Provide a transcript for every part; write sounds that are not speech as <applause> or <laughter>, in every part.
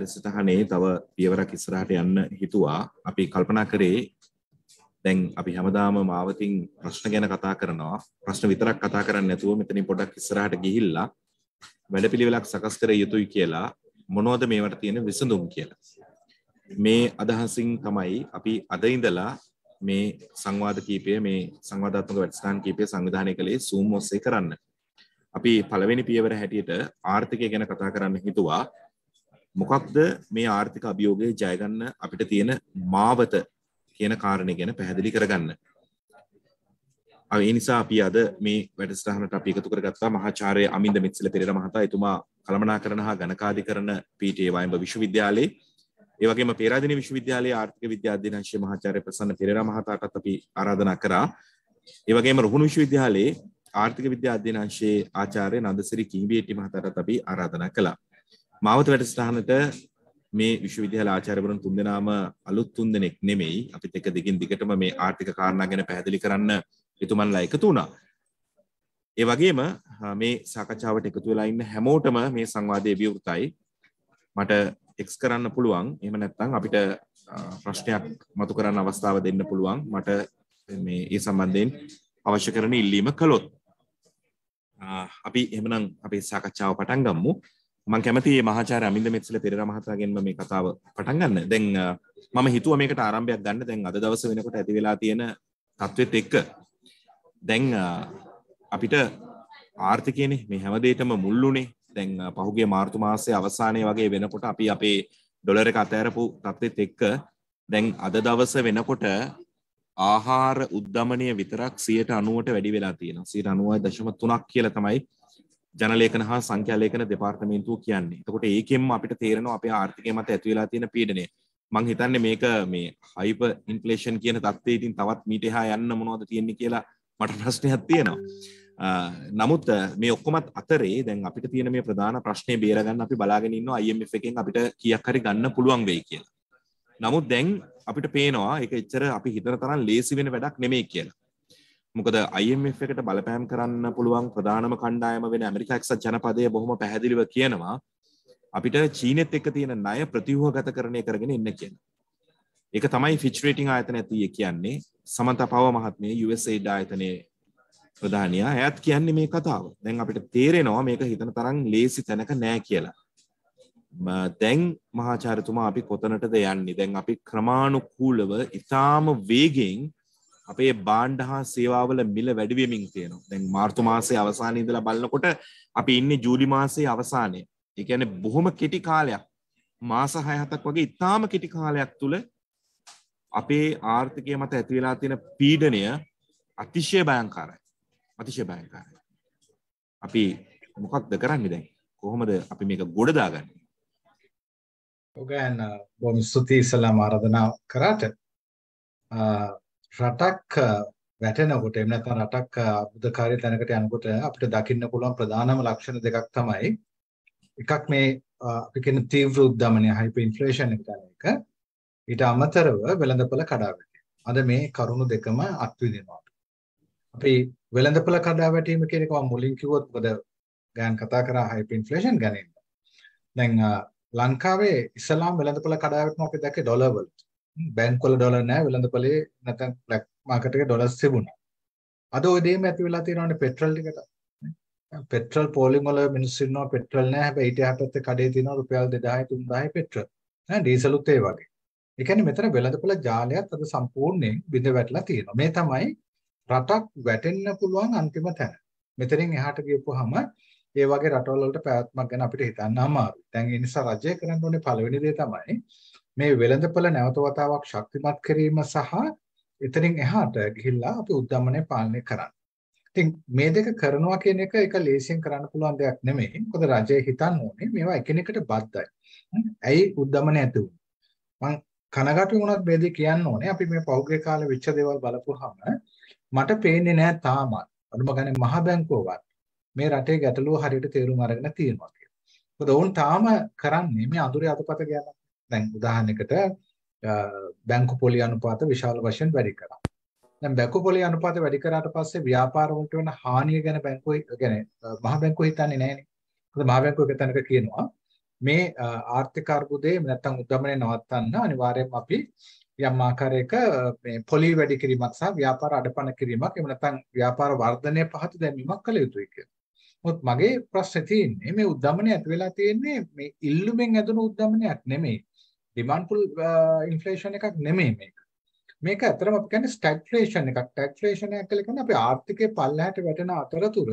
වැඩසටහනේ තව පියවරක් ඉස්සරහට යන්න හිතුවා අපි කල්පනා කරේ දැන් අපි හැමදාම මාවතින් ප්‍රශ්න ගැන කතා කරනවා ප්‍රශ්න විතරක් කතා කරන්න නැතුව මෙතනින් පොඩක් ඉස්සරහට ගිහිල්ලා වැඩපිළිවෙලක් සකස් කර යුතුයි කියලා මොනවද මේවට තියෙන විසඳුම් කියලා. මේ අදහසින් තමයි අපි අද ඉඳලා මේ සංවාද කීපය මේ සංවාධාත්මක වැඩස්ථාන කීපය සංවිධානය කළේ සූම් ඔස්සේ කරන්න. අපි පළවෙනි පියවර හැටියට ආර්ථිකය ගැන කතා කරන්න හිතුවා මොකක්ද මේ ආර්ථික අභියෝගය ජයගන්න අපිට තියෙන මාවත කියන කාරණය ගැන පැහැදිලි කරගන්න. ඒ නිසා අපි අද මේ වැඩසටහනට අපි එකතු කරගත්තා මහාචාර්ය අමින්ද මිත්සල පෙරේර මහතා එතුමා කළමනාකරණ හා ගණකාධිකරණ පීඨයේ වයඹ විශ්වවිද්‍යාලයේ ඒ වගේම පේරාදෙණිය විශ්වවිද්‍යාලයේ ආර්ථික විද්‍යා අධ්‍යනාංශයේ මහාචාර්ය ප්‍රසන්න පෙරේර මහතාටත් අපි ආරාධනා කරා. ඒ වගේම රුහුණු විශ්වවිද්‍යාලයේ ආර්ථික විද්‍යා අධ්‍යනාංශයේ ආචාර්ය නන්දසිරි කිඹියටි මහතාටත් අපි ආරාධනා කළා. මාවත වැඩසටහනට මේ විශ්වවිද්‍යාල ආචාර්යවරුන් තුන්දෙනාම අලුත් තුන්දෙනෙක් නෙමෙයි අපිත් එක දිගින් දිගටම මේ ආර්ථික කාරණා ගැන පැහැදිලි කරන්න එතුමන්ලා එකතු වුණා. ඒ වගේම මේ සාකච්ඡාවට එකතු වෙලා ඉන්න හැමෝටම මේ සංවාදයේ විවෘතයි. මට එක්ස් කරන්න පුළුවන්. එහෙම නැත්නම් අපිට ප්‍රශ්නයක් මතු කරන්න අවස්ථාව දෙන්න පුළුවන්. මට මේ ඒ සම්බන්ධයෙන් අවශ්‍ය කරන ඉල්ලීම කළොත්. අපි එහෙමනම් අපේ සාකච්ඡාව පටන් ගමු. මං කැමති මහාචාර අමින්ද මෙත්සල පෙර මහතාගෙන්ම මේ කතාව පටන් ගන්න දැන් මම හිතුව මේකට ආරම්භයක් ගන්න දැන් අද දවස වෙනකොට ඇති වෙලා තියෙන තත්ත්වෙත් එක්ක දැන් අපිට ආර්ථිකයනේ මේ හැමදේටම මුල්ලුනේ දැන් පහුගේ මාර්තු මාසය අවසානය වගේ වෙනකොට අපි අපේ ඩොලර එක අතෑරපු තත්ත්වෙත් එක්ක දැන් අද දවස වෙනකොට ආහාර උද්ධමනය විතරක් සියට අනුවට වැඩි වෙලා තියෙන සිට අනුවයි දශම තුනක් කියල තමයි ජනලේකන හා සංඛ්‍යාලේකන දෙපාර්තමේන්තුව කියන්නේ තකොට ඒකෙම අපිට තේරෙනවා අපේ ආර්ථිකය මත ඇතිවෙලා තියෙන පීඩනය මං හිතන්නේ මේක මේ හයිප ඉන්ෆ්ලේෂන් කියන තත්ත්වයේ ඉතින් තවත් මීට එහා යන්න මොනවද තියෙන්නේ කියලා මට <laughs> ප්‍රශ්නයක් තියෙනවා නමුත් මේ ඔක්කොමත් අතරේ දැන් අපිට තියෙන මේ ප්‍රධාන ප්‍රශ්නේ බේරගන්න අපි බලාගෙන ඉන්නවා IMF එකෙන් අපිට කීයක් හරි ගන්න පුළුවන් වෙයි කියලා. නමුත් දැන් අපිට පේනවා ඒක එච්චර අපි හිතන තරම් ලේසි වෙන වැඩක් නෙමෙයි කියලා. මොකද අයිF එකට බලපෑම් කරන්න පුළුවන් ප්‍රධානම කණ්ඩායම වෙන ඇමරිකාක්ස ජනපදය බොහොම පැහැදිලිව කියනවා අපිට චීනෙත් එක තියෙන ණය ප්‍රතිවහ ගත කරණය කරගෙන එන්න කියන. ඒක තමයි ෆිච් රේටිං ආයතන ඇතිය කියන්නේ සමන්ත පව මහත්මය USAඩ ආයතනය ප්‍රධානයා ඇත් කියන්නේ මේ කතාව දැන් අපිට තේරෙනවා මේක හිතන තරම් ලේසි තැනක නෑ කියලා. දැන් මහාචාරතුමා අපි කොතනටද යන්නේ දැන් අපි ක්‍රමාණුකූලව ඉතාම වේගෙන් අපේ බාණ්ඩ හා සේවාවල මිල වැඩිවීමින් තියෙනවා. දැන් මාර්තු මාසයේ අවසානයේ ඉඳලා බලනකොට අපි ඉන්නේ ජූලි මාසයේ අවසානයේ. ඒ කියන්නේ බොහොම කෙටි කාලයක් මාස 6-7ක් වගේ ඉතාම කෙටි කාලයක් තුල අපේ ආර්ථිකය මත ඇති වෙලා තියෙන පීඩනය අතිශය භයංකාරයි. අතිශය භයංකාරයි. අපි මොකක්ද කරන්නේ දැන්? කොහොමද අපි මේක ගොඩ දාගන්නේ? ඔගයන් බොහොම ස්තුතියි සලාම ආරාධනා කරාට. රටක් වැටෙනකොට එහෙම නැත්නම් රටක් අර්බුදකාරී තැනකට යනකොට අපිට දකින්න පුළුවන් ප්‍රධානම ලක්ෂණ දෙකක් තමයි එකක් මේ අපි කියන තීව්‍ර උද්දමනය හයිපර් ඉන්ෆ්ලේෂන් එක කියන එක ඊට අමතරව වෙළඳපොළ කඩාවැටීම. අද මේ කරුණු දෙකම අත්විඳිනවා. අපි වෙළඳපොළ කඩාවැටීම කියන එක මම මුලින් කිව්වොත් මොකද ගෑන් කතා කරා හයිපර් ඉන්ෆ්ලේෂන් ගැන. දැන් ලංකාවේ ඉස්ලාම් වෙළඳපොළ කඩාවැටීම අපි දැක්කේ ඩොලර් වලට. බැංකුවල ඩොලර් නැහැ වෙළඳපොලේ නැත්නම් බ්ලැක් මාකට් එකේ ඩොලර්ස් තිබුණා. අද ওই දෙයම ඇති වෙලා තියෙනවානේ පෙට්‍රල් ටිකට. පෙට්‍රල් පෝලිං වල මිනිස්සු ඉන්නවා පෙට්‍රල් නැහැ හැබැයි ඊට එහා පැත්තේ කඩේ තියෙනවා රුපියල් 2000 3000 පෙට්‍රල්. නේද? ඩීසලුත් ඒ වගේ. ඒ කියන්නේ මෙතන වෙළඳපොල ජාලයත් අද සම්පූර්ණයෙන් බිඳ වැටලා තියෙනවා. මේ තමයි රටක් වැටෙන්න පුළුවන් අන්තිම තැන. මෙතනින් එහාට ගියපුවාම ඒ වගේ රටවල් වලට පැවැත්මක් ගැන අපිට හිතන්න අමාරුයි. දැන් ඒ නිසා රජය කරන්න ඕනේ පළවෙනි දේ තමයි මේ වෙළඳපොළ නැවත වතාවක් ශක්තිමත් කිරීම සහ එතනින් එහාට ගිහිල්ලා අපි උද්දමනය පාලනය කරන්න. ඉතින් මේ දෙක කරනවා කියන එක එක ලේසියෙන් කරන්න පුළුවන් දෙයක් නෙමෙයි. මොකද රජය හිතන්න ඕනේ මේවා එකිනෙකට බද්ධයි. ඇයි උද්දමනය ඇති වුනේ? මං කනගාටු වුණත් බෙදී කියන්න ඕනේ අපි මේ පෞද්ගලික කාලේ විච්ච දේවල් බලපුවාම මට පේන්නේ නැහැ තාමත්. අනුම ගන්නේ මහ බැංකුවවත් මේ රටේ ගැටලුව හරියට තේරුම් අරගෙන තියෙනවා කියලා. මොකද ඔවුන් තාම කරන්නේ මේ අඳුරේ අතපත ගැන දැන් උදාහරණයකට බැංකු පොලි අනුපාත විශාල වශයෙන් වැඩි කරා. දැන් බැංකු පොලි අනුපාත වැඩි කරාට පස්සේ ව්‍යාපාර වලට වෙන හානිය ගැන බැංකුව ගැන මහ බැංකුව හිතන්නේ නැහැනේ. මොකද මහ බැංකුව එක තැනක කියනවා මේ ආර්ථික අර්බුදේ නැත්තම් උද්දමනය නවත්තන්න අනිවාර්යයෙන්ම අපි යම් ආකාරයක මේ පොලි වැඩි කිරීමක් සහ ව්‍යාපාර අඩපණ කිරීමක් එහෙම නැත්නම් ව්‍යාපාර වර්ධනය පහත දැමීමක් කළ යුතුයි කියලා. මොකද මගේ ප්‍රශ්නේ තියෙන්නේ මේ උද්දමනය ඇති වෙලා තියෙන්නේ මේ ඉල්ලුමෙන් ඇතිවන උද්දමනයක් නෙමෙයි. ඩිමාන්ඩ් පුල් ඉන්ෆ්ලේෂන් එකක් නෙමෙයි මේක. මේක ඇත්තටම අපි කියන්නේ ස්ටැග්ෆ්ලේෂන් එකක්. ස්ටැග්ෆ්ලේෂන් එක කියලා කියන්නේ අපේ ආර්ථිකයේ පල්ලහැට වැටෙන අතරතුර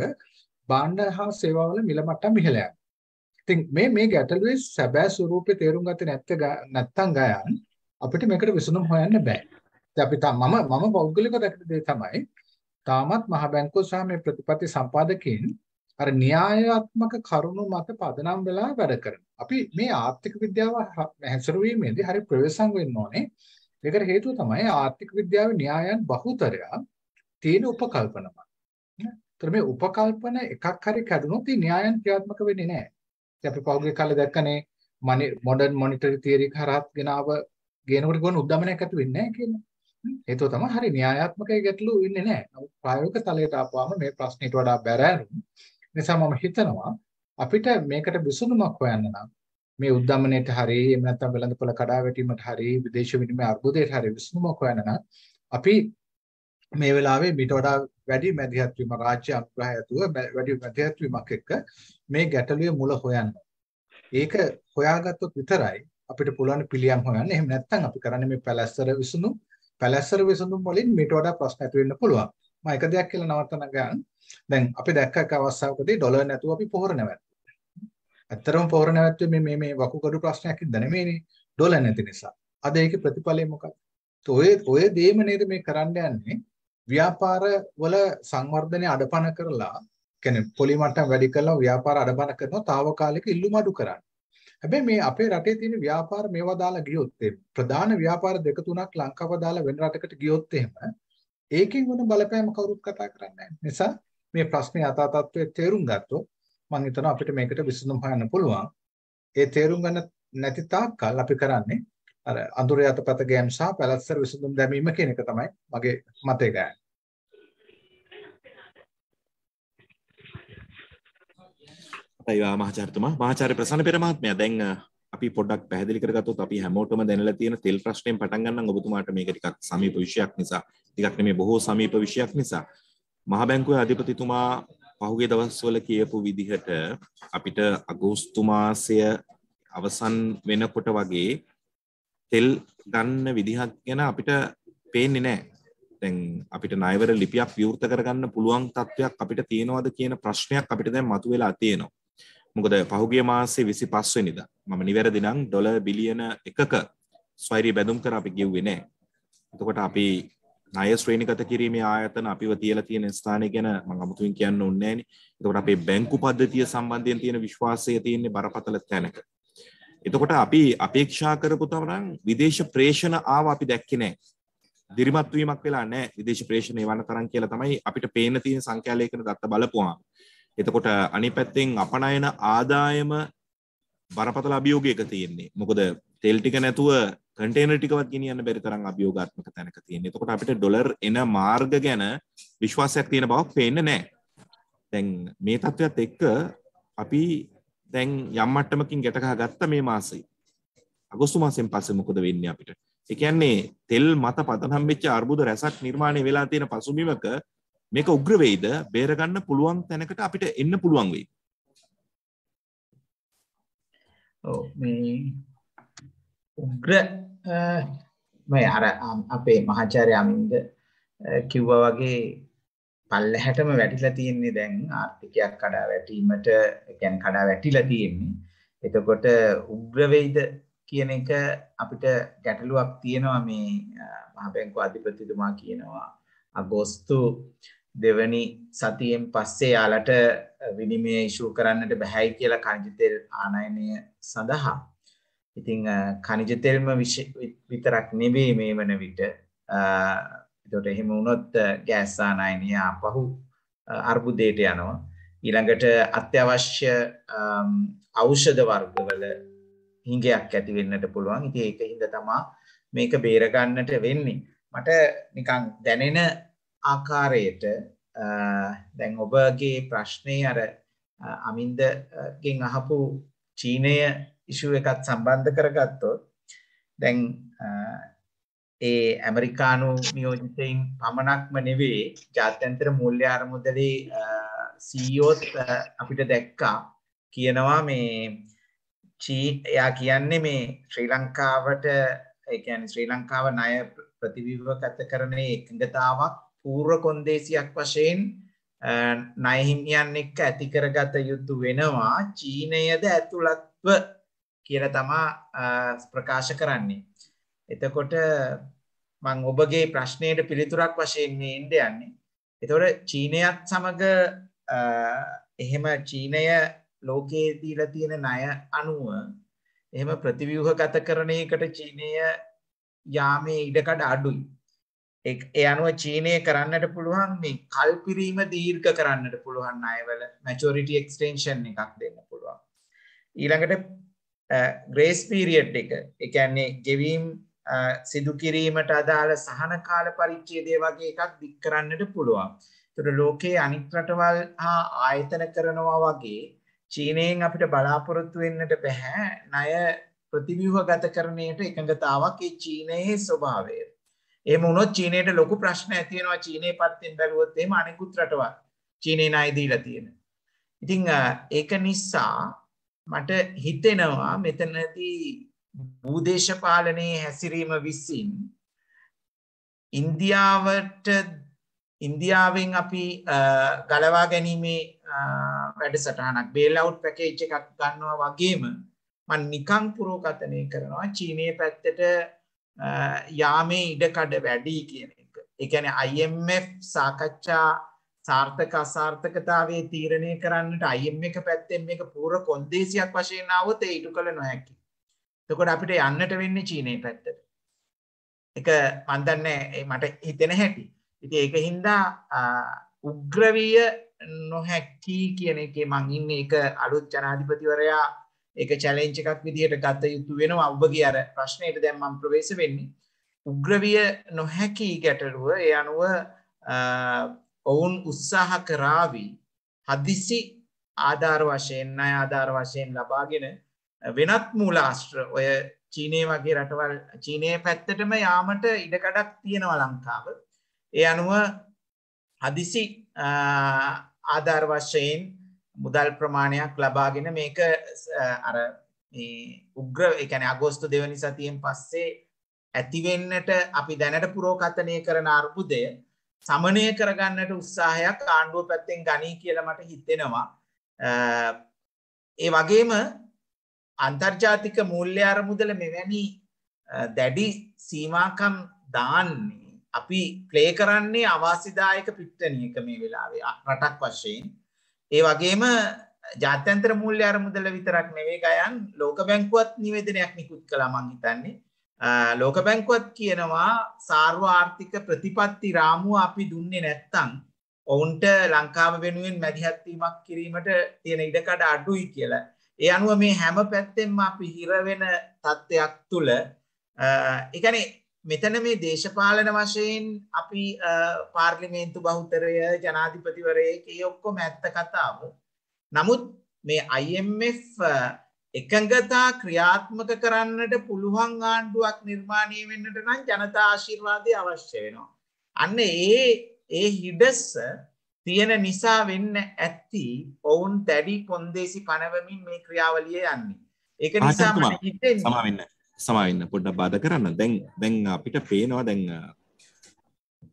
භාණ්ඩ හා සේවාවල මිල මට්ටම් ඉහළ යනවා. ඉතින් මේ මේ ගැටලුවේ සැබෑ ස්වරූපේ තේරුම් ගත්තේ නැත්ත නැත්තම් ගයන් අපිට මේකට විසඳුම් හොයන්න බෑ. ඉතින් අපි මම මම පෞද්ගලිකව දැක්ක දේ තමයි තාමත් මහ බැංකුව සහ මේ ප්‍රතිපත්ති සම්පාදකයන් අර න්‍යායාත්මක කරුණු මත පදනම් වෙලා වැඩ කරනවා. අපි මේ ආර්ථික විද්‍යාව හැසිරවීමේදී හරි ප්‍රවේශම් වෙන්න ඕනේ. ඒකට හේතුව තමයි ආර්ථික විද්‍යාවේ න්‍යායන් බහුතරයක් තියෙන උපකල්පනම. ඒතර මේ උපකල්පන එකක් හරි කැඩුනොත් ඒ න්‍යායන් ක්‍රියාත්මක වෙන්නේ නැහැ. ඉතින් අපි පහුගිය කාලේ දැක්කනේ මොඩර්න් මොනිටරි තියරි කරහත් ගෙනාව ගේනකොට ගොනු උද්දමනයක් ඇති වෙන්නේ නැහැ කියලා. හේතුව තමයි හරි න්‍යායාත්මකයේ ගැටලු වෙන්නේ නැහැ. නමුත් ප්‍රායෝගික තලයට ආපුවාම මේ ප්‍රශ්නෙට වඩා බැරෑරුම් නිසා මම හිතනවා අපිට මේකට විසඳුමක් හොයන්න නම් මේ උද්දමනයට හරි එහෙම නැත්නම් වෙළඳපොළ කඩාවැටීමට හරි විදේශ විනිමය අර්බුදයට හරි විසඳුමක් හොයන්න නම් අපි මේ වෙලාවේ මීට වඩා වැඩි මැදිහත් වීම රාජ්‍ය අනුග්‍රහය ඇතුව වැඩි මැදිහත් වීමක් එක්ක මේ ගැටලුවේ මුල හොයන්න. ඒක හොයාගත්තොත් විතරයි අපිට පුළුවන් පිළියම් හොයන්න. එහෙම නැත්නම් අපි කරන්නේ මේ පැලැස්සර විසඳුම් පැලැස්සර විසඳුම් වලින් මීට වඩා ප්‍රශ්න ඇති වෙන්න පුළුවන්. මම එක දෙයක් කියලා නවත්තන ගමන් දැන් අපි දැක්ක එක අවස්ථාවකදී ඩොලර් නැතුව අපි පොහොර නැවැත්තුවා. ඇත්තරම පොහොර නැවැත්තුවේ මේ මේ වකුගඩු ප්‍රශ්නයක් ඉඳ නෙමෙයිනේ ඩොලර් නැති නිසා. අද ඒකේ ප්‍රතිඵලය මොකක්ද? ඔය ඔය දෙයම නේද මේ කරන්න යන්නේ. ව්‍යාපාර වල සංවර්ධනය අඩපණ කරලා කියන්නේ පොලි මට්ටම් වැඩි කරලා ව්‍යාපාර අඩපණ කරනවා తాවකාලික ඉල්ලුම අඩු කරන්න. හැබැයි මේ අපේ රටේ තියෙන ව්‍යාපාර මේවා දාලා ගියොත් ප්‍රධාන ව්‍යාපාර දෙක තුනක් ලංකාව දාලා වෙන රටකට ගියොත් එහෙම ඒකෙන් වුණ බලපෑම කවුරුත් කතා කරන්නේ නැහැ. නිසා මේ ප්‍රශ්නේ යථා තත්ත්වයේ තේරුම් ගත්තොත් මම හිතනවා අපිට මේකට විසඳුම් හොයන්න පුළුවන්. ඒ තේරුම් ගන්න නැති තාක්කල් අපි කරන්නේ අර අඳුර යටපත ගෑම් සහ පැලැස්සර විසඳුම් දැමීම කියන එක තමයි මගේ මතය ගන්නේ. අපේ මහාචාර්යතුමා මහාචාර්ය ප්‍රසන්න පෙර මහත්මයා දැන් අපි පොඩ්ඩක් පැහැදිලි කරගත්තොත් අපි හැමෝටම දැනලා තියෙන තෙල් ප්‍රශ්නයෙන් පටන් ගන්න නම් ඔබතුමාට මේක ටිකක් සමීප විෂයක් නිසා ටිකක් නෙමෙයි බොහෝ සමීප විෂයක් නිසා මහ බැංකුවේ අධිපතිතුමා පහුගේ දවස්වල කියපු විදිහට අපිට අගෝස්තු මාසය අවසන් වෙනකොට වගේ තෙල් ගන්න විදිහක් ගැන අපිට පේන්නේ නැහැ. දැන් අපිට ණයවර ලිපියක් විවෘත කරගන්න පුළුවන් තත්ත්වයක් අපිට තියෙනවද කියන ප්‍රශ්නයක් අපිට දැන් මතුවලා තියෙනවා. මොකද පහුගිය මාසේ 25 වෙනිදා මම නිවැරදි නම් ඩොලර් බිලියන 1ක ස්වෛරී බැඳුම් කර අපි ගෙව්වේ නැහැ. එතකොට අපි ණය ශ්‍රේණිගත කිරීමේ ආයතන අපිව තියලා තියෙන ස්ථානය ගැන මම අමුතුවෙන් කියන්න ඕනේ නැහැ නේ. එතකොට අපේ බැංකු පද්ධතිය සම්බන්ධයෙන් තියෙන විශ්වාසය තියෙන්නේ බරපතල තැනක. එතකොට අපි අපේක්ෂා කරපු තරම් විදේශ ප්‍රේෂණ ආව අපි දැක්කේ නැහැ. දිරිමත් වීමක් වෙලා නැහැ විදේශ ප්‍රේෂණ එවන තරම් කියලා තමයි අපිට පේන තියෙන සංඛ්‍යා ලේඛන දත්ත බලපුවාම. එතකොට අනිත් පැත්තෙන් අපනයන ආදායම බරපතල අභියෝගයක තියෙන්නේ. මොකද තෙල් ටික නැතුව කටේන ටිකවත් ගෙනියන්න බැරි තරම් අභියෝගාත්මක තැනක තියෙන එතකොට අපිට ඩොලර් එන මාර්ග ගැන විශ්වාසයක් තියෙන බවක් පේන්න නෑ තැන් මේ තත්ත්වත් එක්ක අපි දැන් යම්මට්ටමකින් ගැටකහ ගත්ත මේ මාසයි අගොස්තු මාසෙන් පස්සේ මොකද වෙන්න අපිට එකන්නේ තෙල් මත පතනම් වෙච්ච අර්බුද රැසක් නිර්මාණය වෙලා තියෙන පසුබිමක මේක උග්‍රවෙයිද බේරගන්න පුළුවන් තැනකට අපිට එන්න පුළුවන් වෙයි. ඔව් මේ උග්‍ර මේ අර අපේ මහාචාර්ය අමින්ද කිව්වා වගේ පල්ලහැටම වැටිලා තියෙන්නේ දැන් ආර්ථිකයක් කඩා වැටීමට කියන්නේ කඩා වැටිලා තියෙන්නේ. එතකොට උග්‍ර වෙයිද කියන එක අපිට ගැටලුවක් තියෙනවා මේ මහ බැංකු අධිපතිතුමා කියනවා අගෝස්තු දෙවැනි සතියෙන් පස්සේ යාලට විනිමය ඉෂුව කරන්නට බැහැයි කියලා කනිජ තෙල් ආනයනය සඳහා ඉතින් කනිජ තෙල්ම විතරක් නෙවෙයි මේ වන විට එතකොට එහෙම වුණොත් ගෑස් ආනයනය ආපහු අර්බුදයට යනවා. ඊළඟට අත්‍යවශ්‍ය ඖෂධ වර්ගවල හිඟයක් ඇති වෙන්නට පුළුවන්. ඉතින් ඒක හින්දා තමා මේක බේර ගන්නට වෙන්නේ. මට නිකන් දැනෙන ආකාරයට දැන් ඔබගේ ප්‍රශ්නේ අර අමින්දගෙන් අහපු චීනය ඉෂුව එකත් සම්බන්ධ කරගත්තොත් දැන් ඒ ඇමරිකානු නියෝජිතයින් පමණක්ම නෙවේ ජාත්‍යන්තර මූල්‍ය අරමුදලේ සීයෝත් e අපිට දැක්කා කියනවා මේ එයා කියන්නේ මේ ශ්‍රී ලංකාවට ඒකැන ශ්‍රී ලංකාව නය ප්‍රතිවිව කත කරනේ එකඟතාවක් පූර්ව කොන්දේසියක් වශයෙන් නයහිමියන් එක්ක ඇතිකරගත යුතු වෙනවා චීනයද ඇතුළත්ව කියල තමා ප්‍රකාශ කරන්නේ. එතකොට මං ඔබගේ ප්‍රශ්නයට පිළිතුරක් වශයෙන්නේ ඉන්ඩ යන්නේ. එතවට චීනයත් සමඟ එහෙම චීනය ලෝකයේදීල තියෙන ණය අනුව එහෙම ප්‍රතිවියහ ගත කරණයකට චීනය යාමේ ඉඩකඩ අඩුයි. ඒ අනුව චීනය කරන්නට පුළුවන් මේ කල්පිරීම දීර්ඝ කරන්නට පුළුවන් අයවල මැචෝරිටි එක්ස්ටේෂන් එකක් දෙන්න පුළුවන්. ඊළඟට ග්‍රේස් පීරියට් එක එකන්නේ ගෙවීම් සිදුකිරීමට අදාළ සහන කාල පරිච්චේදය වගේ එකක් දික් කරන්නට පුළුවන්. තුට ලෝකයේ අනිත්‍රටවල් හා ආයතන කරනවා වගේ චීනයෙන් අපිට බලාපොරොත්තු වෙන්නට බැහැ ණය ප්‍රතිව්‍යහ ගත කරණයට එකඟතාවක් ඒ චීනයේ ස්වභාවය. එම වුණොත් චීනයට ලොකු ප්‍රශ්න ඇතියෙනවා චීනය පත්තෙන් බැලුවොත් එම අනෙකුත් රටවල් චීනය අයදීලා තියෙන. ඉතිං ඒක නිසා මට හිතෙනවා මෙතනදී භූදේශපාලනයේ හැසිරීම විසින් ඉන්දියාවට ඉන්දියාවෙන් අපි ගලවා ගැනීමේ වැඩසටහනක් බේලවුට් පැකේජ් එකක් ගන්නවා වගේම මන් නිකං පුරෝකථනය කරනවා චීනය පැත්තට යාමේ ඉඩකඩ වැඩී කියන එක එකන IMF සාකච්ඡා සාර්ථක අසාර්ථකතාවයේ තීරණය කරන්නට IM එක පැත්තෙන් මේක පූර්ව කොන්දේසියක් වශයෙන් આવොත් ඒ ඉටු කළ නොහැකි. එතකොට අපිට යන්නට වෙන්නේ චීනයේ පැත්තට. ඒක මන් දන්නේ මට හිතෙන හැටි. ඉතින් ඒක හින්දා උග්‍රවිය නොහැකි කියන එකේ මං ඉන්නේ ඒක අලුත් ජනාධිපතිවරයා ඒක චැලෙන්ජ් එකක් විදිහට ගත යුතු වෙනවා ඔබගේ අර ප්‍රශ්නෙට දැන් මම ප්‍රවේශ වෙන්නේ. උග්‍රවිය නොහැකි ගැටලුව ඒ අනුව ඔවුන් උත්සාහ කරාවී හදිසි ආධාර වශයෙන් අය ආධාර වශයෙන් ලබාගෙන වෙනත් මූලාශ්‍ර ඔය චීනය වගේ රටවල් චීනය පැත්තටම යාමට ඉඩකඩක් තියෙනව ලංකාව. ඒ අනුව හදිසි ආධාර වශයෙන් මුදල් ප්‍රමාණයක් ලබාගෙන මේක අර උග්‍ර එකන අගෝස්තු දෙවනි සතියෙන් පස්සේ ඇතිවෙන්නට අපි දැනට පුරෝකතනය කරන අර්බුදය සමනය කරගන්නට උත්සාහයක් ආණ්ඩුව පැත්තෙන් ගනී කියලා මට හිතෙනවා. ඒ වගේම අන්තර්ජාතික මුල්්‍ය අරමුදල මෙවැනි දැඩි සීමාකම් දාන්නේ අපි ප්ලේ කරන්නේ අවාසිදායක පිට්ටනියක මේ වෙලාවේ රටක් වශයෙන්. ඒ වගේම ජාත්‍යන්ත්‍ර මුල්්‍ය අරමුදල විතරක් නෙවේ ගයන් ලෝක බැංකුවත් නිවේදනයක් නිකුත් කළමං හිතන්නේ ලෝක බැංකුවත් කියනවා සාර්වාර්ථික ප්‍රතිපත්ති රාමුව අපි දුන්නේ නැත්තං ඔවුන්ට ලංකාව වෙනුවෙන් මැදිහත්වීමක් කිරීමට තියෙන ඉඩකඩ අඩුයි කියලා. ඒ අනුව මේ හැම පැත්තෙන්ම අපි හිරවෙන තත්ත්වයක් තුළ එකන මෙතන මේ දේශපාලන වශයෙන් අපි පාර්ලිමේන්තු බහුතරය ජනාධිපතිවරය ඒ ඔක්කොම ඇත්ත කතාව. නමුත් මේ IMF එකඟතා ක්‍රියාත්මක කරන්නට පුළුවන් ආණ්ඩුවක් නිර්මාණය වෙන්නට නම් ජනතා ආශිර්වාදය අවශ්‍ය වෙනවා. අන්න ඒ ඒ හිඩස්ස තියෙන නිසා වෙන්න ඇත්ති ඔවුන් තැඩි කොන්දේසි පනවමින් මේ ක්‍රියාවලිය යන්නේ. ඒක නිසා සමාවෙන්න සමවෙන්න පොඩ්ඩ බාධ කරන්න දැන් දැන් අපිට පේනවා දැන්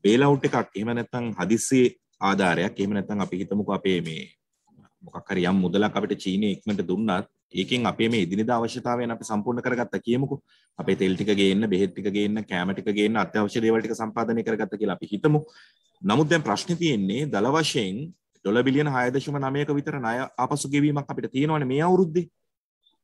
බේලවුට් එකක් එහෙම නැත්නම් හදිස්සියේ ආධාරයක් එහෙම නැත්නම් අපි හිතමුකෝ අපේ මේ මොකක් හරි යම් මුදලක් අපිට චීනය ඉක්මට දුන්නත් ඒකෙන් අපේ මේ ඉදිනිදා අවශ්‍යතාවයන් අපි සම්පූර්ණ කරගත්ත කියමුකු අපේ තෙල් ටික ගේන්න බෙහෙත් ටික ගේන්න කෑම ටික ගේන්න අත්‍යවශ්‍ය දේවල් ටික සම්පාදනය කරගත්ත කියලා අපි හිතමු. නමුත් දැන් ප්‍රශ්නේ තියෙන්නේ දල වශයෙන් ඩොලර් බිලියන 6.9ක විතර ණය ආපසු ගෙවීමක් අපිට තියෙනවනේ මේ අවුරුද්දේ.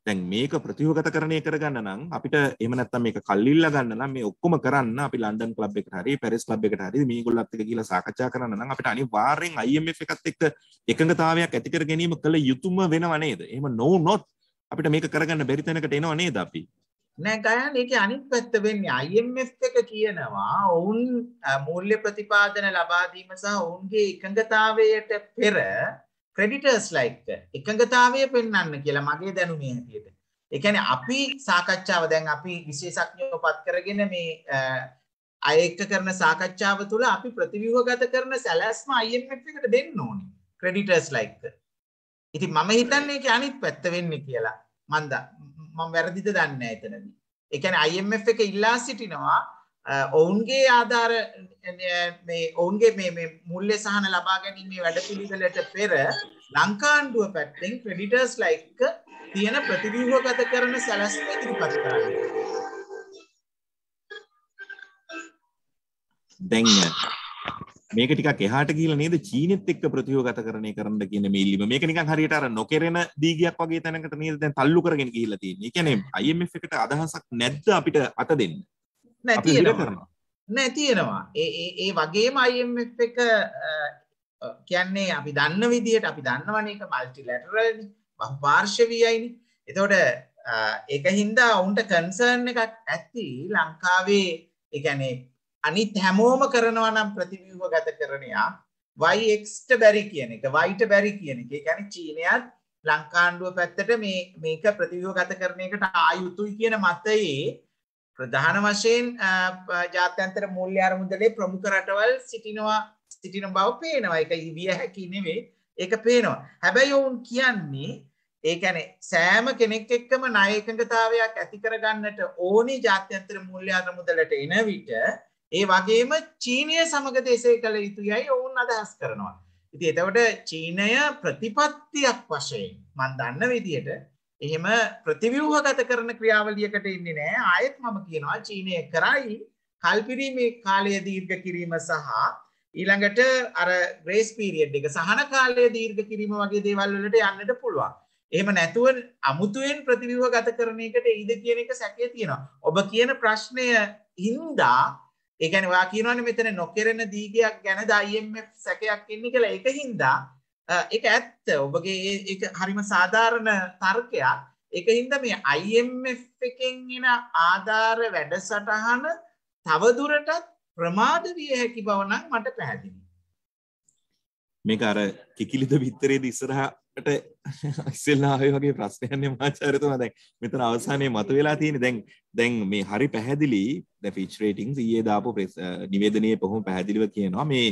දැන් මේක ප්‍රතිවගත කරණය කරගන්න නම් අපිට එම නැත්තම් මේක කල්ලිල්ලා ගන්න නම් මේ ඔක්කොම කරන්න අපි ලන්ඩන් ක්ලබ් එකට හරි පැරිස් ක්ලබ් එකට හරි මේගොල්ලත් එක්ක කියලා සාකච්ඡා කරන්න නම් අපිට අනිවාර්යෙන් IMF එකත් එක්ක එකඟතාවයක් ඇති කර ගැනීම කළ යුතුම වෙනව නේද? එහෙම නොවුනොත් අපිට මේක කරගන්න බැරි තැනකට එනව නේද අපි? නෑ ගයන් ඒක අනිත් පැත්ත වෙන්නේ IMF එක කියනවා ඔවුන් මූල්‍ය ප්‍රතිපාදන ලබා දීම සහ ඔවුන්ගේ එකඟතාවයට පෙර ක්‍රෙඩිටර්ස් ලයිට් එකඟතාවය පෙන්වන්න කියලා මගේ දැනුමේ හැටියට. ඒ කියන්නේ අපි සාකච්ඡාව දැන් අපි විශේෂඥයෝ පත් කරගෙන මේ අය එක්ක කරන සාකච්ඡාව තුළ අපි ප්‍රතිව්‍යුහගත කරන සැලැස්ම IMF එකට දෙන්න ඕනේ ක්‍රෙඩිටර්ස් ලයිට්. ඉතින් මම හිතන්නේ ඒක අනිත් පැත්ත වෙන්නේ කියලා. මන්ද මම වැරදිද දන්නේ නැහැ එතනදී. ඒ කියන්නේ IMF එක ඉල්ලා සිටිනවා ඔවුන්ගේ ආධාර ඔවුන්ගේ මේ මුල්ලෙ සහන ලබා ගැනීමේ වැඩ පිළිවෙලට පෙර ලංකාණ්ඩුව පැත්තෙන් ක්‍රඩිටර්ස් ලයික්ක තියෙන ප්‍රතිවූහගත කරන සැලස්ම ඉදිරිපත් කරන්න. දැන් මේක ටිකක් එහාට ගිහලා නේද චීනෙත් එක්ක ප්‍රතිවූහගත කරණය කරන්න කියන මේ ඉල්ලීම. මේක නිකන් හරියට අර නොකරන දීගයක් වගේ තැනකට නේද දැන් තල්ලු කරගෙන ගිහිල්ලා තියෙන්නේ. ඒ කියන්නේ IMF එකට අදහසක් නැද්ද අපිට අත දෙන්න? නෑ තියෙනවා. නෑ තියෙනවා. ඒ ඒ ඒ වගේම IMF එක කියන්නේ අපි දන්න විදිහට අපි දන්නවනේ ඒක මල්ටිලැටරල් බහුපාර්ශවීයයිනේ. එතකොට ඒක හින්දා ඔවුන්ට කන්සර්න් එකක් ඇති ලංකාවේ ඒ කියන්නේ අනිත් හැමෝම කරනවා නම් ප්‍රතිව්‍යුහගත කරණයක් YX-ට බැරි කියන එක Y-ට බැරි කියන එක. ඒ කියන්නේ චීනයත් ලංකාණ්ඩුව පැත්තට මේ මේක ප්‍රතිව්‍යුහගත කරන එකට ආයුතුයි කියන මතයේ ප්‍රධාන වශයෙන් ජාත්‍යන්තර මූල්‍ය අරමුදලේ ප්‍රමුඛ රටවල් සිටිනවා සිටින බව පේනවා. ඒක විය හැකි නෙවෙයි. ඒක පේනවා. හැබැයි ඔවුන් කියන්නේ ඒ කියන්නේ සෑම කෙනෙක් එක්කම ණය එකඟතාවයක් ඇති කරගන්නට ඕනි ජාත්‍යන්තර මූල්‍ය අරමුදලට එන විට ඒ වගේම චීනය සමග දෙසේ කළ යුතුයයි ඔවුන් අදහස් කරනවා. ඉතින් එතකොට චීනය ප්‍රතිපත්තියක් වශයෙන් මන් දන්න විදිහට එහෙම ප්‍රතිව්‍යූහගත කරන ක්‍රියාවලියකට ඉන්නේ නෑ. ආයෙත් මම කියනවා චීනය කරයි කල්පිරීමේ කාලය දීර්ඝ කිරීම සහ ඊළඟට අර ග්‍රේස් පීරියඩ් එක සහන කාලය දීර්ඝ කිරීම වගේ දේවල් වලට යන්නට පුළුවන්. එහෙම නැතුව අමුතුවෙන් ප්‍රතිව්‍යුහගත කරන එකට එයිද කියන එක සැකේ තියෙනවා. ඔබ කියන ප්‍රශ්නය හින්දා ඒ කියන්නේ ඔයා කියනවනේ මෙතන නොකරන දීගයක් ගැනද IMF සැකයක් ඉන්නේ කියලා. ඒක හින්දා ඒක ඇත්ත ඔබගේ ඒ හරිම සාධාරණ තර්කයක් ඒක හින්දා මේ IMF එකෙන් එන ආධාර වැඩසටහන තවදුරටත් ප්‍රමාද විය හැකි බව නම් මට පැහැදිලි. මේක අර කිකිලිද විතරේද ඉස්සරහට ඉස්සෙල්ලා ආවේ වගේ ප්‍රශ්නයන්නේ මහාචාර්යතුමා දැන් මෙතන අවසානයේ මතුවලා තියෙන්නේ දැන් දැන් මේ හරි පැහැදිලි දැන් ෆීච් රේටින්ග්ස් ඊයේ දාපු නිවේදනයේ බොහොම පැහැදිලිව කියනවා මේ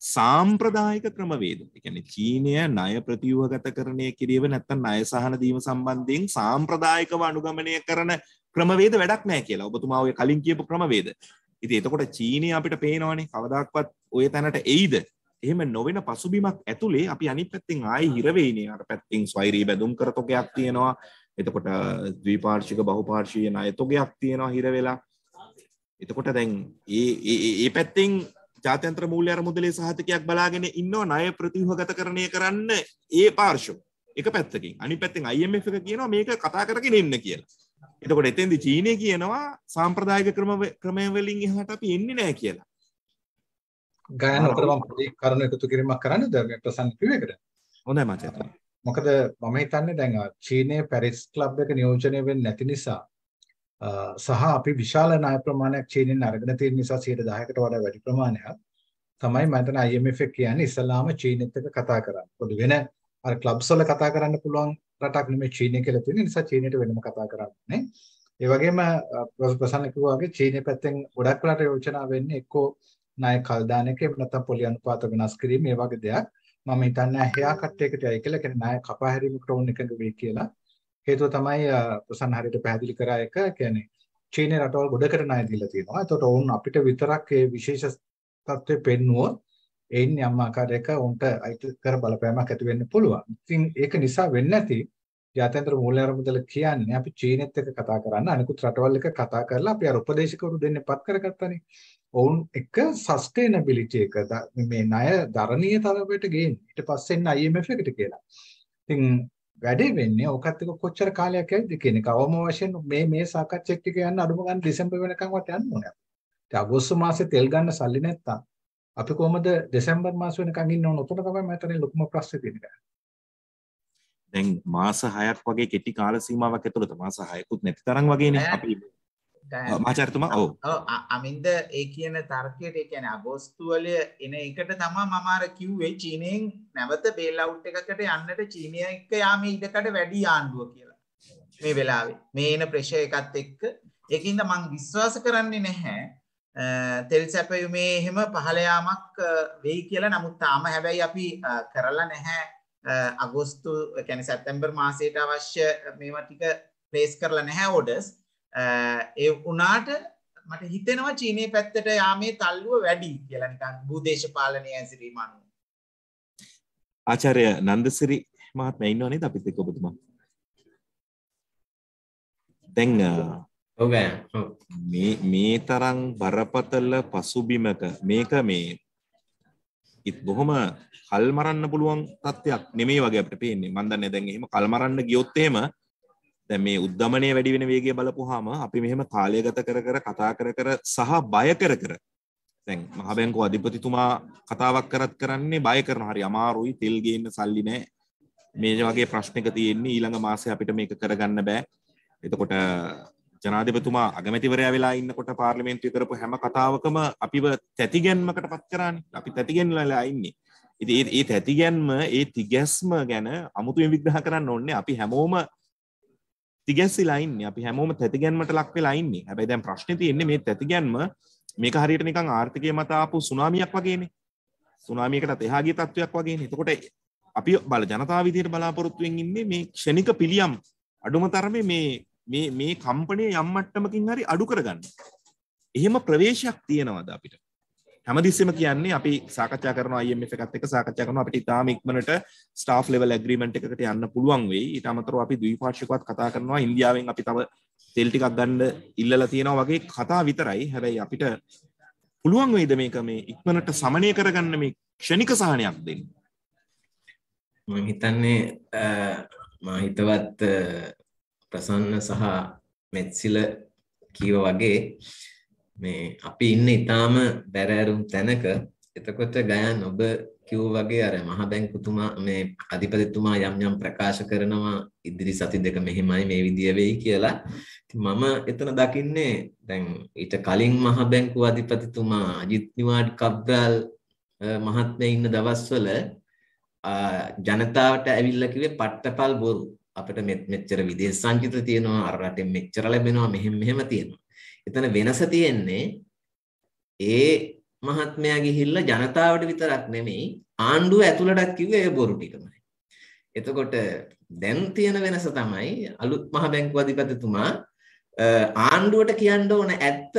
සාම්ප්‍රදායක ක්‍රමවේද එකන චීනය ණය ප්‍රතිවගත කරණය කිරීම නැත්තන් අය සහන දීම සම්බන්ධයෙන් සාම්ප්‍රදායකව අනුගමනය කරන ක්‍රමවේද වැඩක් නෑ කියලා ඔබතුමාව කලින් කියපු ක්‍රමවේද ඉති එතකොට චීනය අපිට පේනවානේ කවදක්වත් ඔය තැනට එයිද එහෙම නොවෙන පසුබිමක් ඇතුළේ අපි අනි පැත්තිෙන් ආයි හිරවෙයිනයට පැත්තිං ස්වෛරී බැදුම් කරතොකයක් තියෙනවා එතකොට ද්‍රීපාර්ශික බහුපාර්ශීය අයතොගයක් තියෙනවා හිරවෙලා එතකොට දැන් ඒ පැත්තිං ජාතන්ත්‍ර මූල්‍ය අරමුදලේ සහතිකයක් බලාගෙන ඉන්නෝ නය ප්‍රතිහගත කරණය කරන්න ඒ පාර්ශෝ එක පැත්තකින් අනි පැත්තෙන් අයම එක කියනවා මේක කතා කරගෙන එන්න කියලා එතකොට එතෙන්දි චීනය කියනවා සාම්ප්‍රදායක ක්‍රම ක්‍රමයවලින් එහට අපි එන්නේ නෑ කියලා ගයන අතරම කරන එකතු කිරීමක් කරන්න ද ප්‍රසන් පිවකට හොඳ මචත මොකද මම හිතන්නේ දැන් චීනය පැරිස් ලබ් එක නියෝජනය වෙන් නැති නිසා සහ අපි විශාල ණය ප්‍රමාණයක් චීනෙන් අරගෙන තියෙන නිසා 10%කට වඩා වැඩි ප්‍රමාණයක් තමයි මම IMF කියන්නේ ඉස්සලාම චීනෙත් එක්ක කතා කරන්නේ. පොදු වෙන අර ක්ලබ්ස් වල කතා කරන්න පුළුවන් රටක් නෙමෙයි චීනය කියලා තියෙන නිසා චීනයට වෙනම කතා කරන්නේ. ඒ වගේම ප්‍රසන්න කිව්වා වගේ චීනයේ පැත්තෙන් ගොඩක් වෙලාට යෝජනා වෙන්නේ එක්කෝ ණය කල් දාන එක එහෙම නැත්නම් පොලි අනුපාත වෙනස් කිරීම මේ වගේ දෙයක්. මම හිතන්නේ හැයා කට් එකට යයි කියලා කියන්නේ ණය කපා හැරීම ක්‍රෝන් එකක වෙයි කියලා. හේතුව තමයි ප්‍රසන්න හරියට පැහැදිලි කරා එක කියන්නේ චීන රටවල් ගොඩකට ණය දීලා තියෙනවා. එතකොට ඔවුන් අපිට විතරක් මේ විශේෂ තත්ත්වෙ පෙන්නුවොත් එයින් යම් ආකාරයක උන්ට අයිති කර බලපෑමක් ඇති වෙන්න පුළුවන්. ඉතින් ඒක නිසා වෙන්නේ නැති ජාත්‍යන්තර මූල්‍ය අරමුදල කියන්නේ අපි චීනෙත් එක්ක කතා කරන්න අනිකුත් රටවල් එක්ක කතා කරලා අපි අර උපදේශකවරු දෙන්නපත් කරගත්තානේ. ඔවුන් එක සස්ටේනබිලිටි එක මේ ණය දරණීය තරමට ගේන්නේ. ඊට පස්සේ ඉන්න IMF එකට කියලා. ඉතින් වැඩේ වෙන්නේ ඕකත් එක්ක කොච්චර කාලයක් යයිද කියන එක අවම වශයෙන් මේ මේ සාකච්ඡා එක්ක යන්න අඩුම ගන්න දෙසැම්බර් වෙනකන්වත් යන්න ඕනේ. ඉතින් අගෝස්තු මාසේ තෙල් ගන්න සල්ලි නැත්තම් අපි කොහොමද දෙසැම්බර් මාස වෙනකන් ඉන්න ඕන? උතන තමයි මම හිතන්නේ ලොකුම ප්‍රශ්නේ තියෙන්නේ. දැන් මාස 6ක් වගේ කෙටි කාල සීමාවක් ඇතුළත මාස 6කුත් නැති තරම් වගේනේ අපි මාචාර්තුමා ඔව් අමින්ද ඒ කියන තර්කයට ඒ කියන්නේ අගෝස්තු වල එන එකට තමයි මම අර කිව්වේ චීනෙන් නැවත බේල් අවුට් එකකට යන්නට චීනය එක්ක යාමේ ඉඩකඩ වැඩි ආණ්ඩුව කියලා. මේ වෙලාවේ මේ එන ප්‍රෙෂර් එකත් එක්ක ඒකින්ද මම විශ්වාස කරන්නේ නැහැ තෙල් සැපයුමේ එහෙම පහළ යාමක් වෙයි කියලා. නමුත් තාම හැබැයි අපි කරලා නැහැ අගෝස්තු කියන්නේ සැප්තැම්බර් මාසයට අවශ්‍ය මේවා ටික ප්ලේස් කරලා නැහැ ඕඩර්ස්. ඒ වුණාට මට හිතෙනවා චීනය පැත්තට යාමේ තල්ලුව වැඩි කියලනිකන් භූදේශපාලනය ඇසිරීම අනුව. ආචාරය නන්දසිරි මහත්ම ඉන්නවනේ අපිත් එක්ක ඔබතුමා. දැන් මේ මේ තරම් බරපතල පසුබිමක මේක මේ ඉත් බොහොම කල්මරන්න පුළුවන් තත්ත්වයක් නෙමේ වගේ අපිට පේන්නේ. මන් දන්නේ දැන් එහෙම කල්මරන්න ගියොත් එහෙම දැ මේ උද්ධමනය වැඩිවෙන වේගේ බලපුහාම අපි මෙහෙම කාලය ගත කර කර කතා කර කර සහ බය කර කර තැන් මහබැංකු අධිපතිතුමා කතාවක් කරත් කරන්නේ බය කරන හරි අමාරුයි තෙල්ගේන්න සල්ලි නෑ මේ වගේ ප්‍රශ්නක තියෙන්නේ ඊළඟ මාසය අපිට මේක කරගන්න බෑ එතකොට ජනාධපතුමා අගමැතිවරයා වෙලා ඉන්නකොට පාර්ලිමෙන්ට්‍රි කරපු හැම කතාවකම අපිව තැතිගැන්මකට පත් කරන්න අපි තැතිගැන්ලලා ඉන්නේ ඉති ඒ තැතිගැන්ම ඒ තිගැස්ම ගැන අමුතුෙන් විග්‍රහ කරන්න ඔන්නේ අපි හැමෝම තිගැස්සිලයින්න අපි හැමෝම තැතිගැන්මට ලක් වෙලායින්නේ හැබයි දැන් ප්‍රශ්න තියෙන්නේ මේ තැතිගැන්ම මේක හරියට නිකං ආර්ථිකය මතාපු සුනාමියක් වගේනේ සුනාමියකටත් එහාගේ තත්ත්වයක් වගේ එතකොට අපි බල ජනතා විදියට බලාපොරොත්තුවෙන් ඉන්නේ මේ ක්ෂණික පිළියම් අඩුම තරමේ මේ මේ කම්පනය යම්මට්ටමකින් හරි අඩු කරගන්න එහෙම ප්‍රවේශයක් තියෙනවද අපිට හැමදිස්සම කියන්නේ අපි සාකච්ඡා කරන IMF එකත් එක්ක සාකච්ඡා කරනවා අපිට ඉතාම ඉක්මනට ස්ටාෆ් ලෙවල් ඇග්‍රීමන්ට් එකකට යන්න පුළුවන් වෙයි. ඊට අමතරව අපි ද්විපාක්ෂිකවත් කතා කරනවා ඉන්දියාවෙන් අපි තව තෙල් ටිකක් ගන්න ඉල්ලලා තියෙනවා වගේ කතා විතරයි. හැබැයි අපිට පුළුවන් වෙයිද මේක මේ ඉක්මනට සමනය කරගන්න මේ ක්ෂණික සහනයක් දෙන්න? මම හිතන්නේ මා හිතවත් ප්‍රසන්න සහ මෙත්සිල කීව වගේ මේ අපි ඉන්න ඉතාම බැරෑරුම් තැනක එතකොට ගයන් ඔබ කිව් වගේ අර මහබැංකුතුමා මේ අධිපතිතුමා යම් යම් ප්‍රකාශ කරනවා ඉදිරි සති දෙක මෙහෙමයි මේ විදිය වෙයි කියලා. ඉතින් මම එතන දකින්නේ දැන් ඊට කලින් මහබැංකු අධිපතිතුමා අජිත් නිවාඩ් කබ්ගල් මහත්මයා ඉන්න දවස්වල ජනතාවට ඇවිල්ලා කිව්වේ පට්ටපල් බොරු අපිට මෙච්චර විදේශ සංචිත තියෙනවා අර රටෙන් මෙච්චර ලැබෙනවා මෙහෙම මෙහෙම තියෙනවා එතන වෙනස තියෙන්නේ ඒ මහත්මයා ගිහිල්ලා ජනතාවට විතරක් නෙමෙයි ආණ්ඩුව ඇතුළටත් කිව්වේ ඒ බොරු ටිකමයි. එතකොට දැන් තියෙන වෙනස තමයි අලුත් මහ බැංකුව අධිපතිතුමා ආණ්ඩුවට කියන්න ඕන ඇත්ත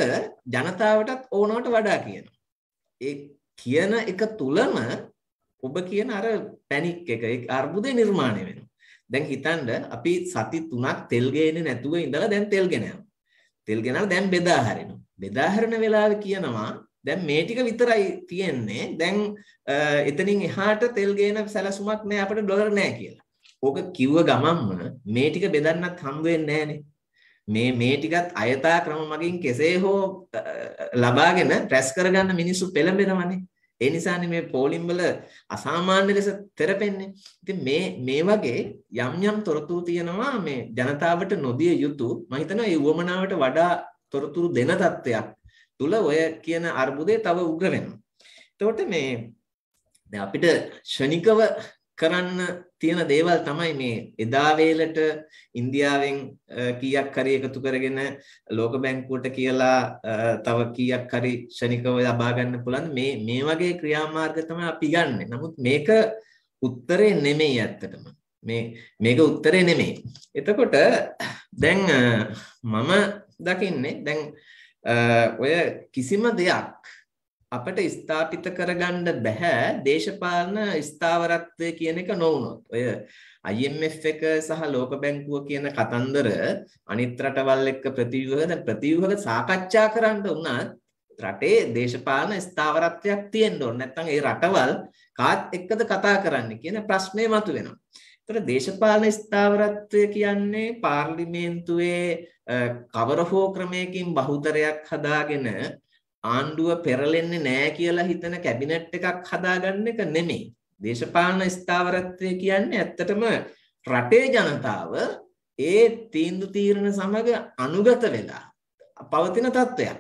ජනතාවටත් ඕනවට වඩා කියනවා. ඒ කියන එක තුලම ඔබ කියන අර පැනික් එක ඒ අර්බුදේ නිර්මාණය වෙනවා. දැන් හිතන්න අපි සති 3ක් තෙල් ගේන්නේ නැතුව ඉඳලා දැන් තෙල් ගෙනයනවා. තෙල් ගෙනල්ලා දැන් බෙදා හරිනවා. බෙදා හරින වෙලාවේ කියනවා දැන් මේ ටික විතරයි තියෙන්නේ. දැන් එතනින් එහාට තෙල් ගේන සැලසුමක් නෑ අපිට ඩොලර් නෑ කියලා. ඕක කිව්ව ගමන්ම මේ ටික බෙදන්නත් හම් වෙන්නේ නෑනේ. මේ මේ ටිකත් අයථා ක්‍රම මගින් කෙසේ හෝ ලබාගෙන රැස් කරගන්න මිනිස්සු පෙළඹෙනවනේ. ඒ නිසානේ මේ පෝලිම් වල අසාමාන්‍ය ලෙස තෙරපෙන්නේ. ඉතින් මේ මේ වගේ යම් යම් තොරතුරු තියෙනවා මේ ජනතාවට නොදිය යුතු මම හිතනවා ඒ උවමනාවට වඩා තොරතුරු දෙන තත්ත්වයක් තුල ඔය කියන අර්බුදේ තව උග්‍ර වෙනවා. එතකොට මේ දැන් අපිට ෂණිකව කරන්න තියෙන දේවල් තමයි මේ එදා වේලට ඉන්දියාවෙන් කීයක් හරි එකතු කරගෙන ලෝක බැංකුවට කියලා තව කීයක් හරි ෂණිකව ලබා ගන්න පුළුවන් මේ මේ වගේ ක්‍රියාමාර්ග තමයි අපි ගන්නෙ. නමුත් මේක උත්තරේ නෙමෙයි ඇත්තටම. මේ මේක උත්තරේ නෙමෙයි. එතකොට දැන් මම දකින්නේ දැන් ඔය කිසිම දෙයක් අපිට ස්ථාපිත කරගන්න බෑ දේශපාලන ස්ථාවරත්වය කියන එක නොවුනොත්. ඔය IMF එක සහ ලෝක බැංකුව කියන කතන්දර අනිත් රටවල් එක්ක ප්‍රතිව්‍යුහද ප්‍රතිව්‍යුහක සාකච්ඡා කරන්න උනත් රටේ දේශපාලන ස්ථාවරත්වයක් තියෙන්න ඕන. නැත්නම් ඒ රටවල් කාත් එක්කද කතා කරන්නේ කියන ප්‍රශ්නේ මතුවෙනවා. ඒතර දේශපාලන ස්ථාවරත්වය කියන්නේ පාර්ලිමේන්තුවේ කවර හෝ ක්‍රමයකින් බහුතරයක් හදාගෙන ආණ්ඩුව පෙරලෙන්නේ නෑ කියලා හිතන කැබිනට් එකක් හදාගන්න එක නෙමෙයි. දේශපාලන ස්ථාවරත්වය කියන්නේ ඇත්තටම රටේ ජනතාව ඒ තීන්දු තීරණ සමග අනුගත වෙලා පවතින තත්ත්වයක්.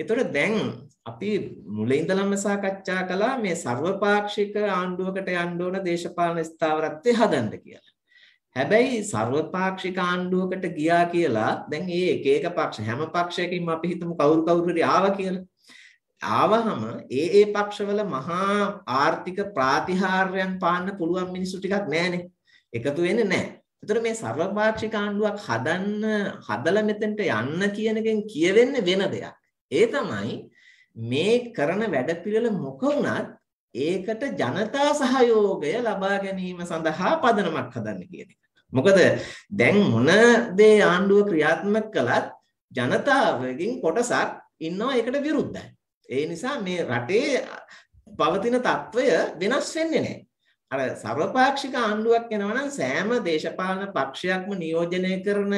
එතකොට දැන් අපි මුලින් ඉඳලම සාකච්ඡා කළා මේ ਸਰවපාක්ෂික ආණ්ඩුවකට යන්න ඕන දේශපාලන ස්ථාවරත්වය හදන්න කියලා. හැබැයි ਸਰවපාක්ෂික ආණ්ඩුවකට ගියා කියලා දැන් මේ එක එක පක්ෂ හැම පක්ෂයකින්ම අපි හිතමු කවුරු කවුරු හරි ආවා කියලා. ආවහම ඒ ඒ පක්ෂවල මහා ආර්ථික ප්‍රාතිහාර්යයන් පාන්න පුළුවන් මිනිස්සු ටිකක් නැහනේ. එකතු වෙන්නේ නැහැ. ඒතර මේ සර්වපාක්ෂික ආණ්ඩුවක් හදන්න හදලා මෙතෙන්ට යන්න කියන එකෙන් කියවෙන්නේ වෙන දෙයක්. ඒ තමයි මේ කරන වැඩපිළිවෙල මොක වුණත් ඒකට ජනතා සහයෝගය ලබා ගැනීම සඳහා පදනමක් හදන්න කියන එක. මොකද දැන් මොන දේ ආණ්ඩුව ක්‍රියාත්මක කළත් ජනතාවගෙන් කොටසක් ඉන්නවා ඒකට විරුද්ධයි. ඒ නිසා මේ රටේ පවතින తত্ত্বය වෙනස් වෙන්නේ නැහැ. අර සර්වපාක්ෂික ආණ්ඩුවක් යනවා නම් සෑම දේශපාලන පක්ෂයක්ම නියෝජනය කරන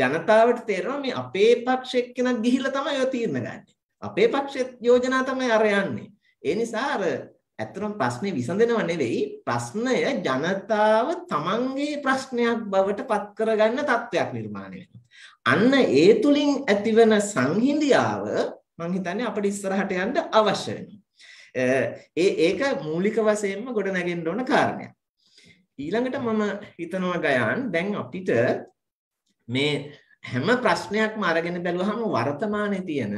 ජනතාවට තේරෙනවා මේ අපේ පක්ෂ එක්කෙනෙක් ගිහිල්ලා තමයි ඔය තීරණ ගන්න. අපේ පක්ෂයේ යෝජනා තමයි අර යන්නේ. ඒ නිසා අර ඇත්තටම ප්‍රශ්නේ විසඳෙනව නෙවෙයි ප්‍රශ්නය ජනතාව තමන්ගේ ප්‍රශ්නයක් බවට පත් කරගන්න තත්වයක් නිර්මාණය වෙනවා. අන්න ඒ තුලින් ඇතිවන සංහිඳියාව මම හිතන්නේ අපිට ඉස්සරහට යන්න අවශ්‍ය ඒ ඒක මූලික වශයෙන්ම ගොඩ නැගෙන්න ඕන කාරණයක්. ඊළඟට මම හිතනවා ගයන් දැන් අපිට මේ හැම ප්‍රශ්නයක්ම අරගෙන බැලුවහම වර්තමානයේ තියෙන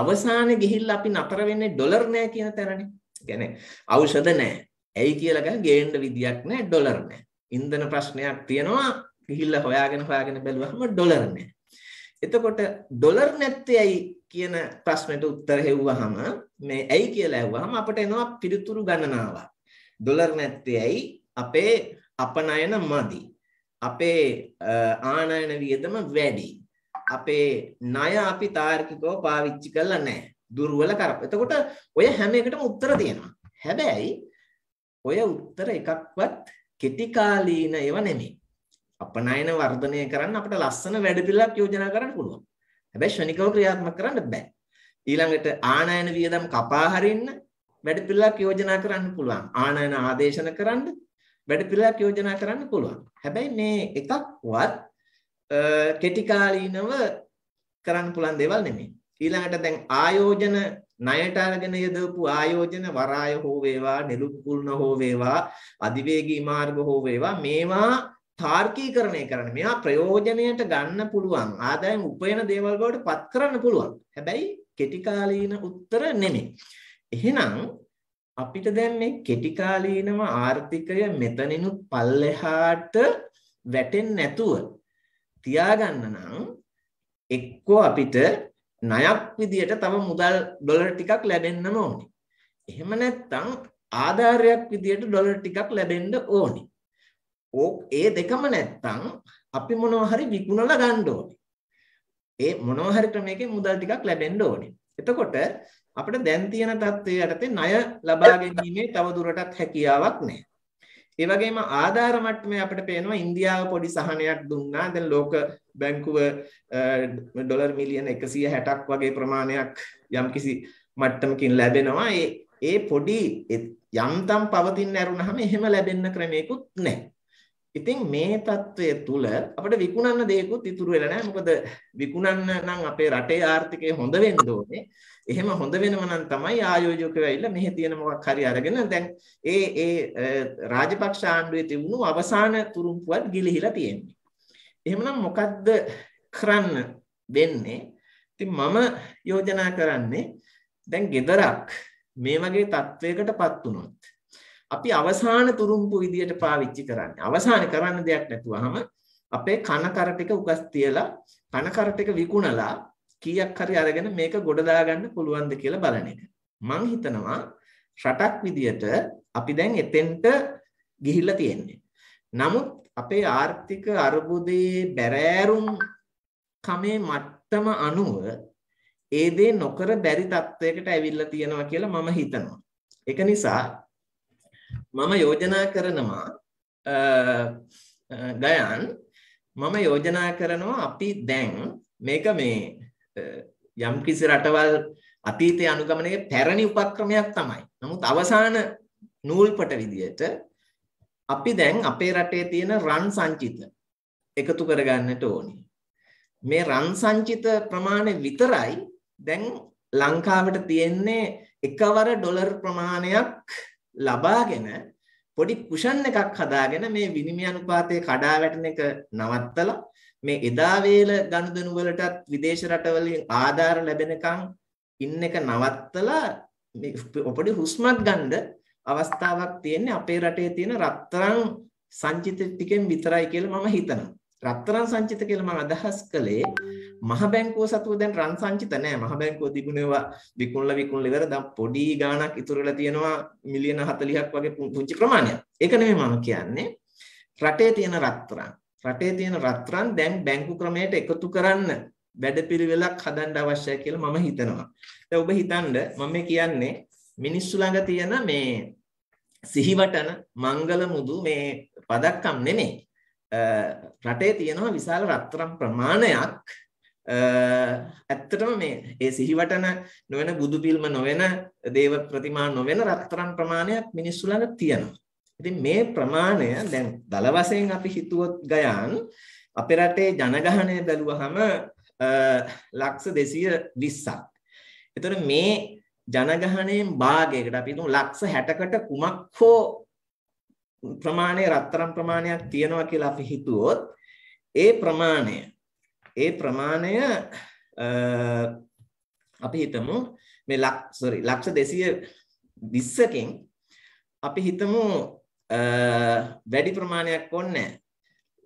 අවසානයේ ගිහිල්ලා අපි නතර වෙන්නේ ඩොලර් නෑ කියන තැනනේ. කියන්නේ ඖෂධ නෑ. ඇයි කියලා ගන්න ගේන්න විදියක් නෑ ඩොලර් නෑ. ඉන්ධන ප්‍රශ්නයක් තියෙනවා ගිහිල්ලා හොයාගෙන හොයාගෙන බැලුවහම ඩොලර් නෑ. එතකොට ඩොලර් නැත්තේ ඇයි කියන ප්‍රශ්නෙට උත්තර හෙව්වහම මේ ඇයි කියලා ඇහුවහම අපට එනවා පිළිතුරු ගණනාවක්. ඩොලර් නැත්තේ ඇයි? අපේ අපනයන මදි. අපේ ආනයන වියදම වැඩි. අපේ ණය අපි තාර්කිකව පාවිච්චි කරලා නැහැ. දුර්වල කරප. එතකොට ඔය හැම එකටම උත්තර තියෙනවා. හැබැයි ඔය උත්තර එකක්වත් කෙටි කාලීන ඒවා නෙමෙයි. අපනයන වර්ධනය කරන්න අපිට ලස්සන වැඩ පිළිවෙලක් යෝජනා කරන්න පුළුවන්. හැබැයි ශනිකව ක්‍රියාත්මක කරන්න බෑ. ඊළඟට ආනයන වියදම් කපා හරින්න වැඩ පිළිවෙලක් යෝජනා කරන්න පුළුවන්. ආනයන ආදේශන කරන්න වැඩ පිළිවෙලක් යෝජනා කරන්න පුළුවන්. හැබැයි මේ එකක්වත් කෙටි කාලීනව කරන්න පුළුවන් දේවල් නෙමෙයි. ඊළඟට දැන් ආයෝජන ණයට අරගෙන යදවපු ආයෝජන වරාය හෝ වේවා නිරුක්කුල්න හෝ වේවා අධිවේගී මාර්ග හෝ වේවා මේවා තාර්කීකරණය කරන්න මේවා ප්‍රයෝජනයට ගන්න පුළුවන් ආදායම් උපයන දේවල් වලට පත් කරන්න පුළුවන් හැබැයි කෙටි කාලීන උත්තර නෙමෙයි එහෙනම් අපිට දැන් මේ කෙටි කාලීනව ආර්ථිකය මෙතනිනුත් පල්ලෙහාට වැටෙන්නේ නැතුව තියාගන්න නම් එක්කෝ අපිට ණයක් විදියට තව මුදල් ඩොලර් ටිකක් ලැබෙන්නම ඕනේ එහෙම නැත්නම් ආධාරයක් විදියට ඩොලර් ටිකක් ලැබෙන්න ඕනේ ඒ දෙකම නැත්තම් අපි මොනවා හරි විකුණලා ගන්න ඕනේ. ඒ මොනවා හරි ක්‍රමයකින් මුදල් ටිකක් ලැබෙන්න ඕනේ. එතකොට අපිට දැන් තියෙන தත්ත්වයේ යටතේ ණය ලබා ගැනීමේ තව දුරටත් හැකියාවක් නැහැ. ඒ වගේම ආධාර මට්ටමේ අපිට පේනවා ඉන්දියාව පොඩි සහනයක් දුන්නා. දැන් ලෝක බැංකුව ඩොලර් මිලියන 160ක් වගේ ප්‍රමාණයක් යම්කිසි මට්ටමකින් ලැබෙනවා. ඒ ඒ පොඩි යම්තම් පවතින ඇරුණාම එහෙම ලැබෙන්න ක්‍රමයකුත් නැහැ. ඉතින් මේ தત્ත්වය තුල අපිට විකුණන්න දෙයක්වත් ඉතුරු වෙලා නැහැ. මොකද විකුණන්න නම් අපේ රටේ ආර්ථිකය හොඳ වෙන්න ඕනේ. එහෙම හොඳ වෙනව නම් තමයි ආයෝජකයෝ ඇවිල්ලා මෙහි තියෙන මොකක් හරි අරගෙන දැන් ඒ ඒ රාජපක්ෂ ආණ්ඩුවේ තිබුණු අවසාන තුරුම්පුවත් ගිලිහිලා තියෙන්නේ. එහෙමනම් මොකද්ද කරන්න වෙන්නේ? ඉතින් මම යෝජනා කරන්නේ දැන් gedarak මේ වගේ තත්වයකටපත් වුණොත් අපි අවසාන තුරුම්පු විදියට පාවිච්චි කරන්න අවසාන කරන්න දෙයක් නැතුවහම අපේ කනකර ටික උගස් තියලා කනකර ටික විකුණලා කීයක් හරි අරගෙන මේක ගොඩදාගන්න පුළුවන්ද කියලා බලන එක මං හිතනවා රටක් විදියට අපි දැන් එතෙන්ට ගිහිල්ලා තියෙන්නේ නමුත් අපේ ආර්ථික අර්බුදයේ බැරෑරුම් කමේ මට්ටම අනුව ඒ දේ නොකර බැරි තත්ත්වයකට ඇවිල්ලා තියෙනවා කියලා මම හිතනවා ඒක නිසා මම යෝජනා කරනවා ගයන් මම යෝජනා කරනවා අපි දැන් මේක මේ යම් කිසි රටවල් අතීතය අනුගමනය පැරණි උපක්‍රමයක් තමයි. නමුත් අවසාන නූල්පට විදියට අපි දැන් අපේ රටේ තියෙන රන් සංචිත එකතු කරගන්නට ඕනි. මේ රන් සංචිත ප්‍රමාණය විතරයි දැන් ලංකාවට තියෙන්නේ එකවර ඩොලර් ප්‍රමාණයක් ලබාගෙන පොඩි කුෂන් එකක් හදාගෙන මේ විනිමය අනුපාතය කඩා වැටෙන එක නවත්තලා මේ එදා වේල ගනුදෙනු වලටත් විදේශ රටවලින් ආධාර ලැබෙනකන් ඉන්න එක නවත්තලා මේ පොඩි හුස්මත් ගන්න අවස්ථාවක් තියෙන්නේ අපේ රටේ තියෙන රත්තරන් සංචිත ටිකෙන් විතරයි කියලා මම හිතනවා. රත්තරන් සංචිත කියලා මම අදහස් කළේ මහ බැංකුව සතුව දැන් රන් සංචිත නෑ මහ බැංකුව තිබුණේවා විකුණලා විකුණලා ඉවර දැන් පොඩි ගාණක් ඉතුරු වෙලා තියෙනවා මිලියන 40ක් වගේ පුංචි ප්‍රමාණයක්. ඒක නෙමෙයි මම කියන්නේ. රටේ තියෙන රත්තරන් රටේ තියෙන රත්තරන් දැන් බැංකු ක්‍රමයට එකතු කරන්න වැඩපිළිවෙලක් හදන්න අවශ්‍යයි කියලා මම හිතනවා. දැන් ඔබ හිතන්න මම මේ කියන්නේ මිනිස්සු ළඟ තියෙන මේ සිහිවටන මංගල මුදු මේ පදක්කම් නෙමෙයි. රටේ තියෙනවා විශාල රත්තරන් ප්‍රමාණයක් ඇත්තටම මේ ඒ සිහිවටන නොවන බුදු පිල්ම නොවන දේව ප්‍රතිමා නොවන රත්තරන් ප්‍රමාණයක් මිනිස්සු ළඟ තියෙනවා. ඉතින් මේ ප්‍රමාණය දැන් දල වශයෙන් අපි හිතුවොත් ගයන් අපේ රටේ ජනගහණය බැලුවහම ලක්ෂ 220ක්. ඒතර මේ ජනගහණයෙන් භාගයකට අපි හිතමු ලක්ෂ 60කට කුමක් හෝ ප්‍රමාණයේ රත්තරන් ප්‍රමාණයක් තියෙනවා කියලා අපි හිතුවොත් ඒ ප්‍රමාණය ඒ ප්‍රමාණය අපි හිතමු මේ ලක් සොරි ලක්ෂ 220කින් අපි හිතමු වැඩි ප්‍රමාණයක් ඕනේ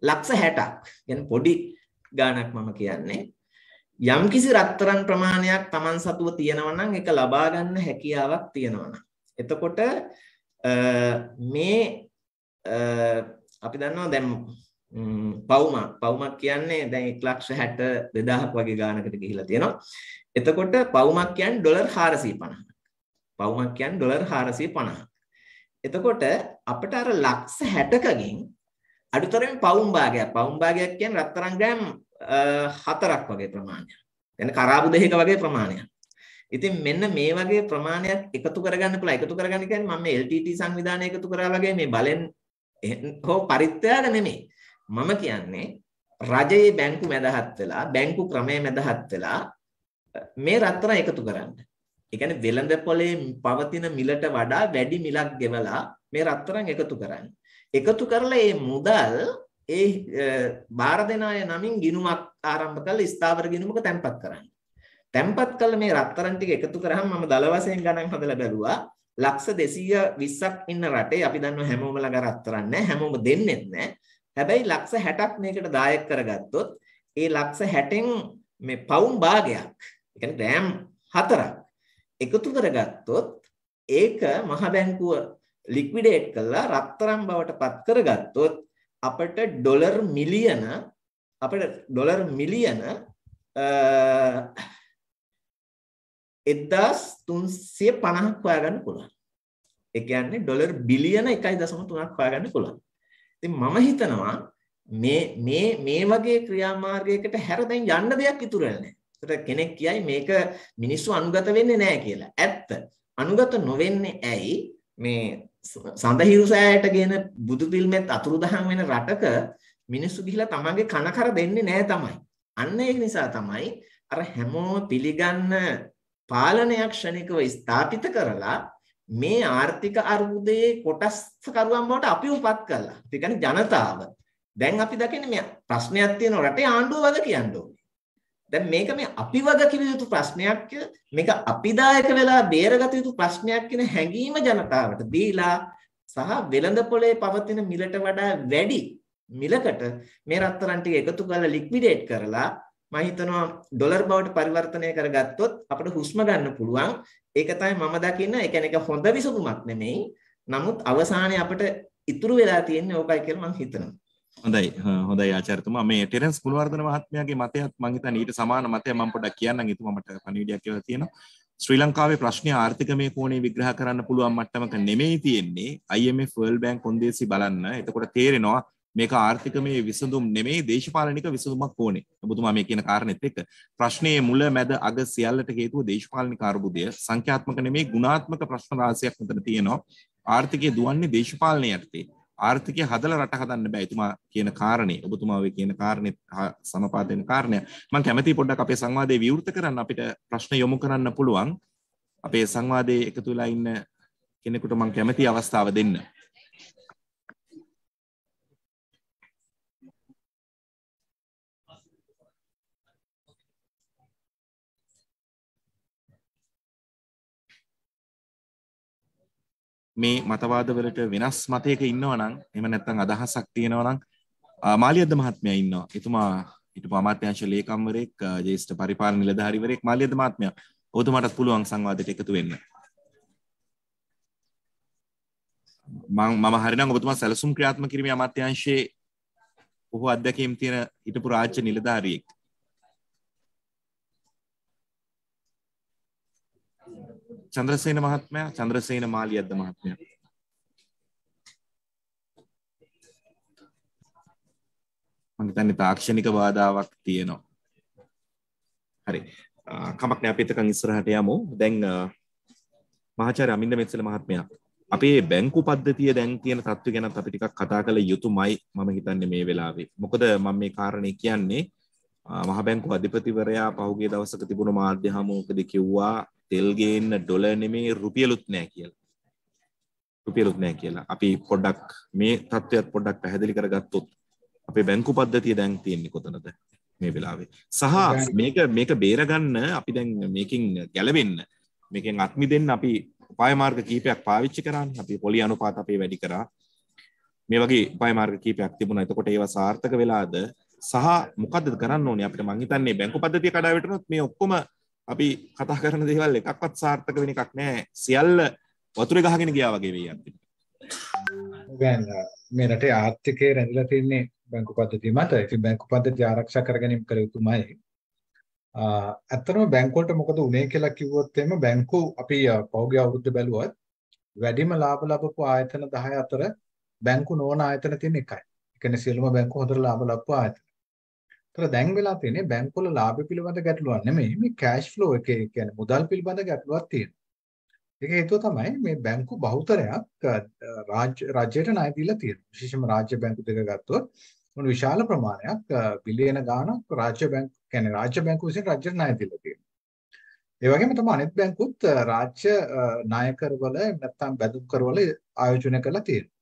ලක්ෂ 60ක් කියන්නේ පොඩි ගාණක් මම කියන්නේ යම්කිසි රත්තරන් ප්‍රමාණයක් Taman සතුව තියෙනවා නම් ඒක ලබා ගන්න හැකියාවක් තියෙනවා නම් එතකොට මේ අපි දන්නවා දැන් පවුමක් පවුමක් කියන්නේ දැන් 162000ක් වගේ ගානකට ගිහිලා තියෙනවා. එතකොට පවුමක් කියන්නේ ඩොලර් 450ක්. පවුමක් කියන්නේ ඩොලර් 450ක්. එතකොට අපිට අර ලක්ෂ 60කගෙන් අඩුතරමින් පවුම් භාගයක් පවුම් භාගයක් කියන්නේ රත්තරන් ග්‍රෑම් 4ක් වගේ ප්‍රමාණයක්. يعني කරාබු දෙකක වගේ ප්‍රමාණයක්. ඉතින් මෙන්න මේ වගේ ප්‍රමාණයක් එකතු කරගන්න පුළුවන්. එකතු කරගන්න කියන්නේ මම මේ LTT සංවිධානය එකතු කරා වගේ මේ බලෙන් හෝ පරිත්‍යාග නෙමෙයි. මම කියන්නේ රජයේ බැංකු මැදහත් වෙලා බැංකු ක්‍රමය මැදහත් වෙලා මේ රත්තරන් එකතු කරන්න. ඒ කියන්නේ වෙළඳ පොලේ පවතින මිලට වඩා වැඩි මිලක් ගෙවලා මේ රත්තරන් එකතු කරන්න. එකතු කරලා මේ මුදල් ඒ බාර දෙන අය නමින් ගිණුමක් ආරම්භ කරලා ස්ථාවර ගිණුමක තැන්පත් කරන්න. තැන්පත් කළ මේ රත්තරන් ටික එකතු කරාම මම දල වශයෙන් ගණන් හදලා බැලුවා ලක්ෂ 220ක් ඉන්න රටේ අපි දන්නවා හැමෝම ළඟ රත්තරන් නැහැ හැමෝම දෙන්නෙත් නැහැ හැබැයි ලක්ෂ 60ක් මේකට දායක කරගත්තොත් ඒ ලක්ෂ 60න් මේ පවුම් භාගයක් ඒ කියන්නේ ග්‍රෑම් 4ක් එකතු කරගත්තොත් ඒක මහ බැංකුව ලික්විඩේට් කළා රත්තරන් බවට පත් කරගත්තොත් අපට ඩොලර් මිලියන අපට ඩොලර් මිලියන 1350ක් හොයාගන්න පුළුවන්. ඒ කියන්නේ ඩොලර් බිලියන 1.3ක් හොයාගන්න පුළුවන්. ඉතින් මම හිතනවා මේ මේ මේ වගේ ක්‍රියාමාර්ගයකට හැර දැන් යන්න දෙයක් ඉතුරු නැහැ. ඒතර කෙනෙක් කියයි මේක මිනිස්සු අනුගත වෙන්නේ නැහැ කියලා. ඇත්ත. අනුගත නොවෙන්නේ ඇයි? මේ සඳහිරු සෑයට ගෙන බුදු පිළිමෙත් අතුරුදහන් වෙන රටක මිනිස්සු ගිහිලා තමන්ගේ කන කර දෙන්නේ නැහැ තමයි. අන්න ඒක නිසා තමයි අර හැමෝම පිළිගන්න පාලනයක් ක්ෂණිකව ස්ථාපිත කරලා මේ ආර්ථික අර්බුදයේ කොටස්කරුවන් බවට අපි උපත් කළා. ඒ කියන්නේ ජනතාව. දැන් අපි දකින්නේ මේ ප්‍රශ්නයක් තියෙන රටේ ආණ්ඩුව වග කියන්න ඕනේ. දැන් මේක මේ අපි වග කිව යුතු ප්‍රශ්නයක් මේක අපිදායක වෙලා බේරගත යුතු ප්‍රශ්නයක් කියන හැඟීම ජනතාවට දීලා සහ වෙළඳ පොලේ පවතින මිලට වඩා වැඩි මිලකට මේ රත්තරන් ටික එකතු කරලා ලික්විඩේට් කරලා මම හිතනවා ඩොලර් බවට පරිවර්තනය කරගත්තොත් අපිට හුස්ම ගන්න පුළුවන් ඒක තමයි මම දකින්න ඒ කියන්නේ හොඳ විසඳුමක් නෙමෙයි. නමුත් අවසානයේ අපිට ඉතුරු වෙලා තියෙන්නේ ඕකයි කියලා මම හිතනවා. හොඳයි හොඳයි ආචාර්යතුමා මේ ටෙරන්ස් ගුණවර්ධන මහත්මයාගේ මතයත් මම හිතන්නේ ඊට සමාන මතය මම පොඩ්ඩක් කියන්නම් ඉතින් මට පණිවිඩයක් කියලා තියෙනවා. ශ්‍රී ලංකාවේ ප්‍රශ්නය ආර්ථිකමය කෝණේ විග්‍රහ කරන්න පුළුවන් මට්ටමක නෙමෙයි තියෙන්නේ IMF World Bank කොන්දේසි බලන්න. එතකොට තේරෙනවා මේක ආර්ථිකමේ විසඳුම් නෙමෙයි දේශපාලනික විසඳුමක් ඕනේ. ඔබතුමා මේ කියන කාරණෙත් එක්ක ප්‍රශ්නයේ මුල මැද අග සියල්ලට හේතුව දේශපාලනික අර්බුදය සංඛ්‍යාත්මක නෙමෙයි ගුණාත්මක ප්‍රශ්න රාශියක් මෙතන තියෙනවා. ආර්ථිකය දුවන්නේ දේශපාලනය යටතේ. ආර්ථිකය හදල රට හදන්න බෑ එතුමා කියන කාරණේ ඔබතුමා ඔය කියන කාරණේ හා සමපාත වෙන කාරණය මම කැමතියි පොඩ්ඩක් අපේ සංවාදයේ විවෘත කරන්න අපිට ප්‍රශ්න යොමු කරන්න පුළුවන් අපේ සංවාදයේ එකතු වෙලා ඉන්න කෙනෙකුට මම කැමති අවස්ථාව දෙන්න මේ මතවාදවලට වෙනස් මතයක ඉන්නවනම් එම නැත්තං අදහසක් තියෙනවනම් මාලියද මහත්මය ඉන්නවා එතුමා ඉටපු අමාත්‍යංශ ලේකම්වරෙක් ජේෂ්ඨ පරිපාලන නිලධාරිවරයෙක් මාලියද මහත්මයා ඔබතුමාටත් පුළුවන් සංවාදයට එකතු වෙන්න මම මම හරිනම් ඔබතුමා සැලසුම් ක්‍රියාත්මක කිරීමේ අමාත්‍යංශයේ ඔහු අධ්‍යක්ෂකම් තියෙන හිටපු රාජ්‍ය නිලධාරියෙක් චන්ද්‍රසේන මහත්මයා චන්ද්‍රසේන මාලියද්ද මහත්මයා මම හිතන්නේ තාක්ෂණික බාධාවක් තියෙනවා හරි කමක් නෑ අපි එතකන් ඉස්සරහට යමු දැන් මහාචාර්ය අමින්ද මෙත්සල මහත්මයා අපේ බැංකු පද්ධතිය දැන් තියෙන තත්ත්ව ගැනත් අපි ටිකක් කතා කළ යුතුමයි මම හිතන්නේ මේ වෙලාවේ මොකද මම මේ කාරණේ කියන්නේ මහබැංකු අධිපතිවරයා පහුගේ දවසක තිබුණු මාධ්‍ය හමුවකද කිව්වා තෙල්ගේන්න ඩොල නෙමේ රුපියලුත් නෑ කියල රුපියලුත් නෑ කියලා අපි පොඩ්ඩක් මේ තත්ත්වයත් පොඩ්ඩක් පැහැදිලි කරගත්තොත් අපේ බැංකු පද්ධතිය දැන් තියෙන්නේ කොතනද මේ වෙලාවේ සහ මේක මේක බේරගන්න අපි දැන් මේකින් ගැලවෙන්න මේකෙන් අත්මි දෙන්න අපි පායමාර්ග කීපයක් පාවිච්චි කරන්න අපි පොලි අනුපාත අපේ වැඩි කරා මේ වගේ පායමාර්ග කීපයක් තිබුණා එතකොට ඒවා සාර්ථක වෙලාද සහ මොකද කරන්න ඕනේ අපිට මං හිතන්නේ බැංකු පද්ධතිය කඩාවැටුනොත් මේ ඔක්කොම අපි කතා කරන දේවල් එකක්වත් සාර්ථක වෙන එකක් නෑ සියල්ල වතුර ගහගෙන ගියා වගේ වෙයි අන්තිමට දැන් මේ රටේ ආර්ථිකය රැඳිලා තින්නේ බැංකු පද්ධතිය මත ඉතින් බැංකු පද්ධතිය ආරක්ෂා කරගැනීම කළ යුතුමයි අත්තරම බැංකුවලට මොකද උනේ කියලා කිව්වොත් එහෙම බැංකු අපි පහුගිය අවුරුද්ද බැලුවත් වැඩිම ලාභ ලබපු ආයතන 10 අතර බැංකු නොවන ආයතන තියෙන එකයි. ඒ කියන්නේ සියලුම බැංකු හොඳට ලාභ ලබපු ආයතන. ඒතර දැන් වෙලා තියෙන්නේ බැංකුවල ලාභ පිළිබඳ ගැටලුවක් නෙමෙයි මේ කෑෂ් ෆ්ලෝ එකේ කියන්නේ මුදල් පිළිබඳ ගැටලුවක් තියෙනවා. ඒක හේතුව තමයි මේ බැංකු බහුතරයක් රාජ්‍යයට ණය දීලා තියෙනවා. විශේෂයෙන්ම රාජ්‍ය බැංකු දෙක ගත්තොත් මොන විශාල ප්‍රමාණයක් බිලියන ගාණක් රාජ්‍ය බැංකු කියන්නේ රාජ්‍ය බැංකු විසින් රාජ්‍යයට ණය දීලා තියෙනවා. ඒ වගේම තමයි අනෙත් බැංකුත් රාජ්‍ය නායකරවල නැත්නම් බැදුම් කරවල ආයෝජනය කරලා තියෙනවා.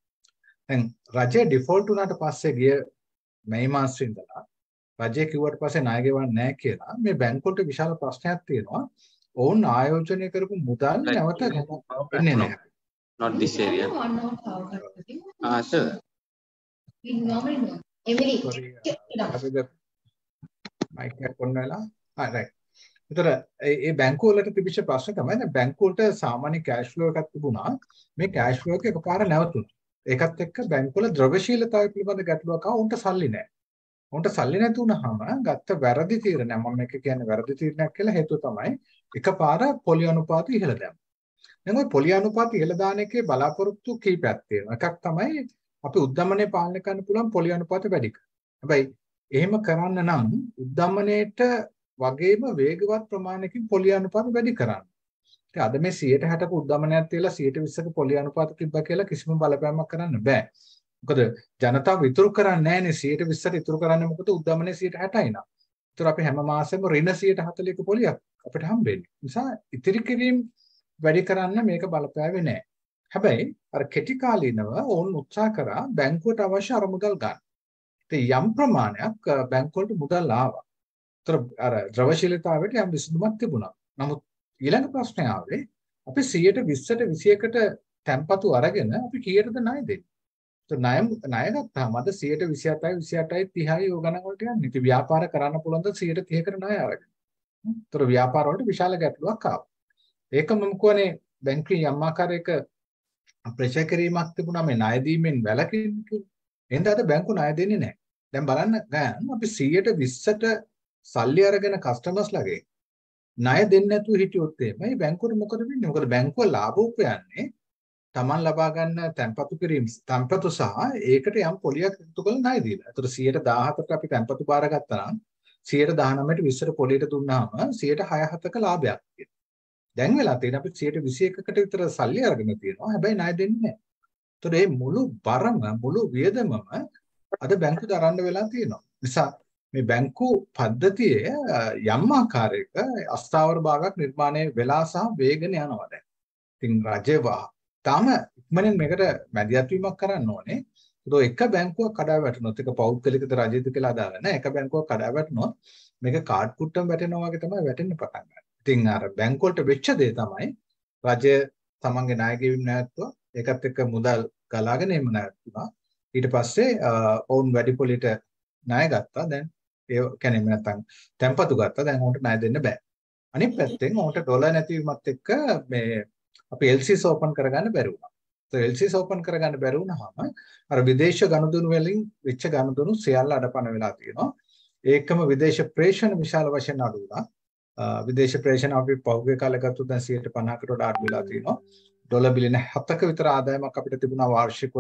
දැන් රජය ඩිෆෝල්ට් වුණාට පස්සේ ගිය මේ මාසෙ ඉඳලා රජය කිව්වට පස්සේ ණය ගෙවන්නේ නැහැ කියලා මේ බැංකුවට විශාල ප්‍රශ්නයක් තියෙනවා. ඔවුන් ආයෝජනය කරපු මුදල් නැවත ගන්නේ නැහැ. Not this area. Ah, sir. Emily. Uh, අපි මයික් එක ඔන්න වෙලා. ආ ah, right. එතන ඒ බැංකුව වලට තිබිච්ච ප්‍රශ්න තමයි දැන් බැංකුව වලට සාමාන්‍ය කෑෂ් ෆ්ලෝ එකක් තිබුණා මේ කෑෂ් ෆ්ලෝ එක එකපාර නැවතුණා ඒකත් එක්ක බැංකුවල ද්‍රව්‍යශීලතාවය පිළිබඳ ගැටලුවක් ආවා උන්ට සල්ලි නැහැ උන්ට සල්ලි නැති වුනහම ගත්ත වැරදි තීරණ මම මේක කියන්නේ වැරදි තීරණයක් කියලා හේතුව තමයි එකපාර පොලි අනුපාත ඉහළ දැම්ම. දැන් ওই පොලි අනුපාත ඉහළ දාන එකේ බලාපොරොත්තු කීපයක් තියෙනවා. එකක් තමයි අපි උද්දමනය පාලනය කරන්න පුළුවන් පොලි අනුපාත වැඩි කර. හැබැයි එහෙම කරන්න නම් උද්දමනයේට වගේම වේගවත් ප්‍රමාණයකින් පොලි අනුපාත වැඩි කරන්න. ඉතින් අද මේ 160ක උද්දමනයක් තියලා 120ක පොලි අනුපාත තිබ්බා කියලා කිසිම බලපෑමක් කරන්න බෑ. මොකද ජනතාව ඉතුරු කරන්නේ නැහැනේ 120ට ඉතුරු කරන්නේ මොකද උද්දමනේ 160යි නම්. ඒතර අපි හැම මාසෙම ඍණ 140ක පොලියක් අපිට හම්බෙන්නේ. නිසා ඉතිරි කිරීම වැඩි කරන්න මේක බලපෑවේ නැහැ. හැබැයි අර කෙටි කාලීනව ඕන් උත්සාහ කරා බැංකුවට අවශ්‍ය අරමුදල් ගන්න. ඉතින් යම් ප්‍රමාණයක් බැංකුවලට මුදල් ආවා. ඒතර අර ද්‍රවශීලතාවයට යම් විසඳුමක් තිබුණා. නමුත් ඊළඟ ප්‍රශ්නය ආවේ අපි 120ට 21කට තැන්පතු අරගෙන අපි කීයටද ණය දෙන්නේ? ණය ණය ගත්තාම අද 127යි 28යි 30යි ඔය ගණන් වලට යන්නේ. ඉතින් ව්‍යාපාර කරන්න පුළුවන් ද 130කට ණය අරගෙන. ඒතර ව්‍යාපාර වලට විශාල ගැටලුවක් ආවා. ඒකම මොකෝනේ බැංකුවේ යම් ආකාරයක ප්‍රෙෂර් කිරීමක් තිබුණා මේ ණය දීමෙන් වැළකෙන්න කියලා. එහෙනම් අද බැංකු ණය දෙන්නේ නැහැ. දැන් බලන්න ගාන අපි 120ට සල්ලි අරගෙන කස්ටමර්ස් ළඟේ ණය දෙන්නේ නැතුව හිටියොත් එමේ බැංකුවට මොකද වෙන්නේ? මොකද බැංකුව ලාභ උපයන්නේ තමන් ලබා ගන්න තැන්පතු කිරීම තැන්පතු සහ ඒකට යම් පොලියක් එකතු කරලා ණය දීලා. ඒතර 114ට අපි තැන්පතු බාර ගත්තා නම් 119ට 20ට පොලියට දුන්නාම 106ක ලාභයක් තියෙනවා. දැන් වෙලා තියෙන අපි 121කට විතර සල්ලි අරගෙන තියෙනවා. හැබැයි ණය දෙන්නේ නැහැ. ඒතර මේ මුළු බරම මුළු වියදමම අද බැංකු දරන්න වෙලා තියෙනවා. නිසා මේ බැංකු පද්ධතියේ යම් ආකාරයක අස්ථාවර භාගයක් නිර්මාණය වෙලා සහ වේගන යනවා දැන්. ඉතින් රජවා තාම ඉක්මනින් මේකට මැදිහත් වීමක් කරන්න ඕනේ. ඒතෝ එක බැංකුවක් කඩා වැටුනොත් ඒක පෞද්ගලිකද රජයේද කියලා අදාළ නැහැ. එක බැංකුවක් කඩා වැටුනොත් මේක කාඩ් කුට්ටම් වැටෙනවා වගේ තමයි වැටෙන්න පටන් ගන්න. ඉතින් අර බැංකුවලට වෙච්ච දේ තමයි රජය තමන්ගේ ණය ගෙවීම නැවැත්තුවා. ඒකත් එක්ක මුදල් ගලාගෙන එම නැවැත්තුණා. ඊට පස්සේ ඔවුන් වැඩි පොලිට ණය ගත්තා. දැන් ඒ කියන්නේ නැත්තම් tempat ගත්තා. දැන් උන්ට ණය දෙන්න බෑ. අනිත් පැත්තෙන් ඔහුට ඩොලර් නැතිවීමත් එක්ක මේ අපි LCS ඕපන් කරගන්න බැරි වුණා. ඒ LCS ඕපන් කරගන්න බැරි වුණාම අර විදේශ ගනුදෙනු වලින් වෙච්ච ගනුදෙනු සියල්ල අඩපණ වෙලා තියෙනවා. ඒකම විදේශ ප්‍රේෂණ විශාල වශයෙන් අඩු වුණා. විදේශ ප්‍රේෂණ අපි පහුගිය කාලේ ගත්තොත් දැන් 150කට වඩා අඩු වෙලා තියෙනවා. ඩොලර් බිලියන 7ක විතර ආදායමක් අපිට තිබුණා වාර්ෂිකව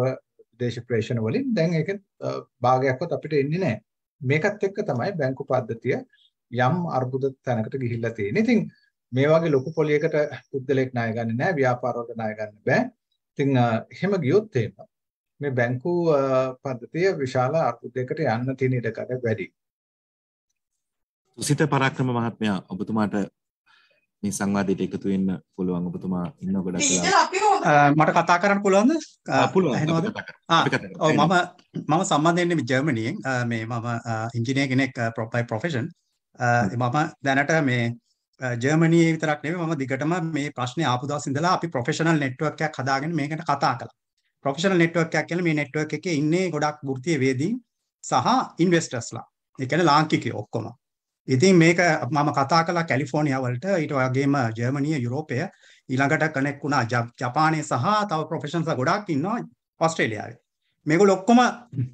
විදේශ ප්‍රේෂණ වලින්. දැන් ඒක භාගයක්වත් අපිට එන්නේ නැහැ. මේකත් එක්ක තමයි බැංකු පද්ධතිය යම් අර්බුද තැනකට ගිහිල්ලා තියෙන්නේ. ඉතින් මේ වගේ ලොකු පොලියකට පුද්ගලෙක් ණය ගන්න නෑ ව්‍යාපාරවලට ණය ගන්න බෑ. ඉතින් එහෙම ගියොත් එහෙම මේ බැංකු පද්ධතිය විශාල අර්බුදයකට යන්න තියෙන ඉඩකඩ වැඩි. තුසිත පරාක්‍රම මහත්මයා ඔබතුමාට මේ සංවාදයට එකතු වෙන්න පුළුවන් ඔබතුමා ඉන්න ගොඩක් වෙලා මට කතා කරන්න පුළුවන්ද පුළුවන් ඇහෙනවද ඔව් මම මම සම්බන්ධ වෙන්නේ ජර්මනියෙන් මේ මම ඉංජිනේර කෙනෙක් ප්‍රොපයි ප්‍රොෆෙෂන් මම දැනට මේ ජර්මනියේ විතරක් නෙවෙයි මම දිගටම මේ ප්‍රශ්නේ ආපු දවස් ඉඳලා අපි ප්‍රොෆෙෂනල් නෙට්වර්ක් එකක් හදාගෙන මේකට කතා කළා. ප්‍රොෆෙෂනල් නෙට්වර්ක් එකක් කියන්නේ මේ නෙට්වර්ක් එකේ ඉන්නේ ගොඩක් වෘත්තීය වේදීන් සහ ඉන්වෙස්ටර්ස්ලා. ඒ කියන්නේ ලාංකිකයෝ ඔක්කොම. ඉතින් මේක මම කතා කළා කැලිෆෝනියා වලට ඊට වගේම ජර්මනිය යුරෝපය ඊළඟට කනෙක් වුණා ජපානය සහ තව ප්‍රොෆෙෂන්ස් ගොඩක් ඉන්නවා ඔස්ට්‍රේලියාවේ මේගොල්ලෝ ඔක්කොම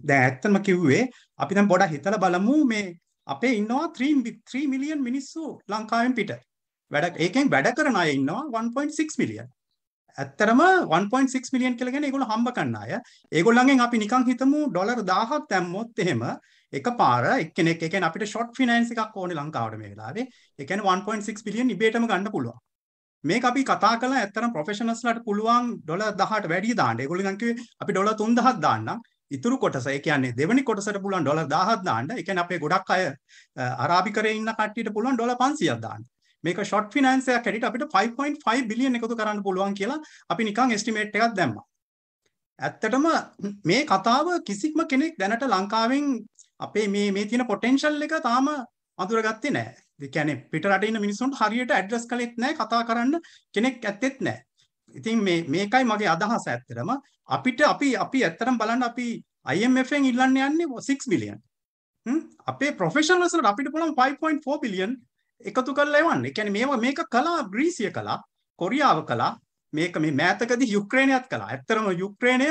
දැන් ඇත්තම කිව්වේ අපි දැන් පොඩක් හිතලා බලමු මේ අපේ ඉන්නවා 3 3 මිලියන් මිනිස්සු ලංකාවෙන් පිට. වැඩ ඒකෙන් වැඩ කරන අය ඉන්නවා 1.6 මිලියන්. ඇත්තරම 1.6 මිලියන් කියලා කියන්නේ ඒගොල්ලෝ හම්බ කරන අය. ඒගොල්ලන්ගෙන් අපි නිකන් හිතමු ඩොලර් 1000ක් දැම්මොත් එහෙම එකපාර එක්කෙනෙක් ඒ කියන්නේ අපිට ෂොට් ෆිනෑන්ස් එකක් ඕනේ ලංකාවට මේ වෙලාවේ. ඒ කියන්නේ 1.6 බිලියන් ඉබේටම ගන්න පුළුවන්. මේක අපි කතා කළා ඇත්තටම ප්‍රොෆෙෂනල්ස්ලාට පුළුවන් ඩොලර් 1000ට වැඩි දාන්න. ඒගොල්ලෝ නිකන් කිව්වේ අපි ඩොලර් 3000ක් දාන්නම්. ඉතුරු කොටස ඒ කියන්නේ දෙවෙනි කොටසට පුළුවන් ඩොලර් 1000ක් දාන්න. ඒ කියන්නේ අපේ ගොඩක් අය අරාබිකරේ ඉන්න කට්ටියට පුළුවන් ඩොලර් 500ක් දාන්න. මේක ෂොට් ෆිනෑන්ස් එකක් හැටියට අපිට 5.5 බිලියන් එකතු කරන්න පුළුවන් කියලා අපි නිකන් එස්ටිමේට් එකක් දැම්මා. ඇත්තටම මේ කතාව කිසිම කෙනෙක් දැනට ලංකාවෙන් අපේ මේ මේ තියෙන පොටෙන්ෂල් එක තාම අඳුරගත්තේ නැහැ. ඒ කියන්නේ පිට රට ඉන්න මිනිස්සුන්ට හරියට ඇඩ්‍රස් කළෙත් නැහැ, කතා කරන්න කෙනෙක් ඇත්තෙත් නැහැ. ඉතින් මේ මේකයි මගේ අදහස ඇත්තටම අපිට අපි අපි ඇත්තටම බලන්න අපි IMF එකෙන් ඉල්ලන්න යන්නේ 6 බිලියන්. අපේ ප්‍රොෆෙෂනල්ස් වලට අපිට පුළුවන් 5.4 බිලියන් එකතු කරලා එවන්න. ඒ කියන්නේ මේවා මේක කළා ග්‍රීසිය කළා, කොරියාව කළා, මේක මේ මෑතකදී යුක්‍රේනයත් කළා. ඇත්තටම යුක්‍රේනය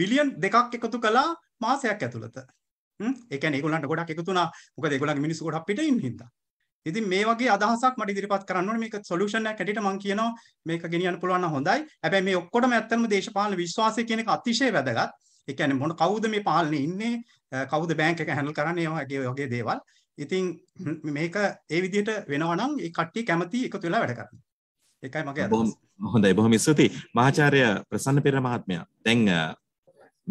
බිලියන් දෙකක් එකතු කළා මාසයක් ඇතුළත. ඒ කියන්නේ ඒගොල්ලන්ට ගොඩක් එකතු වුණා. මොකද ඒගොල්ලන්ගේ මිනිස්සු ගොඩක් පිටින් හින්දා. ඉතින් මේ වගේ අදහසක් මට ඉදිරිපත් කරන්න ඕනේ මේක සොලියුෂන් එකක් ඇටියට මම කියනවා මේක ගෙනියන්න පුළුවන් නම් හොඳයි. හැබැයි මේ ඔක්කොටම ඇත්තම දේශපාලන විශ්වාසය කියන එක අතිශය වැදගත්. ඒ කියන්නේ මොන කවුද මේ පාලනේ ඉන්නේ? කවුද බැංක් එක හැන්ඩල් කරන්නේ? ඒ වගේ දේවල්. ඉතින් මේක ඒ විදිහට වෙනවා නම් ඒ කට්ටිය කැමති එකතු වෙලා වැඩ කරන්න. ඒකයි මගේ අදහස. හොඳයි බොහොම ස්තුතියි. මහාචාර්ය ප්‍රසන්න පෙර මහත්මයා. දැන්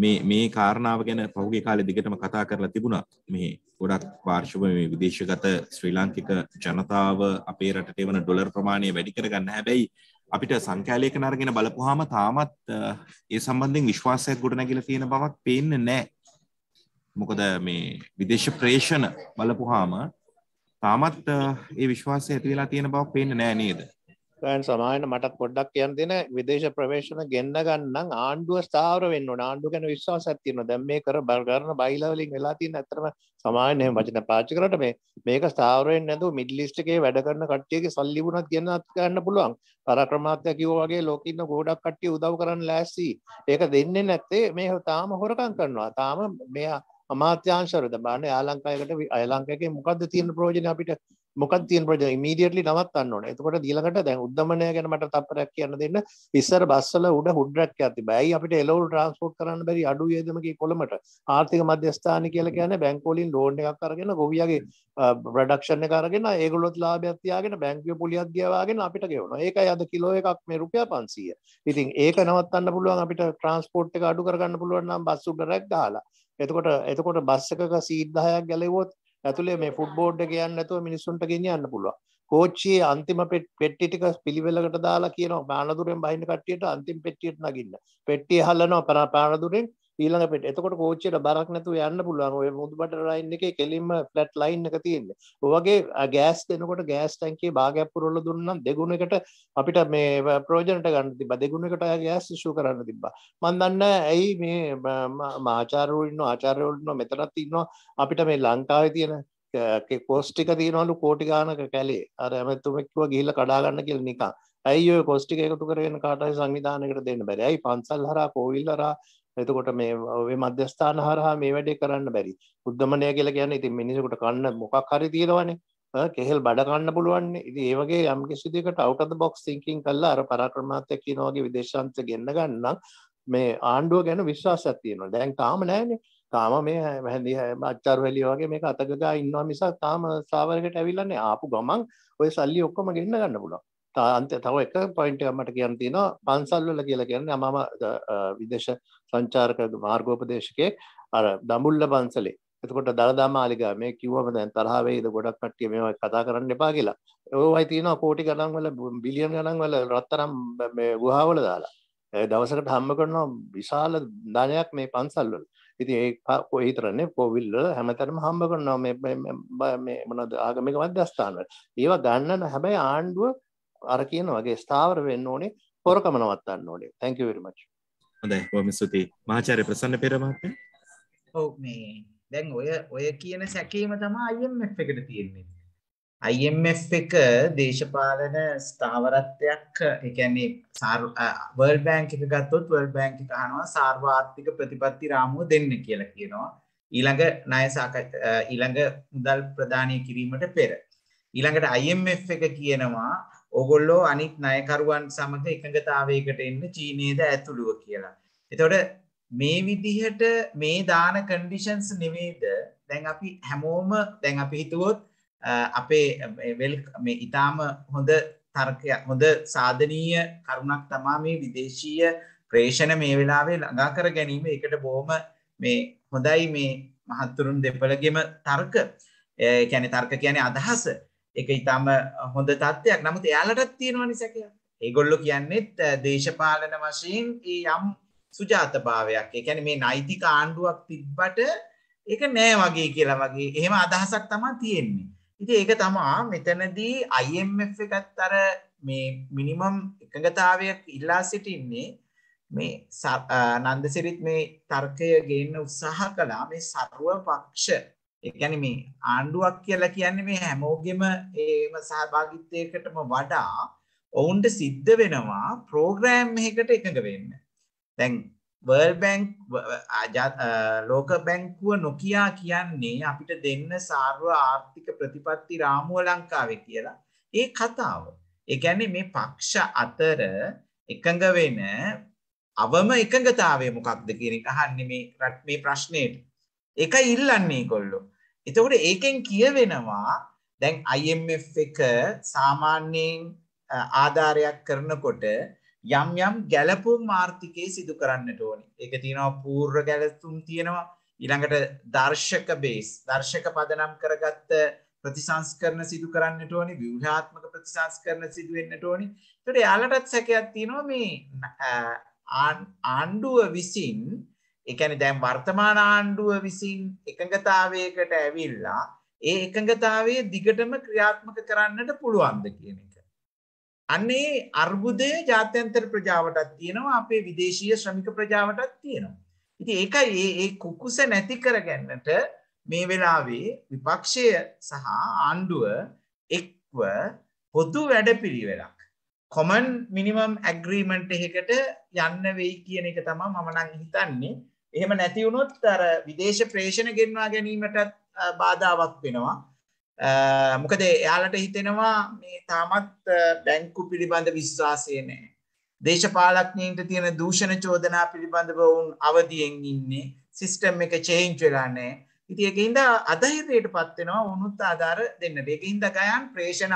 මේ මේ කාරණාව ගැන පහුගේ කාලේ දිගටම කතා කරලා තිබුණා. මේ ගොඩක් පාර්ශ්ව මේ විදේශගත ශ්‍රී ලාංකික ජනතාව අපේ රටට එවන ඩොලර් ප්‍රමාණය වැඩි කරගන්න. හැබැයි අපිට සංඛ්‍යාලේඛන අරගෙන බලපුවාම තාමත් ඒ සම්බන්ධයෙන් විශ්වාසයක් ගොඩනැගිලා තියෙන බවක් පේන්නේ නැහැ. මොකද මේ විදේශ ප්‍රේෂණ බලපුවාම තාමත් ඒ විශ්වාසය ඇති වෙලා තියෙන බවක් පේන්නේ නැහැ නේද? ගන් සමාන මටත් පොඩ්ඩක් කියන්න දෙන විදේශ ප්‍රවේශන ගෙන්න ගන්නම් ආණ්ඩුව ස්ථාවර වෙන්න ඕන ආණ්ඩුව ගැන විශ්වාසයක් තියෙනවා දැන් මේ කර කරන බයිලා වලින් වෙලා තියෙන ඇත්තටම සමාන එහෙම වචන පාවිච්චි කරාට මේ මේක ස්ථාවර වෙන්නේ නැතුව මිඩ්ල් ඊස්ට් එකේ වැඩ කරන කට්ටියගේ සල්ලි වුණත් ගෙන්නත් ගන්න පුළුවන් පරාක්‍රමාත්ය කිව්වා වගේ ලෝකෙ ඉන්න ගොඩක් කට්ටිය උදව් කරන්න ලෑස්ති ඒක දෙන්නේ නැත්තේ මේ තාම හොරකම් කරනවා තාම මෙයා අමාත්‍යංශවලද බලන්න යාලංකායකට අයලංකායකේ මොකද්ද තියෙන ප්‍රයෝජනේ අපිට මොකක් තියෙන ප්‍රයෝජන ඉමීඩියට්ලි නවත්තන්න ඕනේ. එතකොට ඊළඟට දැන් උද්දමනය ගැන මට තප්පරයක් කියන්න දෙන්න. ඉස්සර බස්වල උඩ හුඩ් රැක් එකක් තිබ්බා. ඇයි අපිට එලෝල් ට්‍රාන්ස්පෝට් කරන්න බැරි අඩු වියදමකින් කොළඹට? ආර්ථික මධ්‍යස්ථාන කියලා කියන්නේ බැංකු වලින් ලෝන් එකක් අරගෙන ගොවියාගේ ප්‍රොඩක්ෂන් එක අරගෙන ඒගොල්ලොත් ලාභයක් තියාගෙන බැංකුවේ පොලියක් ගියවාගෙන අපිට ගෙවනවා. ඒකයි අද කිලෝ එකක් මේ රුපියල් 500. ඉතින් ඒක නවත්තන්න පුළුවන් අපිට ට්‍රාන්ස්පෝට් එක අඩු කරගන්න පුළුවන් නම් බස් උඩ රැක් ගහලා. එතකොට එතකොට බස් එකක සීට් 10ක් ගැලෙවොත් ඇතුලේ මේ ෆුඩ් බෝඩ් එක යන්නේ නැතුව මිනිස්සුන්ට ගෙනියන්න පුළුවන්. කෝච්චියේ අන්තිම පෙට්ටි ටික පිළිවෙලකට දාලා කියනවා පානදුරෙන් බහින්න කට්ටියට අන්තිම පෙට්ටියට නගින්න. පෙට්ටිය හල්ලනවා පානදුරෙන් ඊළඟ පිට. එතකොට කෝච්චියට බරක් නැතුව යන්න පුළුවන්. ඔය මුදුබඩ ලයින් එකේ කෙලින්ම ෆ්ලැට් ලයින් එක තියෙන්නේ. ඔය වගේ ගෑස් දෙනකොට ගෑස් ටැංකියේ භාගයක් පුරවලා දුන්නම් දෙගුණයකට අපිට මේ ප්‍රයෝජනට ගන්න තිබ්බා. දෙගුණයකට ගෑස් ඉෂු කරන්න තිබ්බා. මම දන්නේ ඇයි මේ ආචාර්යවරු ඉන්නවා ආචාර්යවරු ඉන්නවා මෙතනත් ඉන්නවා අපිට මේ ලංකාවේ තියෙන කොස්ටික තියනවලු කෝටි ගානක කැලේ අර ඇමැතුමෙක්ව ගිහිල්ල කඩාගන්න කියල නිකා ඇයි ඔය කොස්ටික එකතු කරගෙන කාටයි සංවිධානකට දෙන්න බැරි ඇයි පන්සල් හරා කෝවිල් හරා එතකොට මේ ඔය මධ්‍යස්ථාන හරහා මේ වැඩේ කරන්න බැරි. උද්දමනය කියලා කියන්නේ ඉතින් මිනිසෙකුට කන්න මොකක් හරි තියෙනවනේ. කෙහෙල් බඩ කන්න පුළුවන්නේ. ඉතින් ඒ වගේ යම් කිසි දෙයකට out of the box thinking කරලා අර පරාක්‍රමාත්මක කියන වගේ විදේශාන්ත ගෙන්න ගන්නම් මේ ආණ්ඩුව ගැන විශ්වාසයක් තියෙනවා. දැන් තාම නැහැනේ. තාම මේ හැඳි අච්චාරු හැලිය වගේ මේක අතගගා ඉන්නවා මිසක් තාම ස්ථාවරයකට ඇවිල්ලා නැහැ. ආපු ගමන් ඔය සල්ලි ඔක්කොම ගෙන්න ගන්න පුළුවන්. තව එක පොයින්ට් එකක් මට කියන්න තියෙනවා පන්සල් වල කියලා කියන්නේ මම විදේශ සංචාරක මාර්ගෝපදේශකේ අර දඹුල්ල පන්සලේ එතකොට දළදා මාලිගා මේ කිව්වම දැන් තරහ වෙයිද ගොඩක් කට්ටිය මේවා කතා කරන්න එපා කියලා. ඒවයි තියෙනවා කෝටි ගණන් වල බිලියන් ගණන් වල රත්තරම් මේ ගුහාවල දාලා. ඒ දවසකට හම්බ කරනවා විශාල ධනයක් මේ පන්සල් වල. ඉතින් ඒ කොයි හිතරන්නේ කෝවිල් වල හැමතැනම හම්බ කරනවා මේ මේ මොනවද ආගමික මධ්‍යස්ථාන වල. ඒවා ගන්න හැබැයි ආණ්ඩුව අර කියන වගේ ස්ථාවර වෙන්න ඕනේ හොරකම නවත්තන්න ඕනේ. thank you very much හොඳයි බොහොම ස්තුතියි මහාචාර්ය ප්‍රසන්න පෙර මහත්මයා ඔව් මේ දැන් ඔය ඔය කියන සැකීම තමයි IMF එකට තියෙන්නේ IMF එක දේශපාලන ස්ථාවරත්වයක් ඒ කියන්නේ World Bank එක ගත්තොත් World Bank එක අහනවා සාර්වාර්ථික ප්‍රතිපත්ති රාමුව දෙන්න කියලා කියනවා ඊළඟ ණය ඊළඟ මුදල් ප්‍රදානය කිරීමට පෙර ඊළඟට IMF එක කියනවා ඕගොල්ලෝ අනිත් ණයකරුවන් සමග එකඟතාවයකට එන්න චීනයේද ඇතුළුව කියලා. එතකොට මේ විදිහට මේ දාන කන්ඩිෂන්ස් නෙවෙයිද දැන් අපි හැමෝම දැන් අපි හිතුවොත් අපේ වෙල් මේ ඊටාම හොඳ තර්කයක් හොඳ සාධනීය කරුණක් තමයි මේ විදේශීය ප්‍රේෂණ මේ වෙලාවේ ළඟා කර ගැනීම. ඒකට බොහොම මේ හොඳයි මේ මහත්තුරුන් දෙපළගෙම තර්ක. ඒ කියන්නේ තර්ක කියන්නේ අදහස. ඒක ඉතාම හොඳ තත්ත්වයක්. නමුත් එයාලටත් තියෙනවනේ සැකයක්. ඒගොල්ලෝ කියන්නේත් දේශපාලන වශයෙන් ඒ යම් සුජාතභාවයක්. ඒ කියන්නේ මේ නෛතික ආණ්ඩුවක් තිබ්බට ඒක නෑ වගේ කියලා වගේ. එහෙම අදහසක් තමයි තියෙන්නේ. ඉතින් ඒක තමයි මෙතනදී IMF එකත් අර මේ මිනිමම් එකඟතාවයක් ඉල්ලා සිටින්නේ මේ නන්දසිරිත් මේ තර්කය ගේන්න උත්සාහ කළා මේ ਸਰව පක්ෂ ඒ කියන්නේ මේ ආණ්ඩුවක් කියලා කියන්නේ මේ හැමෝගෙම ඒම සහභාගීත්වයකටම වඩා ඔවුන්ට සිද්ධ වෙනවා ප්‍රෝග්‍රෑම් එකකට එකඟ වෙන්න. දැන් World Bank ලෝක බැංකුව නොකියා කියන්නේ අපිට දෙන්න සාර්ව ආර්ථික ප්‍රතිපත්ති රාමුව ලංකාවේ කියලා. ඒ කතාව. ඒ කියන්නේ මේ පක්ෂ අතර එකඟ වෙන අවම එකඟතාවය මොකක්ද කියන එක අහන්නේ මේ රට මේ ප්‍රශ්නේට. ඒකයි ඉල්ලන්නේ ඒගොල්ලෝ. එතකොට ඒකෙන් කියවෙනවා දැන් IMF එක සාමාන්‍යයෙන් ආධාරයක් කරනකොට යම් යම් ගැලපුම් ආර්ථිකයේ සිදු කරන්නට ඕනි. ඒක තියෙනවා පූර්ව ගැලපුම් තියෙනවා. ඊළඟට දර්ශක බේස් දර්ශක පදනම් කරගත්ත ප්‍රතිසංස්කරණ සිදු කරන්නට ඕනි. ව්‍යුහාත්මක ප්‍රතිසංස්කරණ සිදු වෙන්නට ඕනි. ඒකට යාලටත් සැකයක් තියෙනවා මේ ආණ්ඩුව විසින් එකැනි දැන් වර්තමාන ආණ්ඩුව විසින් එකඟතාවයකට ඇවිල්ලා ඒ එකඟතාවය දිගටම ක්‍රියාත්මක කරන්නට පුළුවන්ද කියන එක. අන්නේ අර්බුදය ජාත්‍යන්තර ප්‍රජාවටත් තියෙනවා අපේ විදේශීය ශ්‍රමික ප්‍රජාවටත් තියෙනවා. ඉති ඒකයි ඒ කුකුස නැති කරගන්නට මේ වෙලාවේ විපක්ෂය සහ ආණ්ඩුව එක්ව පොදු වැඩ පිළිවෙලක්. කොමන් මිනිමම් ඇග්‍රීමන්ට් එකට යන්න වෙයි කියන එක තමා මමනං හිතන්නේ එහෙම නැති වුණොත් අර විදේශ ප්‍රේෂණ ගෙන්වා ගැනීමටත් බාධාවක් වෙනවා. මොකද එයාලට හිතෙනවා මේ තාමත් බැංකු පිළිබඳ විශ්වාසය නැහැ. දේශපාලඥයින්ට තියෙන දූෂණ චෝදනා පිළිබඳව වුන් අවදියෙන් ඉන්නේ. සිස්ටම් එක චේන්ජ් වෙලා නැහැ. ඉතින් ඒකින්ද අධෛර්යයටපත් වෙනවා වුණුත් ආධාර දෙන්න. ඒකින්ද ගයන් ප්‍රේෂණ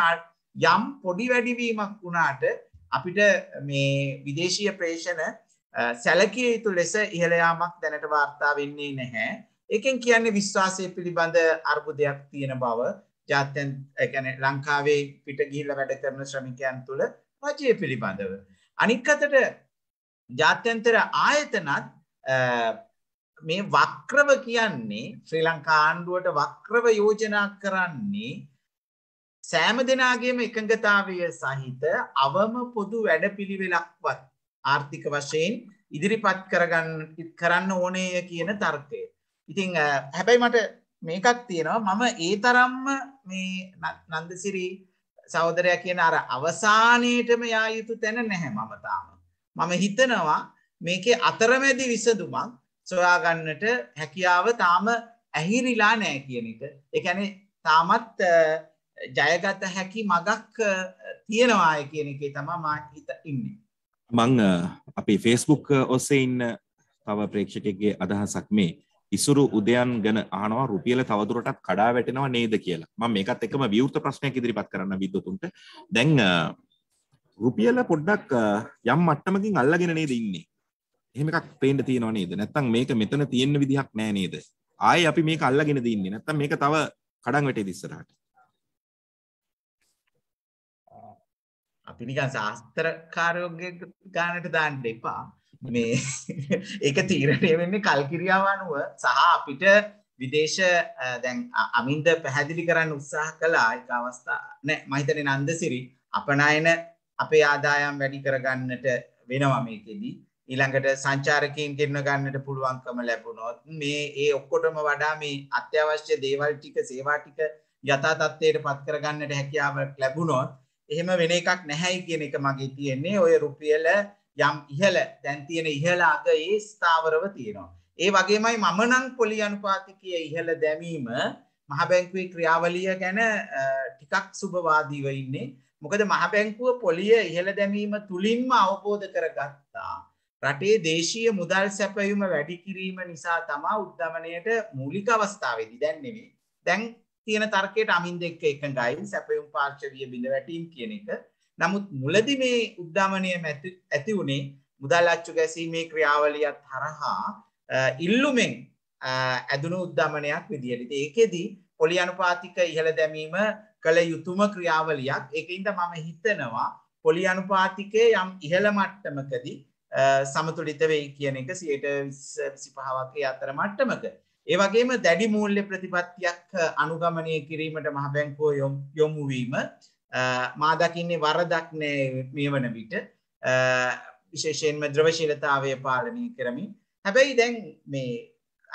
යම් පොඩි වැඩිවීමක් වුණාට අපිට මේ විදේශීය ප්‍රේෂණ සැලකිය යුතු ලෙස ඉහළයාමක් දැනට වාර්තා වෙන්නේ නැහැ. එකෙන් කියන්නේ විශ්වාසය පිළිබඳ අර්බුදයක් තියෙන බව ජාත්‍යන් එකන ලංකාවේ පිට ගිල්ල වැඩ කරන ශ්‍රමිකයන් තුළ රජය පිළිබඳව. අනික්කතට ජාත්‍යන්තර ආයතනත් මේ වක්‍රව කියන්නේ ශ්‍රී ලංකා ආණ්ඩුවට වක්‍රව යෝජනා කරන්නේ සෑම දෙනාගේම එකඟතාවය සහිත අවම පොදු වැඩපිළිවෙලක්වත් ආර්ථික වශයෙන් ඉදිරිපත් කරගන්න කරන්න ඕනේය කියන තර්කය. ඉතිං හැබැයි මට මේකක් තියෙනවා මම ඒ තරම්ම මේ නන්දසිරී සෞදරය කියන අර අවසානයටම යා යුතු තැන නැහැ මමතාම. මම හිතනවා මේක අතරමැදි විසදුමක් සොයාගන්නට හැකියාව තාම ඇහිරිලා නෑ කියන එක. එකන තාමත් ජයගත හැකි මගක් තියෙනවාය කියන එක තමා මා හිත ඉන්නේ. මං අපි ෆේස්බුක් ඔස්සේ ඉන්න තව ප්‍රේක්ෂකගේ අදහසක් මේ ඉසුරු උදයන් ගැන ආනවා රුපියල තවදුරටත් කඩා වැටෙනවා නේද කියලා මම මේකත් එකම විවෘත ප්‍රශ්නයක් ඉදිරිපත් කරන්න විද්වතුන්ට දැන් රුපියල පොඩ්ඩක් යම් මට්ටමකින් අල්ලගෙන නේද ඉන්නේ එහෙම එකක් පේන්න තියෙනවා නේද නැත්තම් මේක මෙතන තියෙන්න විදිහක් නෑ නේද ආයේ අපි මේක අල්ලගෙන දින්නේ නැත්තම් මේක තව කඩන් වැටේ ඉස්සරහට අපි නිකන් ශාස්ත්‍රකාරයෝගේ ගානට දාන්න එපා. මේ <laughs> ඒක තීරණය වෙන්නේ කල්කිරියාව අනුව සහ අපිට විදේශ දැන් අමින්ද පැහැදිලි කරන්න උත්සාහ කළා ඒක අවස්ථා නෑ මම හිතන්නේ නන්දසිරි අපනායන අපේ ආදායම් වැඩි කරගන්නට වෙනවා මේකෙදි ඊළඟට සංචාරකයන් ගෙන්න ගන්නට පුළුවන්කම ලැබුණොත් මේ ඒ ඔක්කොටම වඩා මේ අත්‍යවශ්‍ය දේවල් ටික සේවා ටික යථා තත්ත්වයට පත් කරගන්නට හැකියාවක් ලැබුණොත් එහෙම වෙන එකක් නැහැයි කියන එක මගේ තියෙන්නේ ඔය රුපියල යම් ඉහළ දැන් තියෙන ඉහළ අග ඒ ස්ථාවරව තියෙනවා. ඒ වගේමයි මම නම් පොලි අනුපාතිකය ඉහළ දැමීම මහ බැංකුවේ ක්‍රියාවලිය ගැන ටිකක් සුබවාදීව ඉන්නේ. මොකද මහ බැංකුව පොලිය ඉහළ දැමීම තුලින්ම අවබෝධ කරගත්තා. රටේ දේශීය මුදල් සැපයුම වැඩි කිරීම නිසා තමා උද්ධමනයට මූලික අවස්ථාවේදී දැන් නෙවෙයි. දැන් තියෙන තර්කයට අමින් දෙක්ක එකඟයි සැපයුම් පාර්ශවිය බිඳ වැටීම් කියන එක. නමුත් මුලදි මේ උද්ධමනය ඇති වුණේ මුදල් අච්චු ගැසීමේ ක්‍රියාවලියත් හරහා ඉල්ලුමෙන් ඇදුණු උද්ධමනයක් විදියට. ඒකෙදී පොලි අනුපාතික ඉහළ දැමීම කළ යුතුම ක්‍රියාවලියක්. ඒකින්ද මම හිතනවා පොලි අනුපාතිකයේ යම් ඉහළ මට්ටමකදී සමතුලිත වෙයි කියන එක 125ක අතර මට්ටමක. ඒ වගේම දැඩි මූල්‍ය ප්‍රතිපත්තියක් අනුගමනය කිරීමට මහබැංකුව යොමුවීම මා දකින්නේ වරදක් නෑ මේ වන විට විශේෂයෙන්ම ද්‍රවශීලතාවය පාලනය කරමින් හැබැයි දැන් මේ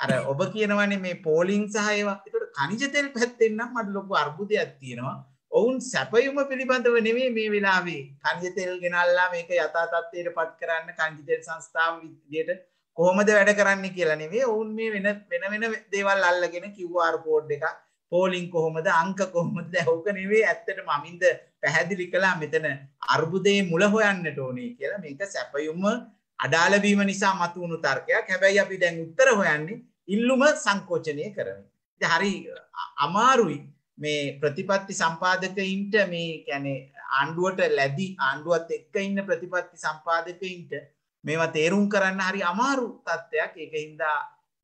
අර ඔබ කියනවනේ මේ පෝලිං සහ ඒවා ඒකට කනිජ තෙල් පැත්තෙන් නම් මට ලොකු අර්බුදයක් තියෙනවා ඔවුන් සැපයුම පිළිබඳව නෙමේ මේ වෙලාවේ කනිජ තෙල් ගෙනල්ලා මේක යථා තත්ත්වයට පත් කරන්න කනිජ තෙල් සංස්ථාව විදියට කොහොමද වැඩ කරන්න කියලා නෙවේ ඔවුන් මේ වෙන වෙන වෙන දේවල් අල්ලගෙන කිව්වාර් කෝඩ් එක පෝලිං කොහොමද අංක කොහොමද දැහෝක නෙවේ ඇත්තට මමින්ද පැහැදිලි කලා මෙතන අර්බුදයේ මුල හොයන්නට ඕනේ කියලා මේක සැපයුම අඩාලවීම නිසා මතුවුණු තර්කයක් හැබැයි අපි දැන් උත්තර හොයන්නේ ඉල්ලුම සංකෝචනය කරන. හරි අමාරුයි මේ ප්‍රතිපත්ති සම්පාදකයින්ට මේ කැනෙ ආණ්ඩුවට ලැදි ආණ්ඩුවත් එක්ක ඉන්න ප්‍රතිපත්ති සම්පාදකයින්ට මේවා තේරුම් කරන්න හරි අමාරු තත්ත්වයක් ඒක හින්දා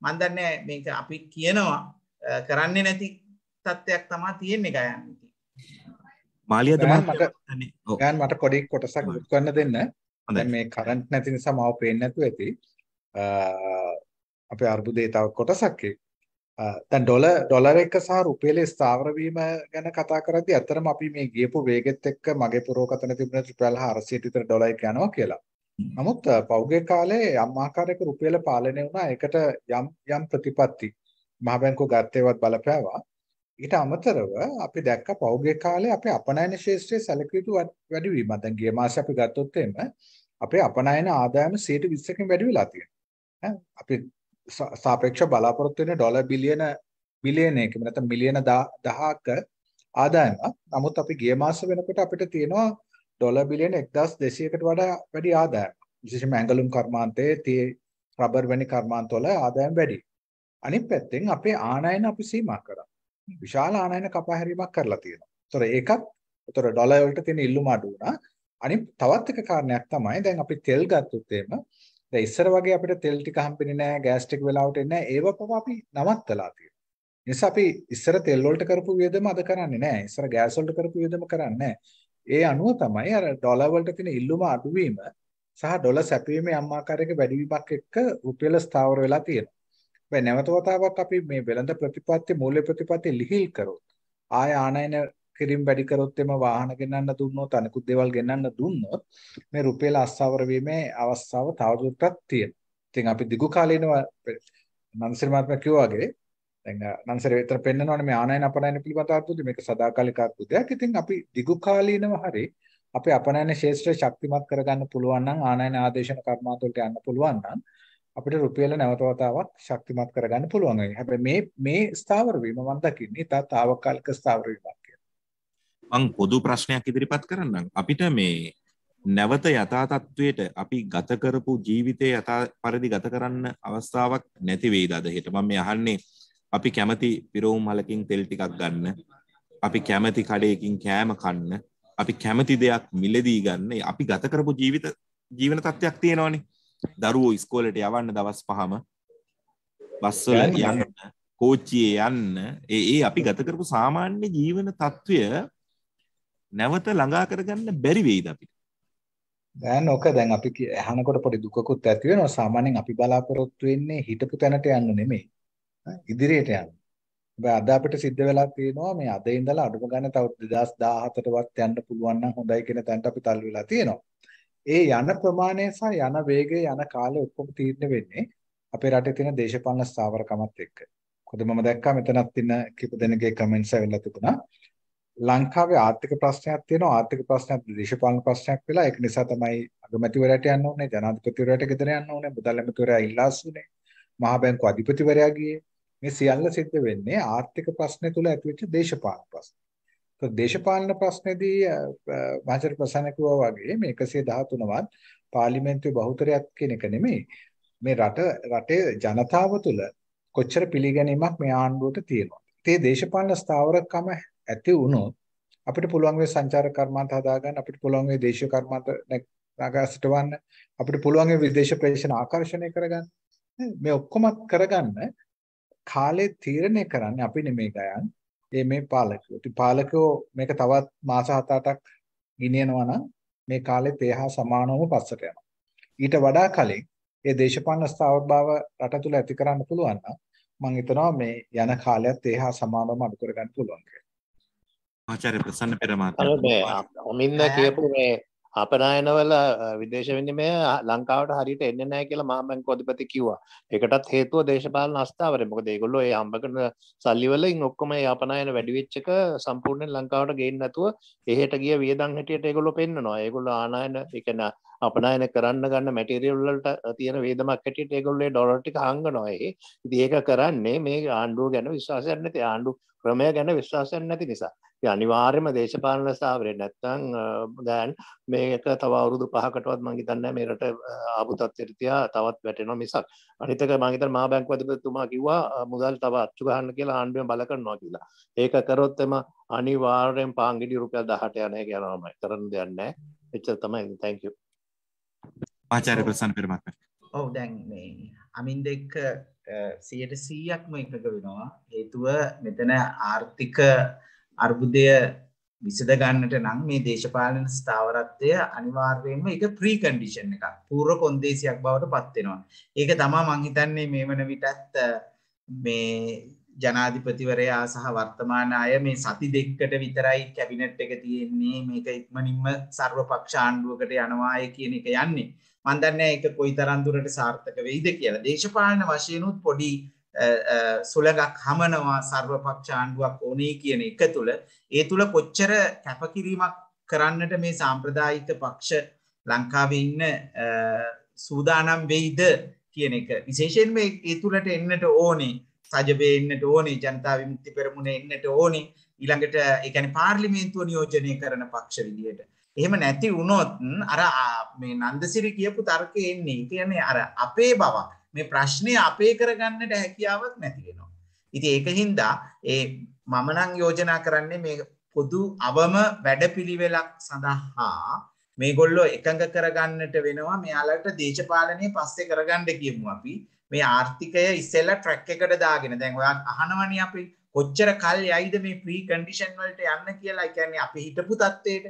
මන් දන්නේ මේක අපි කියනවා කරන්නේ නැති තත්ත්වයක් තමයි තියෙන්නේ ගයන් ඉතින් මාලියද මට ගයන් මට පොඩි කොටසක් කරන්න දෙන්න දැන් මේ කරන්ට් නැති නිසා මාව පේන්නේ නැතුව ඇති අපේ අර්බුදයේ තව කොටසක් දැන් ඩොල ඩොලර් එක සහ රුපියලේ ස්ථාවර වීම ගැන කතා කරද්දී ඇත්තරම අපි මේ ගියපු වේගෙත් එක්ක මගේ පුරෝකතන තිබුණ රුපියල් 400ට විතර ඩොලර් එක යනවා කියලා. නමුත් පෞගේ කාලේ යම් ආකාරයක රුපියල පාලනය වුණා. ඒකට යම් යම් ප්‍රතිපත්ති මහ බැංකුව ගත්තේවත් බලපෑවා. ඊට අමතරව අපි දැක්ක පෞගේ කාලේ අපේ අපනයන ශේෂ්ත්‍රයේ සැලකිය යුතු වැඩි වීම. දැන් ගිය මාසේ අපි ගත්තොත් එimhe අපේ අපනයන ආදායම 120කින් වැඩි වෙලා තියෙනවා. අපි සාපේක්ෂව බලාපොරොත්තු වෙන ඩොලර් බිලියන බිලියනයක නැත්නම් මිලියන 10ක ආදායමක්. නමුත් අපි ගිය මාස වෙනකොට අපිට තියෙනවා ඩොලර් බිලියන 1200කට වඩා වැඩි ආදායම්. විශේෂයෙන්ම ඇඟලුම් කර්මාන්තයේ තේ රබර් වැනි කර්මාන්තවල ආදායම් වැඩි. අනිත් පැත්තෙන් අපේ ආනයන අපි සීමා කරා. විශාල ආනයන කපාහැරීමක් කරලා තියෙනවා. ඒතර ඒකත් ඒතර ඩොලර් වලට තියෙන ඉල්ලුම අඩු වුණා. අනිත් තවත් එක කාරණයක් තමයි දැන් අපි තෙල් ගත්තොත් එහෙම දැන් ඉස්සර වගේ අපිට තෙල් ටික හම්බෙන්නේ නැහැ, ගෑස් ටික වෙලාවට එන්නේ නැහැ. ඒව පවා අපි නවත්තලා තියෙනවා. නිසා අපි ඉස්සර තෙල් වලට කරපු වියදම අද කරන්නේ නැහැ. ඉස්සර ගෑස් වලට කරපු වියදම කරන්නේ නැහැ. ඒ අනුව තමයි අර ඩොලර් වලට තියෙන ඉල්ලුම අඩුවීම සහ ඩොලර් සැපවීම යම් ආකාරයක වැඩිවීමක් එක්ක රුපියල ස්ථාවර වෙලා තියෙනවා. හැබැයි නැවත වතාවක් අපි මේ වෙළඳ ප්‍රතිපත්ති මූල්‍ය ප්‍රතිපත්ති ලිහිල් කරොත් ආය ආනයන කිරීම වැඩි කරොත් එම වාහන ගෙන්නන්න දුන්නොත් අනිකුත් දේවල් ගෙන්නන්න දුන්නොත් මේ රුපියල අස්ථාවර වීමේ අවස්ථාව තවදුරටත් තියෙනවා. ඉතින් අපි දිගු කාලීනව නන්සිර් මහත්මයා කිව්වාගේ දැන් මම සර විතර පෙන්නනවානේ මේ ආනයන අපනයන පිළිබඳ අර්බුදය මේක සදාකාලික අර්බුදයක්. ඉතින් අපි දිගු කාලීනව හරි අපේ අපනයන ශේෂ්ත්‍රය ශක්තිමත් කරගන්න පුළුවන් නම් ආනයන ආදේශන කර්මාන්තවලට යන්න පුළුවන් නම් අපිට රුපියල නැවත වතාවක් ශක්තිමත් කරගන්න පුළුවන් වෙයි. හැබැයි මේ මේ ස්ථාවර වීම මම දකින්නේ තා తాවකාලික ස්ථාවර වීමක් කියලා. මං පොදු ප්‍රශ්නයක් ඉදිරිපත් කරන්නම්. අපිට මේ නැවත යථා තත්ත්වයට අපි ගත කරපු ජීවිතේ යථා පරිදි ගත කරන්න අවස්ථාවක් නැති වෙයිද අද හෙට මම මේ අහන්නේ අපි කැමති පිරවුම් හලකින් තෙල් ටිකක් ගන්න අපි කැමති කඩයකින් කෑම කන්න අපි කැමති දෙයක් මිලදී ගන්න අපි ගත කරපු ජීවිත ජීවන තත්ත්වයක් තියෙනවානේ දරුවෝ ඉස්කෝලට යවන්න දවස් පහම බස්වල යන්න කෝච්චියේ යන්න ඒ ඒ අපි ගත කරපු සාමාන්‍ය ජීවන තත්ත්වය නැවත ළඟා කරගන්න බැරි වෙයිද අපිට දැන් ඕක දැන් අපි ඇහනකොට පොඩි දුකකුත් ඇති වෙනවා සාමාන්‍යයෙන් අපි බලාපොරොත්තු වෙන්නේ හිටපු තැනට යන්න නෙමෙයි ඉදිරියට යන්න. හැබැයි අද අපිට සිද්ධ වෙලා තියෙනවා මේ අද ඉඳලා අඩුම ගන්න තව 2017ටවත් යන්න පුළුවන් නම් හොඳයි කියන තැනට අපි තල් වෙලා තියෙනවා. ඒ යන ප්‍රමාණය සහ යන වේගය යන කාලය ඔක්කොම තීරණය වෙන්නේ අපේ රටේ තියෙන දේශපාලන ස්ථාවරකමත් එක්ක. මොකද මම දැක්කා මෙතනත් ඉන්න කීප දෙනෙක්ගේ කමෙන්ට්ස් ඇවිල්ලා තිබුණා. ලංකාවේ ආර්ථික ප්‍රශ්නයක් තියෙනවා ආර්ථික ප්‍රශ්නයක් දේශපාලන ප්‍රශ්නයක් වෙලා ඒක නිසා තමයි අගමැතිවරයාට යන්න ඕනේ ජනාධිපතිවරයාට ගෙදර යන්න ඕනේ මුදල් ඇමතිවරයා ඉල්ලාසුනේ මහා බැංකු අධිපතිවරයා ගියේ මේ සියල්ල සිද්ධ වෙන්නේ ආර්ථික ප්‍රශ්න තුල ඇතිවෙච්ච දේශපාලන ප්‍රශ්න. તો දේශපාලන ප්‍රශ්නේදී මහාචාර්ය ප්‍රසන්න කිව්වා වගේ මේ 113 වත් පාර්ලිමේන්තුවේ බහුතරයක් කියන එක නෙමෙයි. මේ රට රටේ ජනතාව තුල කොච්චර පිළිගැනීමක් මේ ආණ්ඩුවට තියෙනවා. ඒ දේශපාලන ස්ථාවරකම ඇති වුණොත් අපිට පුළුවන් වේ සංචාරක කර්මාන්ත හදාගන්න අපිට පුළුවන් වේ දේශීය කර්මාන්ත නගාසිටවන්න අපිට පුළුවන් වේ විදේශ ප්‍රේෂණ ආකර්ෂණය කරගන්න මේ ඔක්කොමත් කරගන්න කාලේ තීරණය කරන්නේ අපි නෙමෙයි ගයන්. ඒ මේ පාලකයෝ. ඉතින් පාලකයෝ මේක තවත් මාස 7-8ක් ගෙනියනවා නම් මේ කාලේ පේහා සමානවම පස්සට යනවා. ඊට වඩා කලින් ඒ දේශපාලන ස්ථාවරභාව රට තුල ඇති කරන්න පුළුවන් නම් මම හිතනවා මේ යන කාලයත් ඒහා සමානවම අඩු කරගන්න පුළුවන් කියලා. ආචාර්ය ප්‍රසන්න පෙරමාත. ඔමින්න කියපු මේ අපනායනවල විදේශ විනිමය ලංකාවට හරිට එන්න නෑ කියලා මාමන් කොධපති කිව්වා එකටත් හේතුව දේශපාලන අස්ථාවර මොක දෙගොල්ලො ඒ අම්බකන සල්ලිවලින් ඔක්කොම යපනායන වැඩිවිච්චක සම්පූර්ණයෙන් ලංකාවට ගේන්න නැතුව එහෙට ගිය වියදං හැටියට ඒගොල්ලො පෙන්න්නනවා ඒගොල්ල ආනායන එකන අපනායන කරන්න ගන්න මැටිරියල්ලට තියෙන වේදමක් හැටියට ඒගොල්ලේ ඩොලටි හංග නොයි ඒක කරන්නේ මේ ආණ්ඩුව ගැන විශවාසයන්න ඇති ආණ්ඩු ක්‍රමය ගැන විශ්වාසයන් නැති නිසා අනිවාර්යම දේශපාලන ස්ථාවරය නැත්තං දැන් මේක තව අවුරුදු පහකටවත් මං හිතන්නේ මේ රට ආපු තත්ත්වයට තියා තවත් වැටෙනවා මිසක් අනිතක මං හිතන මහා බැංකුව අධිපතිතුමා කිව්වා මුදල් තව අච්චු ගන්න කියලා ආණ්ඩුවෙන් බල කරනවා කියලා. ඒක කරොත් එම අනිවාර්යෙන් පාන් ගෙඩි රුපියල් 18 යන එක යනවාමයි. කරන්න දෙයක් නැහැ. එච්චර තමයි. thank you. ආචාර්ය ප්‍රසන්න පෙරමාත්ම. ඔව් දැන් මේ අමින් දෙක සියයට සීයක්ම එකඟ වෙනවා හේතුව මෙතන ආර්ථික අර්බුදය විසඳ ගන්නට නම් මේ දේශපාලන ස්ථාවරත්වය අනිවාර්යෙන්ම එක ප්‍රීකන්ඩිෂන් එකක් පූර්ව කොන්දේසියක් බවට පත්වෙනවා. ඒක තමා මංහිතන්නේ මේ වන විටත් මේ ජනාධිපතිවරයා සහ වර්තමාන අය මේ සති දෙක්කට විතරයි කැබිනට් එක තියෙන්නේ මේක ඉක්මනින්ම සර්ව පක්ෂාණ්ඩුවකට යනවාය කියන එක යන්නේ. මන්දන්න එක කොයි තරන්දුරට සාර්ථක වෙයිද කියලා දේශපාලන වශයනුත් පොඩි සුලගක් හමනවා සර්වපක්ෂ ආණ්ඩුවක් ඕනේ කියන එක තුළ ඒ තුළ කොච්චර කැපකිරීමක් කරන්නට මේ සාම්ප්‍රදායික පක්ෂ ලංකාවේ ඉන්න සූදානම් වෙයිද කියන එක විශේෂයෙන් මේ ඒ තුළට එන්නට ඕනේ සජබේ එන්නට ඕනේ ජනතා විමුක්ති පෙරමුණ එන්නට ඕනේ ඊළඟට ඒ කියන්නේ පාර්ලිමේන්තුව නියෝජනය කරන පක්ෂ විදියට. එහෙම නැති වුණොත් අර මේ නන්දසිරි කියපු තර්කය එන්නේ. කියන්නේ අර අපේ බවක් මේ ප්‍රශ්නය අපේ කරගන්නට හැකියාවක් නැති වෙනවා. ඉතින් ඒක හින්දා ඒ මම නම් යෝජනා කරන්නේ මේ පොදු අවම වැඩපිළිවෙලක් සඳහා මේගොල්ලෝ එකඟ කරගන්නට වෙනවා මෙයාලට දේශපාලනය පස්සේ කරගන්න කියමු අපි මේ ආර්ථිකය ඉස්සෙල්ලා ට්‍රැක් එකට දාගෙන දැන් ඔයා අහනවනේ අපි කොච්චර කල් යයිද මේ ප්‍රී කන්ඩිෂන් වලට යන්න කියලා. ඒ කියන්නේ අපි හිටපු තත්ත්වයට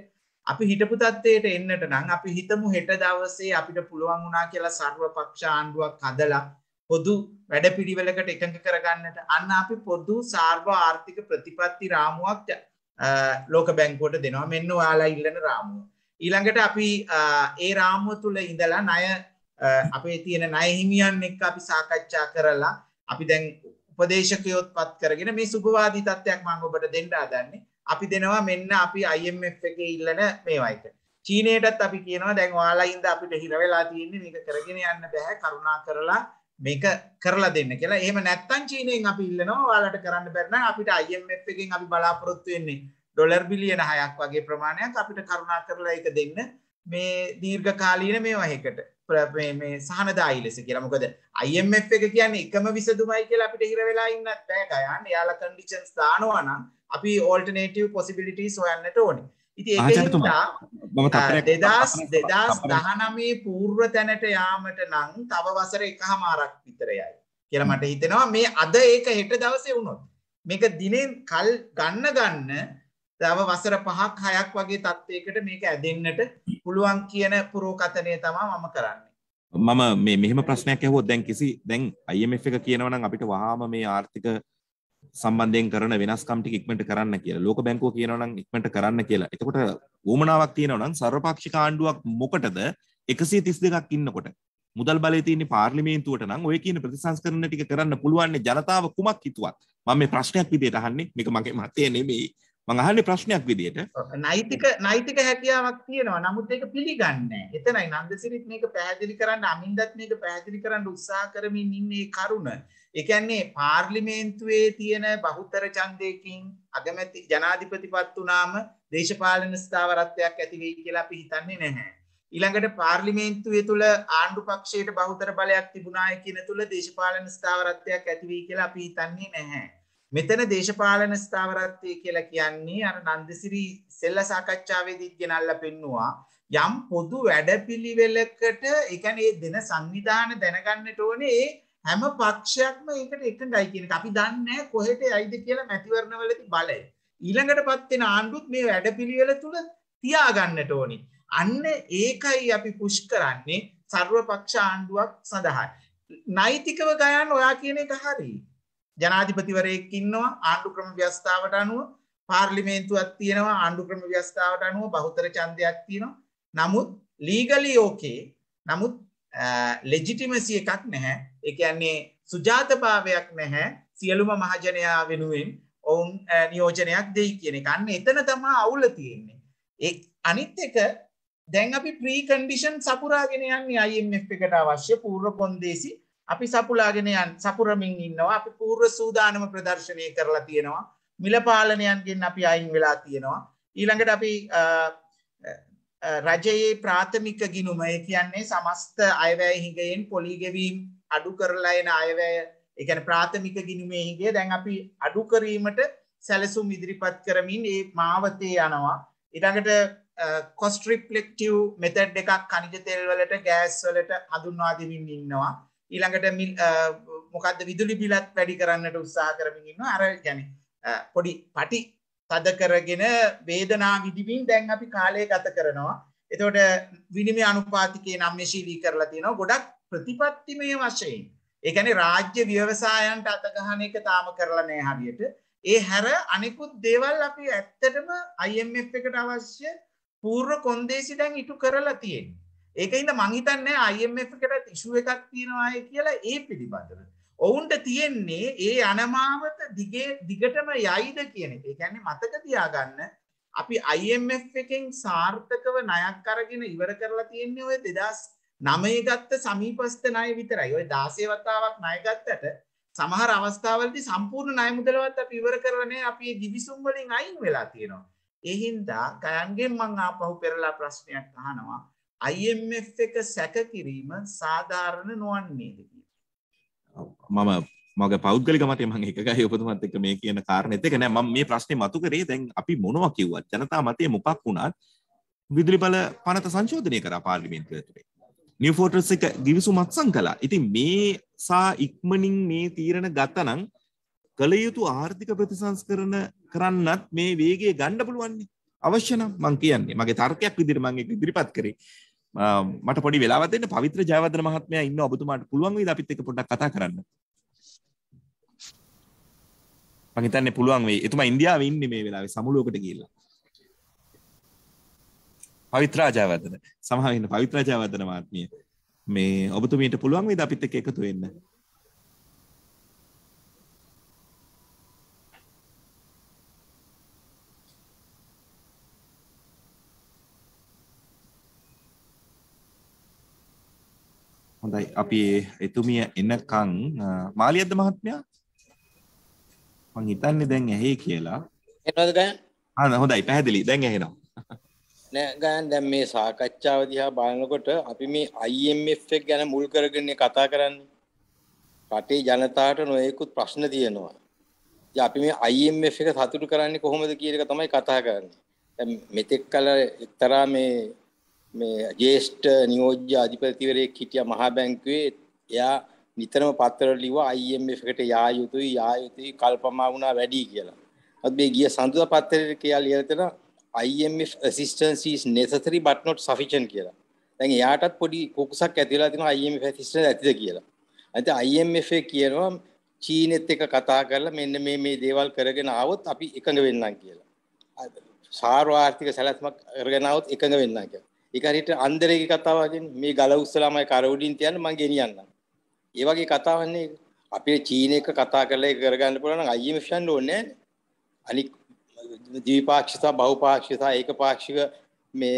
අපි හිටපු තත්ත්වයට එන්නට නම් අපි හිතමු හෙට දවසේ අපිට පුළුවන් වුණා කියලා සර්ව පක්ෂ ආණ්ඩුවක් හදලා පොදු වැඩපිළිවෙලකට එකඟ කරගන්නට අන්න අපි පොදු සාර්ව ආර්ථික ප්‍රතිපත්ති රාමුවක් ලෝක බැංකුවට දෙනවා මෙන්න ඔයාලා ඉල්ලන රාමුව. ඊළඟට අපි ඒ රාමුව තුළ ඉඳලා ණය අපේ තියෙන ණය හිමියන් එක්ක අපි සාකච්ඡා කරලා අපි දැන් උපදේශකයොත් පත් කරගෙන මේ සුභවාදී තත්ත්වයක් මම ඔබට දෙන්න හදන්නේ. අපි දෙනවා මෙන්න අපි IMF එකේ ඉල්ලන මේවයිට. චීනයටත් අපි කියනවා දැන් ඔයාලා ඉඳ අපිට හිර වෙලා තියෙන්නේ මේක කරගෙන යන්න බෑ කරුණා කරලා මේක කරලා දෙන්න කියලා. එහෙම නැත්නම් චීනයෙන් අපි ඉල්ලනවා ඔයාලට කරන්න බැරි නම් අපිට IMF එකෙන් අපි බලාපොරොත්තු වෙන්නේ ඩොලර් බිලියන 6ක් වගේ ප්‍රමාණයක් අපිට කරුණා කරලා ඒක දෙන්න මේ දීර්ඝ කාලීන මේවා එකකට. මේ සහනදායි ලෙස කියලා මොකද IMF එක කියන්නේ එකම විසඳුමයි කියලා අපිට හිර වෙලා ඉන්නත් බෑ ගයන් එයාලා කන්ඩිෂන්ස් දානවා නම් අපි ඕල්ටර්නේටිව් පොසිබිලිටීස් හොයන්නට ඕනේ ඉතින් ඒක හින්දා 2000 2019 පූර්ව තැනට යාමට නම් තව වසර එකහමාරක් විතරයි කියලා මට හිතෙනවා මේ අද ඒක හෙට දවසේ වුණොත් මේක දිනෙන් කල් ගන්න ගන්න තව වසර පහක් හයක් වගේ තත්ත්වයකට මේක ඇදෙන්න්නට පුළුවන් කියන පුරෝකතනය තමා මම කරන්නේ. මම මේ මෙහෙම ප්‍රශ්නයක් ඇහෝ දැන් කිසි දැන් අයMF එක කියනවනම් අපිට වහාම මේ ආර්ථික සම්බන්ධයෙන් කරන වෙනස්කම් ටික ඉක්මනට කරන්න කියලා. ලෝක බැංකුව කියනවා නම් ඉක්මනට කරන්න කියලා. එතකොට ඌමනාවක් තියෙනවා නම් සර්වපාක්ෂික ආණ්ඩුවක් මොකටද 132ක් ඉන්නකොට. මුදල් බලය තියෙන්නේ පාර්ලිමේන්තුවට නම් ඔය කියන ප්‍රතිසංස්කරණ ටික කරන්න පුළුවන් ජනතාව කුමක් හිතුවත්. මම මේ ප්‍රශ්නයක් විදියට අහන්නේ. මේක මගේ මතය නෙමෙයි. මං අහන්නේ ප්‍රශ්නයක් විදියට. නෛතික නෛතික හැකියාවක් තියෙනවා. නමුත් ඒක පිළිගන්නේ නැහැ. එතනයි නන්දසිරිත් මේක පැහැදිලි කරන්න අමින්දත් මේක පැහැදිලි කරන්න උත්සාහ කරමින් ඉන්නේ කරුණ. ඒ කියන්නේ පාර්ලිමේන්තුවේ තියෙන බහුතර ඡන්දයකින් අගමැති ජනාධිපතිපත් වුණාම දේශපාලන ස්ථාවරත්වයක් ඇති වෙයි කියලා අපි හිතන්නේ නැහැ. ඊළඟට පාර්ලිමේන්තුවේ තුල ආණ්ඩු පක්ෂයට බහුතර බලයක් තිබුණාය කියන තුල දේශපාලන ස්ථාවරත්වයක් ඇති වෙයි කියලා අපි හිතන්නේ නැහැ. මෙතන දේශපාලන ස්ථාවරත්වය කියලා කියන්නේ අර නන්දසිරි සෙල්ල සාකච්ඡාවේදී ගෙනල්ලා පෙන්නවා යම් පොදු වැඩපිළිවෙලකට ඒ කියන්නේ දෙන සංවිධාන දැනගන්නට ඕනේ ඒ හැම පක්ෂයක්ම ඒකට එකඟයි කියන එක. අපි දන්නේ කොහෙට යයිද කියලා මැතිවරණවලදී බලය. ඊළඟටපත් වෙන ආණ්ඩුත් මේ වැඩපිළිවෙල තුල තියාගන්නට ඕනේ. අන්න ඒකයි අපි පුෂ් කරන්නේ ਸਰවපක්ෂ ආණ්ඩුවක් සඳහා. නෛතිකව ගයන් ඔයා කියන එක හරියි. ජනාධිපතිවරයෙක් ඉන්නවා ආණ්ඩු ක්‍රම ව්‍යස්ථාවට අනුව පාර්ලිමේන්තුවක් තියෙනවා ආණ්ඩු ක්‍රම ව්‍යස්ථාවට අනුව බහුතර ඡන්දයක් තියෙනවා නමුත් ලීගලි ඕකේ නමුත් ලෙජිටිමසි එකක් නැහැ ඒ කියන්නේ සුජාතභාවයක් නැහැ සියලුම මහජනයා වෙනුවෙන් ඔවුන් නියෝජනයක් දෙයි කියන එක. අන්න එතන තමයි අවුල තියෙන්නේ. ඒ අනිත් එක දැන් අපි ප්‍රී කන්ඩිෂන් සපුරාගෙන යන්නේ IMF එකට අවශ්‍ය පූර්ව කොන්දේසි අපි සපුලාගෙන යන් සපුරමින් ඉන්නවා අපි පූර්ව සූදානම ප්‍රදර්ශනය කරලා තියෙනවා මිලපාලනයන්ගෙන් අපි අයින් වෙලා තියෙනවා ඊළඟට අපි රජයේ ප්‍රාථමික ගිනුම ඒ කියන්නේ සමස්ත අයවැය හිඟයෙන් පොලිගෙවීම් අඩු කරලා එන අයවැය ඒ කියන්නේ ප්‍රාථමික ගිනුමේ හිඟය දැන් අපි අඩු කිරීමට සැලසුම් ඉදිරිපත් කරමින් ඒ මාවතේ යනවා ඊළඟට කොස්ට් රිෆ්ලෙක්ටිව් මෙතඩ් එකක් කනිජ තෙල් වලට ගෑස් වලට හඳුන්වා දෙමින් ඉන්නවා ඊළඟට මොකක්ද විදුලි බිලත් වැඩි කරන්නට උත්සා කරමින් ඉන්නවා අර يعني පොඩි පටි තද කරගෙන වේදනා විඳින්මින් දැන් අපි කාලය ගත කරනවා එතකොට විනිමය අනුපාතිකයේ නම්‍යශීලී කරලා තියෙනවා ගොඩක් ප්‍රතිපත්තිමය වශයෙන් ඒ කියන්නේ රාජ්‍ය ව්‍යවසායන්ට අත ගහන එක තාම කරලා නැහැ හරියට ඒ හැර අනිකුත් දේවල් අපි ඇත්තටම IMF එකට අවශ්‍ය පූර්ව කොන්දේසි දැන් ඉටු කරලා තියෙනවා ඒකයිද මංහිතන්නේ අයමකට ඉශුව එකක් තියෙනවාය කියලා ඒ පිළිබඳව. ඔවුන්ට තියෙන්නේ ඒ අනමාවත දිගේ දිගටම යයිද කියන එක ගැන්නේ මතක තියාගන්න අපි IMF එකෙන් සාර්ථකව නයක් අරගෙන ඉවර කරලා තියෙන්නේ ඔය දෙදස් නමය ගත්ත සමීපස්ත නය විතරයි ඔය දාසේවතාවක් නයගත්තට සමහර අවස්ථාවලති සම්පූර්ණ නයමුදලවත් අප ඉවර කරනේ අපේ දිවිසුම් වලින් අයින් වෙලා තියෙනවා. එහින්දා ගයන්ගෙන් මං ආපහු පෙරලා ප්‍රශ්නයක් අහනවා IMF එක සැක කිරීම සාධාරණ නොවන්නේද මම මගේ පෞද්ගලික මතය මම එකයි ඔබතුමත් එක්ක මේ කියන කාරණෙත් එක නෑ මම මේ ප්‍රශ්නේ මතු කරේ දැන් අපි මොනවා කිව්වත් ජනතා මතය මොකක් වුණත් විදුලි බල පනත සංශෝධනය කරා පාර්ලිමේන්තුව ඇතුලේ නිව් ෆෝට්‍රස් එක ගිවිසුමත් සංකලා ඉතින් මේ සා ඉක්මනින් මේ තීරණ ගත්තනම් කළ යුතු ආර්ථික ප්‍රතිසංස්කරණ කරන්නත් මේ වේගය ගන්න පුළුවන්නේ අවශ්‍ය නම් මං කියන්නේ මගේ තර්කයක් විදිහට මම ඒක ඉදිරිපත් කරේ මට පොඩි වෙලාවතෙන් පවිත්‍ර ජයවදන මහත්මය ඉන්න ඔබතුමාට පුළුවන් වේද අපිත් එක්ක පොඩ්ඩක් කතා කරන්න මං හිතන්නේ පුළුවන් වෙයි එතුමා ඉන්දියාවේ ඉන්නේ මේ වෙලාවේ සමුළුවකට ගිහිල්ලා පවිත්‍ර ජයවදන සමහර වෙන්න පවිත්‍ර ජයවදන මහත්මිය මේ ඔබතුමීට පුළුවන් වේද අපිත් එක්ක එකතු වෙන්න හොඳයි අපි එතුමිය එනකං මාලියද්ද මහත්මයා මං හිතන්නේ දැන් ඇහි කියලා එනවද ගයන් අන්න හොඳයි පැහැදිලි දැන් ඇහෙනවා <laughs> නෑ ගයන් දැන් මේ සාකච්ඡාව දිහා බලනකොට අපි මේ IMF එක ගැන මුල් කරගෙන කතා කරන්නේ රටේ ජනතාවට නොයෙකුත් ප්‍රශ්න තියෙනවා ඉතින් අපි මේ IMF එක සතුටු කරන්නේ කොහොමද කියන එක තමයි කතා කරන්නේ දැන් මෙතෙක් කල එක්තරා මේ මේ ජේෂ්ඨ නියෝජ්‍ය අධිපතිවරයෙක් හිටියා මහා බැංකුවේ එයා නිතරම පත්තරවල ලිව්වා IMF එකට යා යුතුයි යා යුතුයි කල්පමා වුණා වැඩි කියලා. අද මේ ගිය සඳුදා පත්තරේ කියලා ලියලා තියෙනවා IMF assistance is necessary but not sufficient කියලා. දැන් එයාටත් පොඩි කුකුසක් ඇතිලා තිනවා IMF assistance ඇතිද කියලා. අනිත් IMF කියනවා චීනෙත් එක්ක කතා කරලා මෙන්න මේ මේ දේවල් කරගෙන ආවොත් අපි එකඟ වෙන්නම් කියලා. සාර්ව ආර්ථික සැලැස්මක් කරගෙන ආවොත් එකඟ වෙන්නම් කියලා. ඒක හරියට අන්දරේගේ කතාවක් මේ ගල උස්සලාමයි කර උඩින් තියන්න මං ගෙනියන්නම්. ඒ වගේ කතාවන්නේ අපේ චීන එක කතා කරලා ඒක කරගන්න පුළුවන් නම් IMF යන්න ඕනේ නැහැ. අනික ද්විපාක්ෂික බහුපාක්ෂික ඒකපාක්ෂික මේ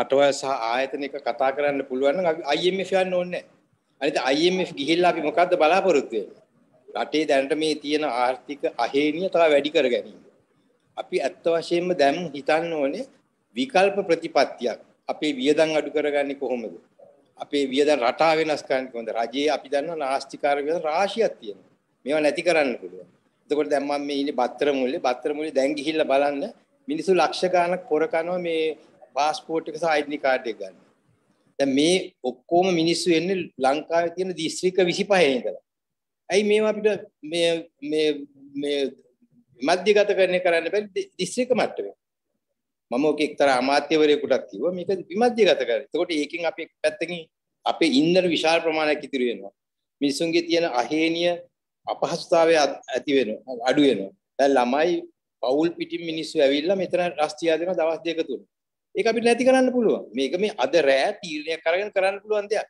රටවල් සහ ආයතන එක කතා කරන්න පුළුවන් නම් IMF යන්න ඕනේ නැහැ. අනිත් IMF ගිහිල්ලා අපි මොකද්ද බලාපොරොත්තු වෙන්නේ? රටේ දැනට මේ තියෙන ආර්ථික අහේනිය තව වැඩි කර ගැනීම. අපි ඇත්ත වශයෙන්ම දැන් හිතන්න ඕනේ විකල්ප ප්‍රතිපත්තියක් අපේ වියදම් අඩු කරගන්නේ කොහොමද? අපේ වියදම් රටා වෙනස් කරන්නේ කොහොමද? රජයේ අපි දන්නවා නාස්තිකාර වියදම් රාශියක් තියෙනවා. මේවා නැති කරන්න පුළුවන්. එතකොට දැන් මම මේ ඉන්නේ බත්තර මුල්ලේ. බත්තර මුල්ලේ දැන් ගිහිල්ලා බලන්න මිනිස්සු ලක්ෂ ගාණක් පොර කනවා මේ પાස්පෝර්ට් එක සහ ID කාඩ් එක ගන්න. දැන් මේ ඔක්කොම මිනිස්සු එන්නේ ලංකාවේ තියෙන දිස්ත්‍රික්ක 25 ඉඳලා. ඇයි මේවා අපිට මේ මේ මේ මධ්‍යගත කරන්නේ කරන්න බැරි දිස්ත්‍රික්ක මට්ටමේ. මම ඔක එක්තරා අමාත්‍යවරයෙකුටත් කිව්වා මේක විමධ්‍යගත කරලා. එතකොට ඒකෙන් අපි පැත්තකින් අපේ ඉන්ධන විශාල ප්‍රමාණයක් ඉතිරි වෙනවා. මිනිසුන්ගේ තියෙන අහේනිය අපහසුතාවය ඇති වෙනවා අඩු වෙනවා. දැන් ළමයි පවුල් පිටින් මිනිස්සු ඇවිල්ලා මෙතන රස්තියා දෙන දවස් දෙක තුන. ඒක අපිට නැති කරන්න පුළුවන්. මේක මේ අද රෑ තීරණයක් අරගෙන කරන්න පුළුවන් දෙයක්.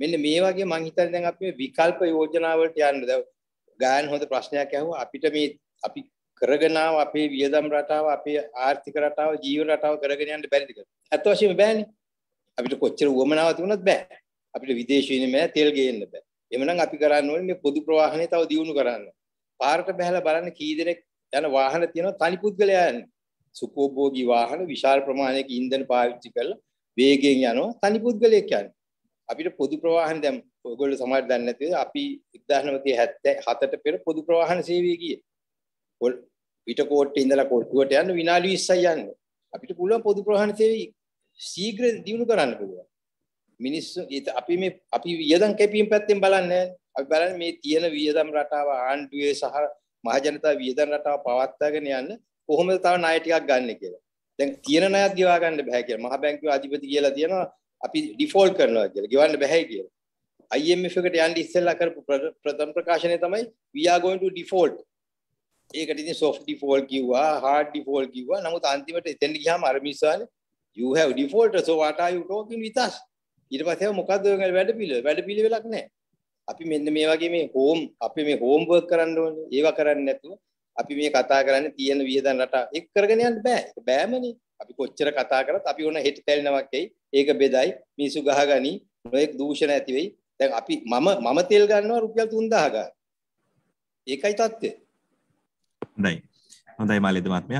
මෙන්න මේ වගේ මං හිතන්නේ දැන් අපි විකල්ප යෝජනා වලට යන්න. දැන් ගායන් හොඳ ප්‍රශ්නයක් ඇහුවා අපිට මේ අපි කරගෙන ආව අපේ වියදම් රටාව අපේ ආර්ථික රටාව ජීවන රටාව කරගෙන යන්න බැරිද කියලා. අත් වශයෙන්ම බෑනේ. අපිට කොච්චර උවමනාවක් තිබුණත් බෑ. අපිට විදේශීයනේ බෑ තෙල් ගේන්න බෑ. එමනම් අපි කරන්න ඕනේ මේ පොදු ප්‍රවාහනය තව දියුණු කරන්න. පාරට බහැලා බලන්න කී දෙනෙක් යන වාහන තියෙනවා තනි පුද්ගලයා යන්නේ. සුඛෝභෝගී වාහන විශාල ප්‍රමාණයක ඉන්ධන පාවිච්චි කරලා වේගයෙන් යනවා තනි පුද්ගලයෙක් යන්නේ. අපිට පොදු ප්‍රවාහන දැන් ඔයගොල්ලෝ සමහර දන්නේ නැති අපි 1977ට පෙර පොදු ප්‍රවාහන සේවය ගියේ. පිටකෝට්ටේ ඉඳලා කොටුවට යන්න විනාඩි 20යි යන්න. අපිට පුළුවන් පොදු ප්‍රවාහන සේවය ශීඝ්‍ර දියුණු කරන්න පුළුවන්. මිනිස්සු අපි මේ අපි වියදම් කැපීම් පැත්තෙන් බලන්නේ අපි බලන්නේ මේ තියෙන වියදම් රටාව ආණ්ඩුවේ සහ මහජනතා වියදම් රටාව පවත්වාගෙන යන්න කොහොමද තව ණය ටිකක් ගන්න කියලා. දැන් තියෙන ණයක් ගෙවා ගන්න බෑ කියලා. මහ බැංකුවේ අධිපති කියලා තියෙනවා අපි ඩිෆෝල්ට් කරනවා කියලා. ගෙවන්න බෑ කියලා. IMF එකට යන්න ඉස්සෙල්ලා කරපු ප්‍රථම ප්‍රකාශනය තමයි we are going to default ඒකට ඉතින් soft default කිව්වා hard default කිව්වා නමුත් අන්තිමට එතෙන් ගියාම අර මිස්සානේ you have defaulter so what are you talking with us ඊට පස්සේ මොකද්ද ඔයගොල්ලෝ වැඩ පිළිවෙල වැඩ පිළිවෙලක් නැහැ අපි මෙන්න මේ වගේ මේ හෝම් අපි මේ හෝම් වර්ක් කරන්න ඕනේ ඒවා කරන්නේ නැතුව අපි මේ කතා කරන්නේ තියෙන වියදම් රටා එක් කරගෙන යන්න බෑ ඒක බෑමනේ අපි කොච්චර කතා කරත් අපි ඕන හෙට තැලිනවක් එයි ඒක බෙදයි මිනිසු ගහගනි නොඑක් දූෂණ ඇති වෙයි දැන් අපි මම මම තෙල් ගන්නවා රුපියල් 3000 ගන්න ඒකයි தත්ත්වය හොඳයි හොඳයි මාලෙදමත්මය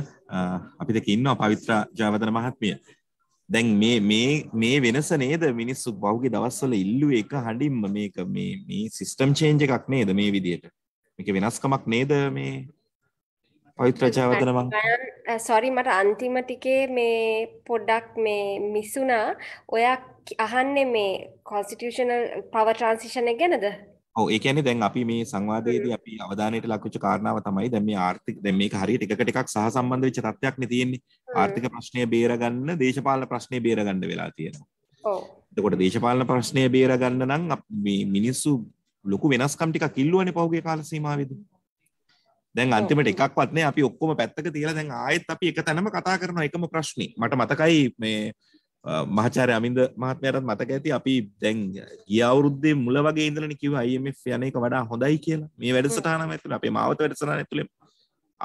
අපිට ඉන්නවා පවිත්‍ර ජාවතන මහත්මිය දැන් මේ මේ මේ වෙනස නේද මිනිස්සු බෞගේ දවස්වල ඉල්ලුව එක හඩින්ම මේක මේ මේ සිස්ටම් චේන්ජ එකක් නේද මේ විදියට මේක වෙනස්කමක් නේද මේ පවිත්‍රජාවතන මං සොරි මට අන්තිම ටිකේ මේ පොඩ්ඩක් මේ මිසුනා ඔයා අහන්නේ මේ කොන්ස්ටිටියුෂනල් පව ට්‍රාන්සිෂණ ගැනද ඔව් ඒ කියන්නේ දැන් අපි මේ සංවාදයේදී අපි අවධානයට ලක්විච්ච කාරණාව තමයි දැන් මේ ආර්ථික දැන් මේක හරියට එකකට එකක් සහසම්බන්ධ වෙච්ච තත්ත්වයක් නේ තියෙන්නේ. ආර්ථික ප්‍රශ්නය බේරගන්න දේශපාලන ප්‍රශ්නේ බේරගන්න වෙලා තියෙනවා. ඔව්. එතකොට දේශපාලන ප්‍රශ්නය බේරගන්න නම් මේ මිනිස්සු ලොකු වෙනස්කම් ටිකක් ඉල්ලුවනේ පහුගිය කාල සීමාවේදී. දැන් අන්තිමට එකක්වත් නෑ අපි ඔක්කොම පැත්තක තියලා දැන් ආයෙත් අපි එක තැනම කතා කරනවා එකම ප්‍රශ්නේ. මට මතකයි මේ මහචාරය අමින්ද මහත්මයටත් මතක ඇති අපි දැන් ගිය අවුරුද්දේ මුල වගේ ඉඳලන කිව්ව IMF යන එක වඩා හොඳයි කියලා මේ වැඩසටහනම ඇතුළේ අපේ මාවත වැඩසටහන ඇතුළේ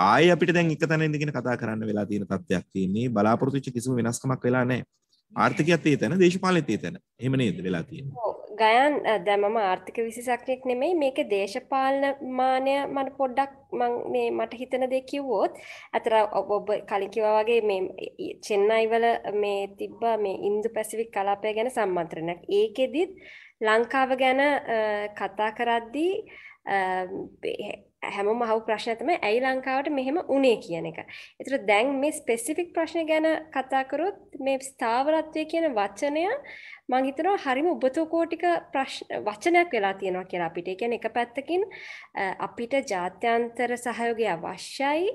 ආයේ අපිට දැන් එක තැන ඉඳගෙන කතා කරන්න වෙලා තියෙන තත්ත්වයක් තියෙන්නේ බලාපොරොත්තු වෙච්ච කිසිම වෙනස්කමක් වෙලා නැහැ ආර්ථිකයත් ඒ තැන දේශපාලනයත් ඒ තැන එහෙම නේද වෙලා තියෙන්නේ ගයන් දැ මම ආර්ථික විසිසක්නයෙක් නෙමෙයි මේක දේශපාලන මානය මට පොඩ්ඩක් මේ මට හිතන දෙ කිව්වොත් ඇතර ඔබ කලිකිවා වගේ මේ චෙන්නයිවල මේ තිබ්බ මේ ඉන්දු පැසිවික් කලාපය ගැන සම්මන්ත්‍රණක් ඒකෙදිත් ලංකාව ගැන කතා කරද්දී හැමෝම අහව ප්‍රශ්න තමයි ඇයි ලංකාවට මෙහෙම උනේ කියන එක. ඒතර දැන් මේ ස්පෙસિෆික් ප්‍රශ්න ගැන කතා කරොත් මේ ස්ථාවරත්වය කියන වචනය මම හිතනවා හරිම උබතෝකෝටික වචනයක් වෙලා තියෙනවා කියලා අපිට. ඒ කියන්නේ එක පැත්තකින් අපිට ජාත්‍යන්තර සහයෝගය අවශ්‍යයි.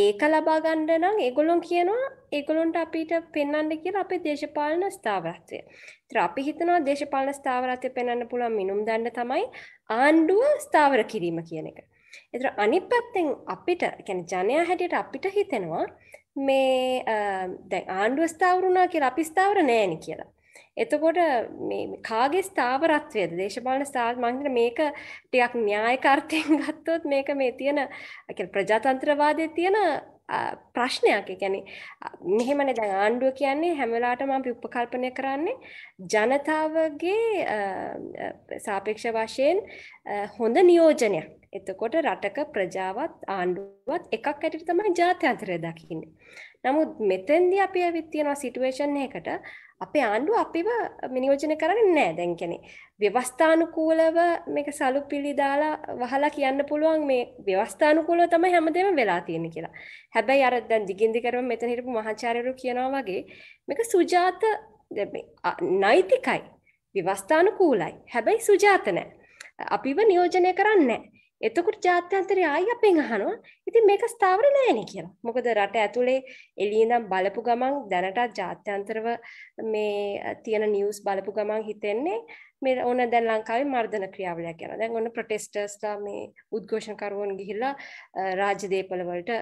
ඒක ලබා ගන්න නම් ඒගොල්ලෝ කියනවා ඒගොල්ලොන්ට අපිට පෙන්වන්න කියලා අපේ දේශපාලන ස්ථාවරත්වය. ඒතර අපි හිතනවා දේශපාලන ස්ථාවරත්වය පෙන්වන්න පුළුවන් මිනුම් දණ්ඩ තමයි ආණ්ඩුව ස්ථාවර කිරීම කියන එක. එතර අනිත් පැත්තෙන් අපිට يعني ජනයා හැටියට අපිට හිතෙනවා මේ දැන් ආණ්ඩුව ස්ථාවර වුණා කියලා අපි ස්ථාවර නෑනේ කියලා. එතකොට මේ කාගේ ස්ථාවරත්වයද දේශපාලන ස්ථාවර මම හිතන්නේ මේක ටිකක් න්‍යායික අර්ථයෙන් <laughs> ගත්තොත් මේක මේ තියෙන ප්‍රජාතන්ත්‍රවාදයේ තියෙන ප්‍රශ්නයක් ගැන මෙහෙමන දැන් ආණ්ඩුව කියන්නේ හැමලාට ම අපි උපකල්පනය කරන්නේ ජනතාවගේ සාපේක්ෂ වශයෙන් හොඳ නියෝජනයක් එතකොට රටක ප්‍රජාවත් ආණ්ඩුවත් එකක් ඇටිට තමයි ජාත්‍යන්තරය දකින්නේ. නමුත් මෙතෙන්දී අපි ඇවිත් තියෙනවා සිටුේෂන් එකකට අපේ ආණ්ඩුව අපිව නියෝජනය කරන්නේ නැහැ. දැන් කියන්නේ ව්‍යවස්ථානුකූලව මේක සලුපිලි දාලා වහලා කියන්න පුළුවන් මේ ව්‍යවස්ථානුකූලව තමයි හැමදේම වෙලා තියෙන්නේ කියලා. හැබැයි අර දැන් දිගින් දිගටම මෙතන හිටපු මහාචාර්යවරු කියනවා වගේ මේක සුජාත නෛතිකයි. ව්‍යවස්ථානුකූලයි. හැබැයි සුජාත නැහැ. අපිව නියෝජනය කරන්නේ නැහැ. එතකොට ජාත්‍යන්තරය ආයි අපෙන් අහනවා. ඉතින් මේක ස්ථාවර නෑනේ කියලා. මොකද රට ඇතුලේ එළියේ ඉඳන් බලපු ගමන් දැනටත් ජාත්‍යන්තරව මේ තියෙන නිවුස් බලපු ගමන් හිතෙන්නේ මේ ඕන දැන් ලංකාවේ මර්ධන ක්‍රියාවලියක් යනවා. දැන් ඔන්න ප්‍රොටෙස්ටර්ස්ලා මේ උද්ඝෝෂණකරුවන් ගිහිල්ලා රාජ්‍ය දේපල වලට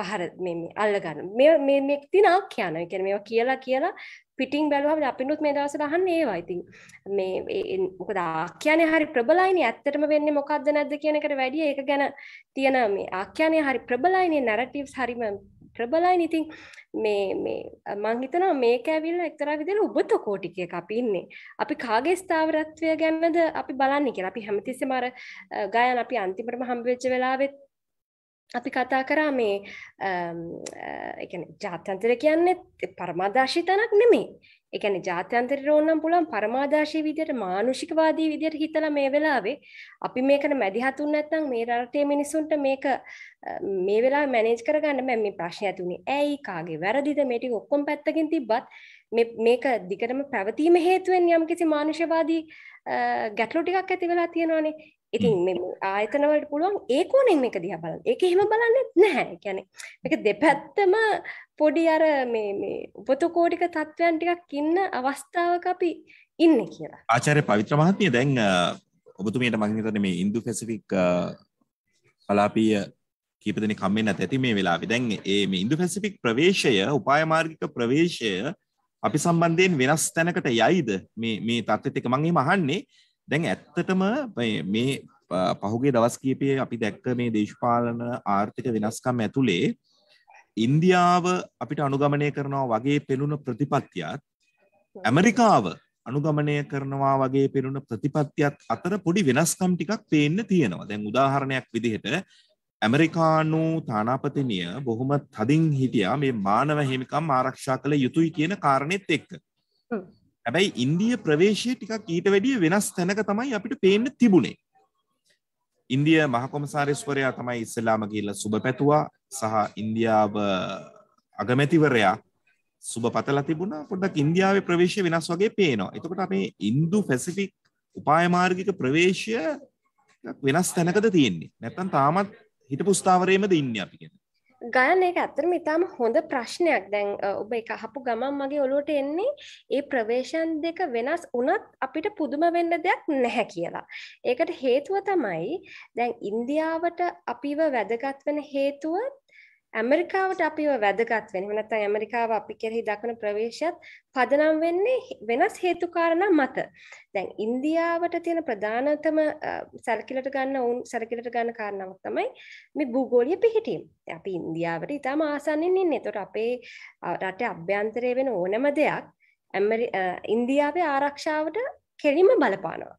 පහර මේ මේ අල්ල ගන්න. මේ මේ මේ දිනාක් යනවා. ඒ කියන්නේ මේවා කියලා කියලා පිටිං බැලුවම අපිනුත් මේ දවස්වල අහන්නේ ඒවා. ඉතින් මේ මොකද ආඛ්‍යානය හරි ප්‍රබලයිනේ. ඇත්තටම වෙන්නේ මොකද්ද නැද්ද කියන එකට වැඩිය ඒක ගැන තියෙන මේ ආඛ්‍යානය හරි ප්‍රබලයිනේ. නැරටිව්ස් හරිම ප්‍රබලයි ඉතින් මේ මේ මං හිතනවා මේක ඇවිල්ලා එක්තරා විදිහට උබත කෝටිකයක අපි ඉන්නේ. අපි කාගේ ස්ථාවරත්වය ගැනද අපි බලන්නේ කියලා. අපි හැමතිස්සෙම අර ගායන අපි අන්තිමටම හම්බ වෙච්ච වෙලාවෙත් අපි කතා කරා මේ ජාත්‍යන්තර කියන්නේ පරමාදර්ශී තැනක් නෙමේ එකන ජාත්‍යන්තර ඕනම් පුළන් පරමාදර්ශය විදියට මානුෂිකවාදී විදියට හිතල මේ වෙලාවේ අපි මේකන මැදිහතුන් ඇත්තං මේ රටේ මිනිසුන්ට මේක මේ වෙලා මැනේජ් කරගන්න මැම ප්‍රශ්න ඇතුනේ ඇයි කාගේ වැරදිද මේටි ඔක්කොම් පැත්තකින් තිබ්බත් මේක දිගටම පැවතීම හේතුවෙන් යම් කිසි මානුෂවාදී ගැටලු ටිකක් ඇති වෙලා තියෙනවානේ ඉතින් මෙ ආයතනවලට පුළුවන් ඒකෝනෙන් එක දිහ බලන්න එක එහෙම බලන්නෙත් නැහැ කියැනෙ එක දෙපැත්තම පොඩි අර උපතකෝටික තත්ත්වයන් ටිකක් ඉන්න අවස්ථාවක අපි ඉන්න කියලා ආචාරය පවිත්‍ර මහත්මය දැන් ඔබතුමයට මහිතන මේ ඉන්දු පැසිෆික් කලාපීය කීපදන කම්මෙන් ඇති මේ වෙලා විදැන් ඒ ඉන්දු පැසිෆික් ප්‍රවේශය උපායමාර්ගික ප්‍රවේශය අපි සම්බන්ධයෙන් වෙනස් තැනකට යයිද මේ තත්ත්තික මගේ මහන්නේ දැන් ඇත්තටම මේ පහුගේ දවස් කීපය අපි දැක්ක මේ දේශපාලන ආර්ථික වෙනස්කම් ඇතුළේ ඉන්දියාව අපිට අනුගමනය කරනවා වගේ පෙළුණ ප්‍රතිපත්තියක් ඇමරිකාව අනුගමනය කරනවා වගේ පෙරුණ ප්‍රතිපත්තියක් අතර පොඩි වෙනස්කම් ටිකක් පේන්න තියෙනවා දැන් උදාහරණයක් විදිහට ඇමරිකානු තානාපතිනිය බොහොම තදින් හිටියා මේ මානව හිමිකම් ආරක්ෂා කළ යුතුයි කියන කාරණෙත් එක්ක හැබැයි ඉන්දිය ප්‍රවේශය ටිකක් ඊට වැඩිය වෙනස් තැනක තමයි අපිට පේන්න තිබුණේ ඉන්දිය මහකොමසාරිස්වරයා තමයි ඉස්සලාම කියල්ල සුබ පැතුවා සහ ඉන්දියාව අගමැතිවරයා සුබ පතල තිබුණ පොඩක් ඉන්දියාවේ ප්‍රවේශය වෙනස් වගේ පේනවා එතකොට අපේ ඉන්දු පැසිෆික් උපායමාර්ගික ප්‍රවේශය වෙනස් තැනකද තියෙන්නේ නැත්තන් තාමත් හිට පුස්ථාවරයමද ඉන්න අපි කියෙන ගයන් ඒක ඇත්තරම ඉතාම හොඳ ප්‍රශ්නයක් දැන් ඔබ එක හපු ගමන් මගේ ඔලුවට එන්නේ ඒ ප්‍රවේශන් දෙක වෙනස් වනත් අපිට පුදුම වෙන්න දෙයක් නැහැ කියලා. ඒකට හේතුව තමයි දැන් ඉන්දියාවට අපිව වැදගත් වෙන හේතුව ඇමරිකාවට අපිව වැදගත් වෙන නැත ඇමරිකාව අපි කෙරෙහි දක්වන ප්‍රවේශයත් පදනම් වෙන්නේ වෙනස් හේතුකාරණ මත දැන් ඉන්දියාවට තියෙන ප්‍රධානතම සැලකිලට ගන්න ඔවුන් සැලකිලට ගන්න කාරණාවක් තමයි මේ භූගෝලීය පිහිටීම. අපි ඉන්දියාවට ඊටම ආසන්නින් ඉන්නේ. ඒතකොට අපේ රටේ අභ්‍යන්තරයේ වෙන ඕනම දෙයක් ඉන්දියාවේ ආරක්ෂාවට කෙලිම බලපානවා.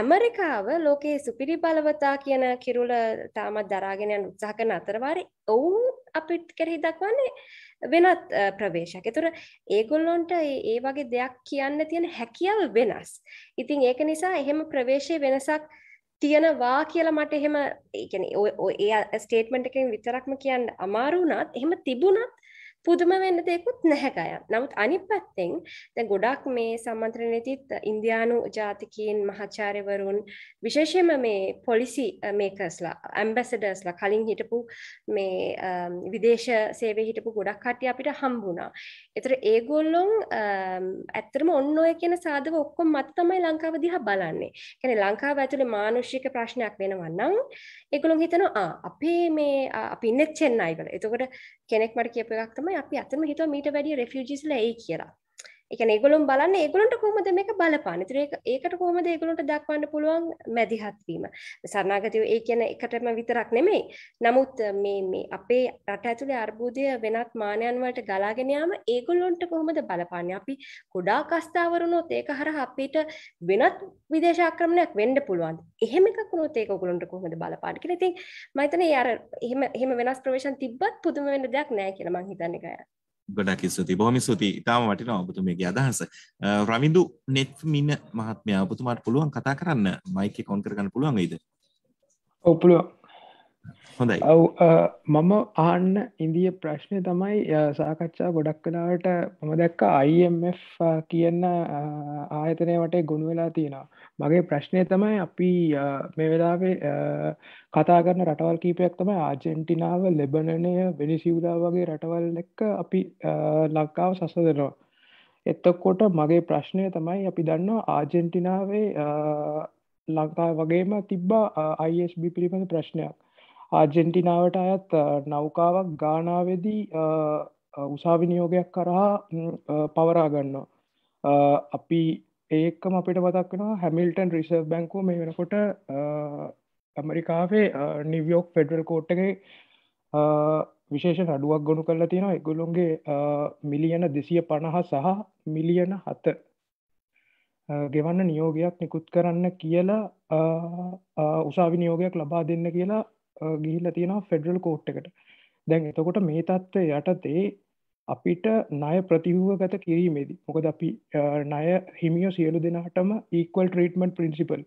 ඇමරිකාව ලෝකයේ සුපිරි බලවතා කියන කිරුල තාමත් දරාගෙන යන උත්සාහ කරන අතරවාරේ ඔවුන් අපිට කෙරෙහි දක්වන්නේ වෙනත් ප්‍රවේශයක්. ඒතර ඒගොල්ලොන්ට ඒ වගේ දෙයක් කියන්න තියෙන හැකියාව වෙනස්. ඉතින් ඒක නිසා එහෙම ප්‍රවේශයේ වෙනසක් තියෙනවා කියලා මට එහෙම ඒ කියන්නේ ඒ ස්ටේට්මන්ට් එකෙන් විතරක්ම කියන්න අමාරු වුණත් එහෙම තිබුණත් පුදුම වෙන්න දෙයකුත් නැහැ ගයන්. නමුත් අනිත් පැත්තෙන් දැන් ගොඩක් මේ සම්මන්ත්‍රණ නීතිත් ඉන්දියානු ජාතිකයන් මහාචාර්යවරුන් විශේෂයෙන්ම මේ පොලිසි මේකර්ස්ලා ඇම්බැසඩර්ස්ලා කලින් හිටපු මේ විදේශ සේවයේ හිටපු ගොඩක් කට්ටිය අපිට හම්බුණා. ඒතර ඒගොල්ලොන් ඇත්තටම ඔන්න ඔය කියන සාධක ඔක්කොම මත තමයි ලංකාව දිහා බලන්නේ. කියන්නේ ලංකාව ඇතුලේ මානුෂික ප්‍රශ්නයක් වෙනවා නම් ඒගොල්ලොන් හිතනවා ආ අපේ මේ අපි ඉන්නේ චෙන්නයි වල. එතකොට කෙනෙක් මට කියපු එකක් තමයි තමයි අපි ඇත්තම හිතුව මීට වැඩිය රෙෆියජිස්ල ඒ කියලා එකන ඒගොලුම් බලන්න ඒගොලන්ට කොහමද මේක බලපාන ඉතින් ඒක ඒකට කොහමද ඒගොලන්ට දක්වන්න පුළුවන් මැදිහත් වීම සරණාගතයෝ ඒ කියන එකටම විතරක් නෙමෙයි නමුත් මේ මේ අපේ රට ඇතුලේ අර්බුදය වෙනත් මානයන් වලට ගලාගෙන යාම ඒගොල්ලොන්ට කොහමද බලපාන්නේ අපි ගොඩාක් අස්ථාවරුනොත් ඒක හරහා අපිට වෙනත් විදේශ ආක්‍රමණයක් වෙන්න පුළුවන් එහෙම එකක් වුණොත් ඒක ඔයගොල්ලන්ට කොහමද බලපාන්නේ කියලා ඉතින් මම හිතන්නේ අර එහෙම එහෙම වෙනස් ප්‍රවේශම් තිබ්බත් පුදුම වෙන්න දෙයක් නැහැ කියලා මම හිතන්නේ ගයා ගොඩක් ස්තුති බොහම සුති ඉතාම වටින ඔබතුමගේ අදහස රවිදු නෙට් මින මහත්මය ඔබතුමාට පුළුවන් කතා කරන්න මයික කොන් කරගන්න පුළුවන් යිද ඔපුළුවන් හොඳයි ඔව මම ආන්න ඉන්දිය ප්‍රශ්නය තමයි සාකච්ඡා ගොඩක් කලාවට මම දැක්ක අයිF කියන්න ආයතනය වටේ ගුණ වෙලා තියෙනවා මගේ ප්‍රශ්නය තමයි අපි මේ වෙලාවේ කතා කරන රටවල් කීපයක් තමයි ආජෙන්ටිනාව ලෙබනනය වෙනිසිවලා වගේ රටවල් එක්ක අපි ලක්කාව සසදනවා එත්තකොට මගේ ප්‍රශ්නය තමයි අපි දන්නවා ආජෙන්ටිනාවේ ලංකා වගේම තිබ්බා අයිSB පිළිබඳ ප්‍රශ්නයක් ආජෙන්ටිනාවට අයත් නෞකාවක් ගානාවෙදී උසාවිනියෝගයක් කරහා පවරාගන්නවා අපි ඒකම අපිට පතක් වෙනවා හැමිල්ටන් රිසර්් බැංකෝ මේ වෙනකොට ඇමරිකාවේ නිවියෝක් ෆෙඩරල් කෝට්ටගේ විශේෂ නඩුවක් ගොුණු කරලා තියෙනවා එගොලොන්ගේ මිලියන දෙසිය පණහ සහ මිලියන හත ගෙවන්න නියෝගයක් නිකුත් කරන්න කියලා උසාවි නියෝගයක් ලබා දෙන්න කියලා ගිහිල්ල තියෙනවා ෆෙඩරල් කෝට් එකට දැන් එතකොට මේ තත්ත්ව යටතේ අපිට ණය ප්‍රතිහුව ගත කිරීමේදී මොකද අපි ණය හිමියෝ සියලු දෙනාටම ඉක්වල් ට්‍රීටමන්ට් ප්‍රින්සිපල්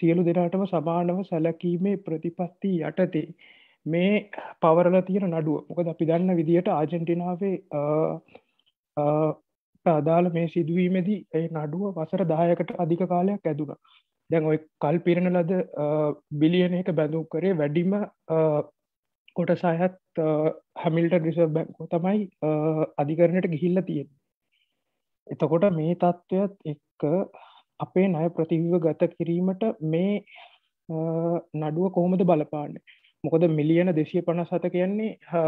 සියලු දෙනාටම සමානව සැලකීමේ ප්‍රතිපත්ති යටතේ මේ පවරල තියෙන නඩුව මොකද අපි දන්න විදිහට ආජෙන්ටිනාවේ අදාළ මේ සිදුවීමදී ඒ නඩුව වසර දායකට අධික කාලයක් ඇදුන දැන් ඔය කල් පිරණ ලද බිලියන එක බැඳූ කරේ වැඩිම කොට සහත් හමිල්ට රිසර් බැංකෝ තමයි අධිකරණයට ගිහිල්ල තියෙන් එතකොට මේ තත්ත්වයත් එක්ක අපේ නය ප්‍රතිවිව ගත කිරීමට මේ නඩුව කොහොමද බලපාන්න මොකද මිලියන දෙශය පණ සත කියන්නේ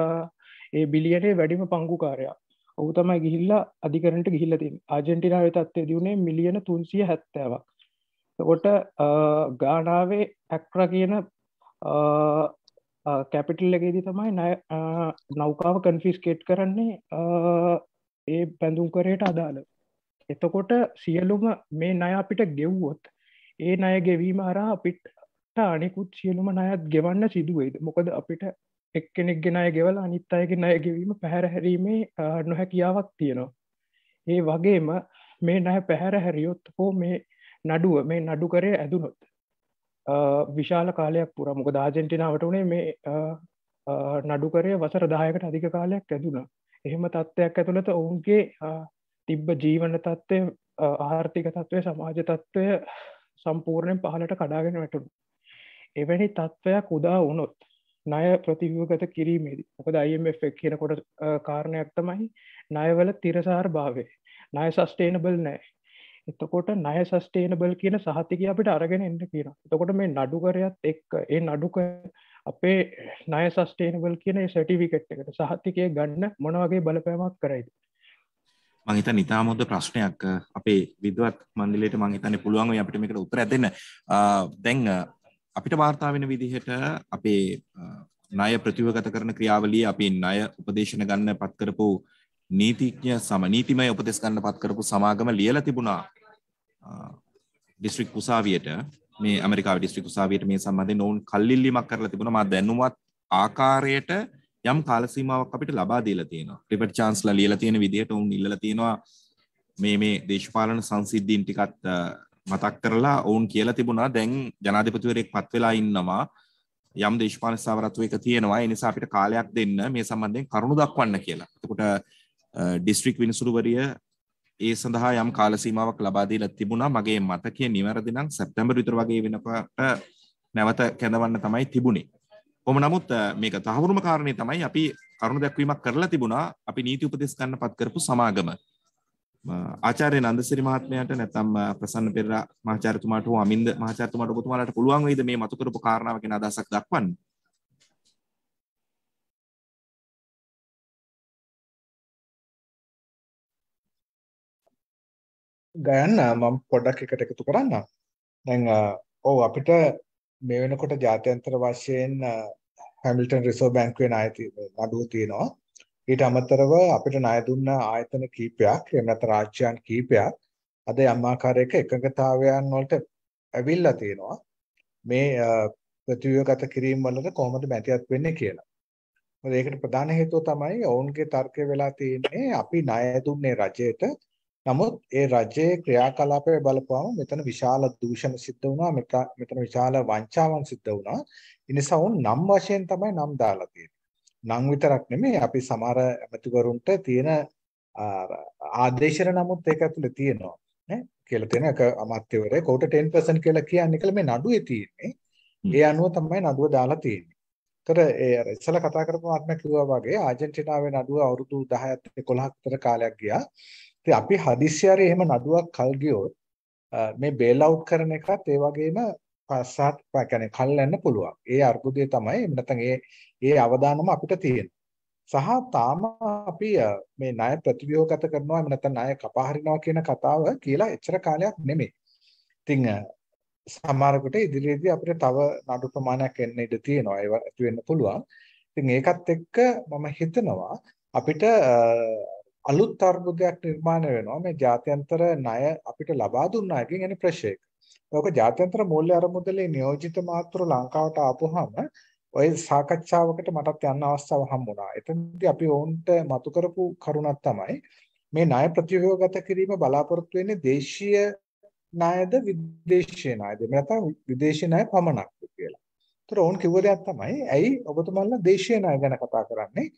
ඒ බිලියටේ වැඩිම පංගුකාරයා ඔහු තමයි ගිහිල්ලා අධිකරට ගිහිල්ලතින් ආජෙන්ටිනාව තත්වය දියුණේ මිලියන තුන්සිය හැත්තවක් කොට ගාඩාවේ ඇක්්‍ර කියන කැපිටල් එකේදී තමයි නය නෞකාව කන්ෆිස්කේට් කරන්නේ ඒ පැඳුම් කරයට අදාළ එතකොට සියලුම මේ නය අපිට ගෙව්වොත් ඒ නය ගෙවීම අරා අපිට අනෙකුත් සියලුම නයත් ගෙවන්න සිදුවේද මොකද අපිට එක්කෙනෙක් ගෙනය ගෙවල අනිත් අයග නය ගෙවීම පැහැරහැරීමේ නොහැකියාවක් තියෙනවා ඒ වගේම මේ නෑ පැහැර හැරියොත් හෝ මේ නඩුව මේ නඩු කරේ ඇදුනොත් විශාල කාලයක් පුර මොක දාජෙන්ටිනාවට වනේ මේ නඩු කරේ වසර දායකට අධික කාලයක් ඇදුනා එහෙම තත්ත්වයක් ඇතුළත ඔවුන්ගේ තිබ්බ ජීවන තත්ත්වය ආර්ථික තත්ත්වය සමාජ තත්ත්වය සම්පූර්ණයෙන් පහලට කඩාගෙන වැටුණු එවැනි තත්ත්වයක් උදා වුණොත් ණය ප්‍රතිවගත කිරීමේදී මොකද IMF කියනකොට කාරණයක් තමයි ණයවල තිරසාර භාවය ණය සස්ටේනබල් නෑ එතකොට නය සස්ටේනබල් කියන සහතික අපිට අරගෙන එන්න කියන එතකොට මේ නඩුකරයත් එක් ඒ නඩුක අපේ නය සස්ටේනබල් කියන සටිවිකට් එකට සහතිකය ගන්න මොනවගේ බලපෑමක් කරයිද මහිත නිතාමුද ප්‍රශ්නයක් අපේ විදවත් මන්දිලට මහිතන පුළුවන් අපිට මේකට උත්තර ඇතින්න දැන් අපිට වාර්තාාවෙන විදිහට අපේ ණය ප්‍රතිවගත කරන ක්‍රියාවලිය අපි ණය උපදේශන ගන්න පත්කරපු නීතිඥ සම නීතිමය උපදෙස් ගන්න පත්කරපු සමාගම ලියල තිබුණා ඩිස්ට්‍රික් උසාවියට මේ ඇමරිකා ඩිස්ට්‍රික් උසාවියට මේ සම්බන්ධය නොවන් කල්ලිල්ලිමක් කරලා තිබුණ මා දැනුවත් ආකාරයට යම් කාලසීමාවක් අපිට ලබා දීලා තියෙනවා රිපට් චාන්ස්ලා ලියලා තියෙන විදිහට ඔවුන් ඉල්ලලා තියෙනවා මේ මේ දේශපාලන සංසිද්ධීන් ටිකත් මතක් කරලා ඔවුන් කියලා තිබුණා දැන් ජනාධිපතිවරයෙක් පත් වෙලා ඉන්නවා යම් දේශපාලන ස්ථාවරත්වය එක තියෙනවා ඒ නිසා අපිට කාලයක් දෙන්න මේ සම්බන්ධයෙන් කරුණු දක්වන්න කියලා. එතකොට ඩිස්ට්‍රික් විනිසුරුවරිය ඒ සඳහා යම් කාල සීමාවක් ලබා දීලා තිබුණා මගේ මතකය නිවැරදි නම් සැප්තැම්බර් විතර වගේ වෙනකොට නැවත කැඳවන්න තමයි තිබුණේ. කොහොම නමුත් මේක තහවුරුම කාරණේ තමයි අපි කරුණු දැක්වීමක් කරලා තිබුණා අපි නීති උපදෙස් ගන්න පත් කරපු සමාගම. ආචාර්ය නන්දසිරි මහත්මයාට නැත්නම් ප්‍රසන්න පෙරේරා මහාචාර්යතුමාට හෝ අමින්ද මහාචාර්යතුමාට ඔබතුමාලට පුළුවන් වේද මේ මතු කරපු කාරණාව ගැන අදහසක් දක්වන්න? ගයන්න මම පොඩක් එකට එකතු කරන්න දැන් ඔව අපිට මේ වෙනකොට ජාත්‍යන්තර වශයෙන් හැමිල්ටන් රිසර්ව් බැංකුවේ ණය නඩුව තියෙනවා ඊට අමතරව අපිට ණය දුන්න ආයතන කීපයක් එහෙම නැත්නම් රාජ්‍යයන් කීපයක් අද යම් ආකාරයක එකඟතාවයන් වලට ඇවිල්ලා තියෙනවා මේ ප්‍රතිව්‍යුහගත කිරීම වලට කොහොමද මැදිහත් වෙන්නේ කියලා. මොකද ඒකට ප්‍රධාන හේතුව තමයි ඔවුන්ගේ තර්කය වෙලා තියෙන්නේ අපි ණය දුන්නේ රජයට නමුත් ඒ රජයේ ක්‍රියාකලාපය බලපුවම මෙතන විශාල දූෂණ සිද්ධ වුණා මෙතන විශාල වංචාවන් සිද්ධ වුණා ඒ නිසා උන් නම් වශයෙන් තමයි නම් දාලා තියෙන්නේ නම් විතරක් නෙමෙයි අපි සමහර ඇමතිවරුන්ට තියෙන ආදේශර නමුත් ඒක ඇතුලේ තියෙනවා නේ කියලා තියෙන එක අමාත්‍යවරේ කොට 10% කියලා කියන්නේ කියලා මේ නඩුවේ තියෙන්නේ ඒ අනුව තමයි නඩුව දාලා තියෙන්නේ තර ඒ අර ඉස්සලා කතා කරපු ආත්ම කිව්වා වගේ ආජන්ටිනාවේ නඩුව අවුරුදු 10ත් 11ක් විතර කාලයක් ගියා ඉතින් අපි හදිස්සි හරි එහෙම නඩුවක් කල් ගියොත් මේ බේල් අවුට් කරන එකත් ඒ වගේම පස්සහත් කියන්නේ කල් යන්න පුළුවන්. ඒ අර්බුදය තමයි නැත්නම් ඒ ඒ අවදානම අපිට තියෙනවා. සහ තාම අපි මේ ණය ප්‍රතිව්‍යුහගත කරනවා නැත්නම් ණය කපා හරිනවා කියන කතාව කියලා එච්චර කාලයක් නෙමෙයි. ඉතින් සමහරකට ඉදිරියේදී අපිට තව නඩු ප්‍රමාණයක් එන්න ඉඩ තියෙනවා. ඒව ඇති වෙන්න පුළුවන්. ඉතින් ඒකත් එක්ක මම හිතනවා අපිට අලුත් අර්බුදයක් නිර්මාණය වෙනවා මේ ජාත්‍යන්තර ණය අපිට ලබා දුන්න අයගෙන් එන ප්‍රෙෂර් එක. ඒක ජාත්‍යන්තර මූල්‍ය අරමුදලේ නියෝජිත මාතෘ ලංකාවට ආපුවාම ඔය සාකච්ඡාවකට මටත් යන්න අවස්ථාව හම්බුණා. එතනදී අපි ඔවුන්ට මතු කරපු කරුණක් තමයි මේ ණය ප්‍රතිව්‍යවගත කිරීම බලාපොරොත්තු වෙන්නේ දේශීය ණයද විදේශීය ණයද? එහෙම නැත්නම් විදේශීය ණය පමණක්ද කියලා. ඒතර ඔවුන් කිව්ව දෙයක් තමයි ඇයි ඔබතුමන්ලා දේශීය ණය ගැන කතා කරන්නේ?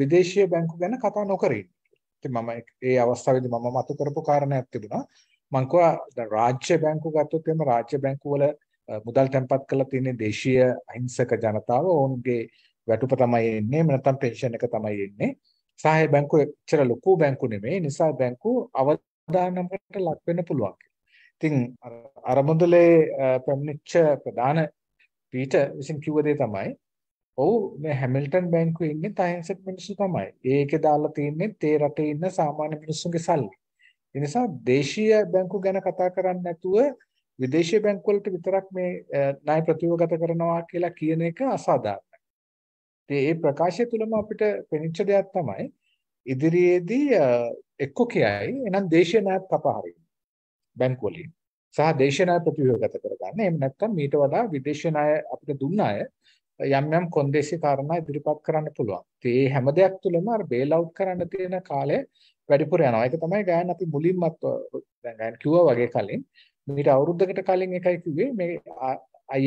විදේශීය බැංකු ගැන කතා නොකර ඉන්නේ. මම ඒ අවස්ථාවේදී මම මතු කරපු කාරණයක් තිබුණා. මං කිව්වා රාජ්‍ය බැංකු ගත්තොත් එහෙම රාජ්‍ය බැංකු වල මුදල් තැන්පත් කරලා තියෙන දේශීය අහිංසක ජනතාව ඔවුන්ගේ වැටුප තමයි එන්නේ. එහෙම නැත්නම් පෙන්ෂන් එක තමයි එන්නේ. සහාය බැංකු එච්චර ලොකු බැංකු නෙමෙයි. නිසා බැංකු අවදානමකට ලක් වෙන්න පුළුවන්. ඉතින් අර මුදලේ පැමිණිච්ච ප්‍රධාන පීට විසින් කිව්ව දේ තමයි ඔව් මේ හැමිල්ටන් බැංකුවේ ඉන්නේ තහයන්සෙත් මිනිස්සු තමයි. ඒකේ දාලා තියෙන්නේ තේ රටේ ඉන්න සාමාන්‍ය මිනිස්සුන්ගේ සල්ලි. ඒ නිසා දේශීය බැංකු ගැන කතා කරන්නේ නැතුව විදේශීය බැංකු වලට විතරක් මේ ණය ප්‍රතිවගත කරනවා කියලා කියන එක අසාධාරණයි. ඉතින් ඒ ප්‍රකාශය තුලම අපිට පෙනෙච්ච දෙයක් තමයි ඉදිරියේදී එක්ක කියයි එහෙනම් දේශීය ණයත් කපහරින්න බැංකු වලින්. සහ දේශීය ණය ප්‍රතිවගත කරගන්න. එහෙම නැත්නම් මීට වඩා විදේශීය ණය අපිට දුන්න අය යම් යම් කොන්දේසි කාරණා ඉදිරිපත් කරන්න පුළුවන්. ඒ හැම දෙයක් තුළම අර බේල් අවුට් කරන්න තියෙන කාලය වැඩිපුර යනවා. ඒක තමයි ගායන් අපි මුලින්මත් දැන් ගායන් කිව්වා වගේ කලින් මීට අවුරුද්දකට කලින් එකයි කිව්වේ මේ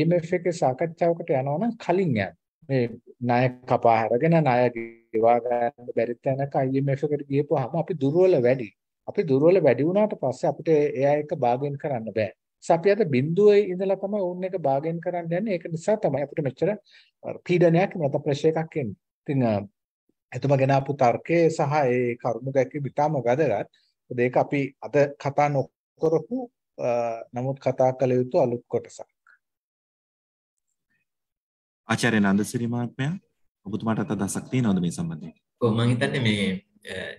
IMF එකේ සාකච්ඡාවකට යනවා නම් කලින් යන්න. මේ ණය කපා හැරගෙන ණය ගෙවා ගන්න බැරි තැනක IMF එකට ගියපුවාම අපි දුර්වල වැඩි. අපි දුර්වල වැඩි වුණාට පස්සේ අපිට එයා එක්ක බාගෙන් කරන්න බෑ. අපි අද බිඳුවේ ඉඳලා තමයි ඕන් එක බාගෙන් කරන්න යන්නේ. ඒක නිසා තමයි අපිට මෙච්චර පීඩනයක් නැත්නම් ප්‍රෙෂර් එකක් එන්නේ. ඉතින් එතුමා ගෙනාපු තර්කයේ සහ ඒ කරුණු දැක්කේ විතාම වැදගත්. මොකද ඒක අපි අද කතා නොකරපු නමුත් කතා කළ යුතු අලුත් කොටසක්. ආචාර්ය නන්දසිරි මහත්මයා ඔබතුමාට අද දසක් තියෙනවද මේ සම්බන්ධයෙන්? ඔව් මම හිතන්නේ මේ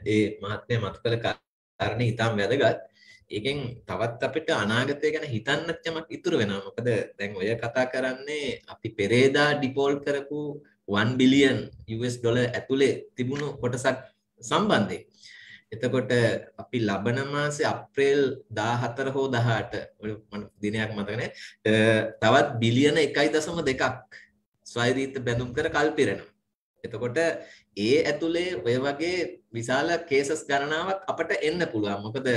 ඒ මහත්මයා මතක කළ කාරණේ ඉතාම වැදගත්. ඒකෙන් තවත් අපිට අනාගතය ගැන හිතන්නත් යමක් ඉතුරු වෙනවා. මොකද දැන් ඔය කතා කරන්නේ අපි පෙරේදා ඩිපෝල්ට් කරපු 1 බිලියන් US ඩොලර් ඇතුලේ තිබුණු කොටසක් සම්බන්ධයෙන්. එතකොට අපි ලබන මාසේ අප්‍රේල් 14 හෝ 18 මම දිනයක් මතක නැහැ. තවත් බිලියන 1.2ක් ස්වෛරීත බැඳුම් කර කල්පිරෙනවා. එතකොට ඒ ඇතුලේ ඔය වගේ විශාල කේසස් ගණනාවක් අපට එන්න පුළුවන්. මොකද